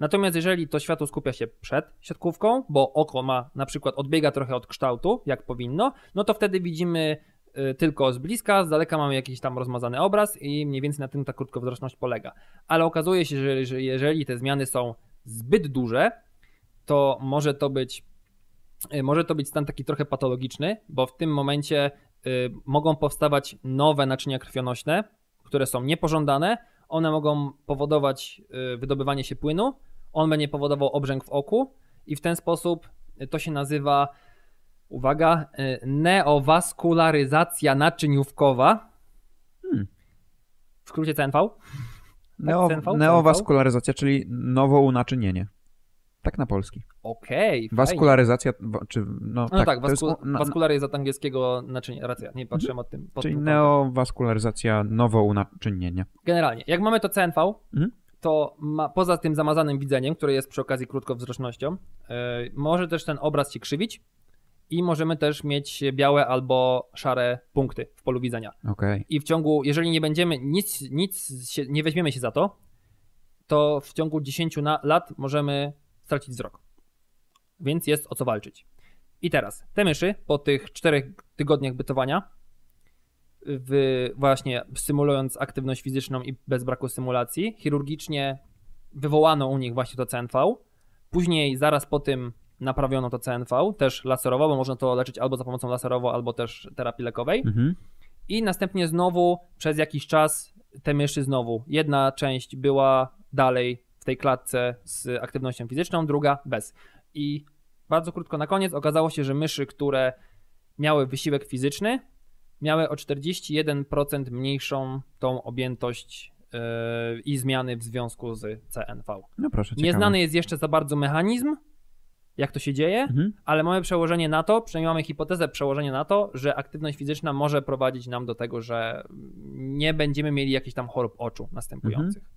Natomiast jeżeli to światło skupia się przed siatkówką, bo oko ma na przykład odbiega trochę od kształtu, jak powinno, no to wtedy widzimy Y, tylko z bliska, z daleka mamy jakiś tam rozmazany obraz i mniej więcej na tym ta krótkowzroczność polega. Ale okazuje się, że, że jeżeli te zmiany są zbyt duże, to może to być y, może to być stan taki trochę patologiczny, bo w tym momencie y, mogą powstawać nowe naczynia krwionośne, które są niepożądane. One mogą powodować wydobywanie się płynu, on będzie powodował obrzęk w oku i w ten sposób to się nazywa uwaga, y, neowaskularyzacja naczyniówkowa. Hmm. W skrócie CNV. Tak, Neo, CNV? Neowaskularyzacja, czyli nowo unaczynienie. Tak na polski. Okej. Okay, waskularyzacja, czy no, no tak, tak wasku, jest, no, waskularyzacja angielskiego naczynia, racja, nie patrzyłem od tym. Pod czyli tym neowaskularyzacja nowonaczynienia. Generalnie, jak mamy to CNV, mhm. to ma, poza tym zamazanym widzeniem, które jest przy okazji krótkowzrocznością, yy, może też ten obraz się krzywić, i możemy też mieć białe albo szare punkty w polu widzenia. Okay. I w ciągu, jeżeli nie będziemy, nic, nic się, nie weźmiemy się za to, to w ciągu 10 na, lat możemy stracić wzrok. Więc jest o co walczyć. I teraz, te myszy po tych 4 tygodniach bytowania, w, właśnie symulując aktywność fizyczną i bez braku symulacji, chirurgicznie wywołano u nich właśnie to CNV. Później, zaraz po tym naprawiono to CNV, też laserowo, bo można to leczyć albo za pomocą laserowo, albo też terapii lekowej. Mhm. I następnie znowu przez jakiś czas te myszy znowu. Jedna część była dalej w tej klatce z aktywnością fizyczną, druga bez. I bardzo krótko na koniec okazało się, że myszy, które miały wysiłek fizyczny, miały o 41% mniejszą tą objętość yy, i zmiany w związku z CNV. No proszę, Nieznany jest jeszcze za bardzo mechanizm, jak to się dzieje, mhm. ale mamy przełożenie na to, przynajmniej mamy hipotezę przełożenie na to, że aktywność fizyczna może prowadzić nam do tego, że nie będziemy mieli jakichś tam chorób oczu następujących. Mhm.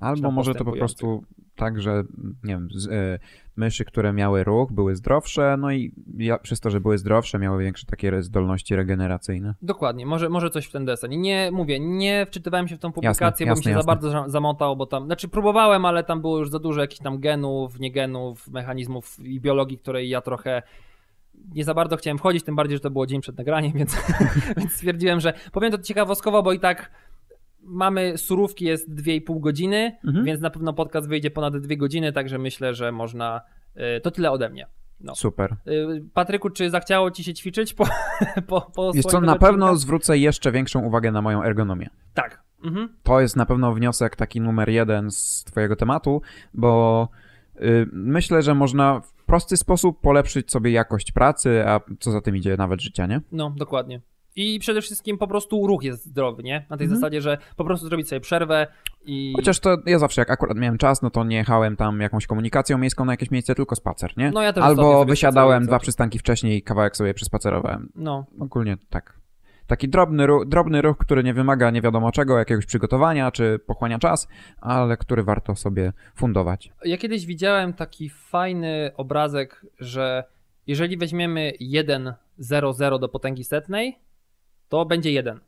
Albo może to po prostu tak, że nie wiem, z, y, myszy, które miały ruch, były zdrowsze, no i ja, przez to, że były zdrowsze, miały większe takie zdolności regeneracyjne. Dokładnie, może, może coś w ten deseń. Nie, mówię, nie wczytywałem się w tą publikację, jasne, bo jasne, mi się jasne. za bardzo zamotało, bo tam, znaczy próbowałem, ale tam było już za dużo jakichś tam genów, niegenów, mechanizmów i biologii, której ja trochę nie za bardzo chciałem wchodzić, tym bardziej, że to było dzień przed nagraniem, więc, więc stwierdziłem, że powiem to ciekawostkowo, bo i tak mamy surówki jest 2,5 godziny, mhm. więc na pewno podcast wyjdzie ponad 2 godziny, także myślę, że można. Y, to tyle ode mnie. No. Super. Y, Patryku, czy zachciało ci się ćwiczyć po, po, po Jest co, na odcinka? pewno zwrócę jeszcze większą uwagę na moją ergonomię. Tak. Mhm. To jest na pewno wniosek taki numer jeden z twojego tematu, bo y, myślę, że można w prosty sposób polepszyć sobie jakość pracy, a co za tym idzie nawet życia, nie? No, dokładnie. I przede wszystkim po prostu ruch jest zdrowy, nie? Na tej mhm. zasadzie, że po prostu zrobić sobie przerwę i... Chociaż to ja zawsze, jak akurat miałem czas, no to nie jechałem tam jakąś komunikacją miejską na jakieś miejsce, tylko spacer, nie? No ja też Albo wysiadałem dwa przystanki wcześniej i kawałek sobie przespacerowałem. No. Ogólnie tak. Taki drobny, ruch, drobny ruch, który nie wymaga nie wiadomo czego, jakiegoś przygotowania czy pochłania czas, ale który warto sobie fundować. Ja kiedyś widziałem taki fajny obrazek, że jeżeli weźmiemy 1,00 do potęgi setnej, to będzie 1.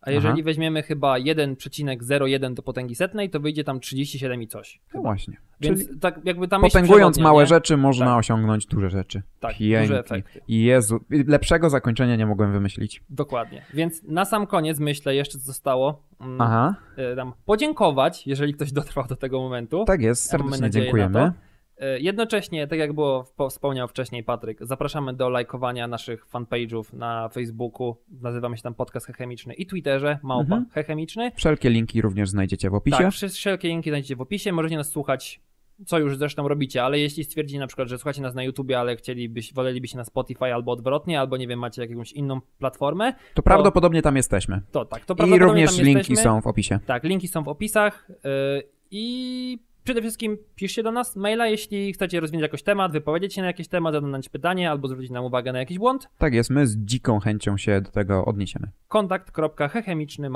A jeżeli Aha. weźmiemy chyba 1,01 do potęgi setnej, to wyjdzie tam 37 i coś. No właśnie. Więc Czyli tak jakby tam Potęgując małe nie? rzeczy, można tak. osiągnąć duże rzeczy. Tak, Pięknie. duże efekty. Jezu, lepszego zakończenia nie mogłem wymyślić. Dokładnie. Więc na sam koniec myślę jeszcze, co zostało. Mm, Aha. Y, podziękować, jeżeli ktoś dotrwał do tego momentu. Tak jest, serdecznie ja dziękujemy. E, jednocześnie, tak jak było wspomniał wcześniej Patryk, zapraszamy do lajkowania naszych fanpage'ów na Facebooku, nazywamy się tam Podcast Hechemiczny i Twitterze, małpa mhm. Hechemiczny. Wszelkie linki również znajdziecie w opisie. Tak, wszelkie linki znajdziecie w opisie, możecie nas słuchać co już zresztą robicie, ale jeśli stwierdzicie na przykład, że słuchacie nas na YouTubie, ale chcielibyście, wolelibyście na Spotify albo odwrotnie, albo nie wiem, macie jakąś inną platformę, to, to prawdopodobnie tam jesteśmy. To tak, to I prawdopodobnie I również linki jesteśmy. są w opisie. Tak, linki są w opisach yy, i Przede wszystkim piszcie do nas maila, jeśli chcecie rozwinąć jakiś temat, wypowiedzieć się na jakiś temat, zadać pytanie albo zwrócić nam uwagę na jakiś błąd. Tak jest, my z dziką chęcią się do tego odniesiemy. Kontakt.hechemiczny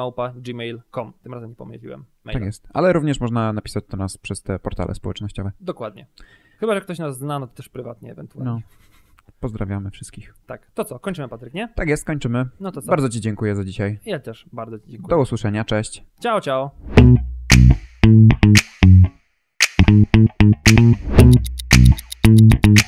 Tym razem nie pomyliłem. Maila. Tak jest, ale również można napisać do nas przez te portale społecznościowe. Dokładnie. Chyba, że ktoś nas zna, no to też prywatnie ewentualnie. No. Pozdrawiamy wszystkich. Tak, to co, kończymy Patryk, nie? Tak jest, kończymy. No to co? Bardzo Ci dziękuję za dzisiaj. Ja też bardzo Ci dziękuję. Do usłyszenia, cześć. Ciao, ciao. Thank you.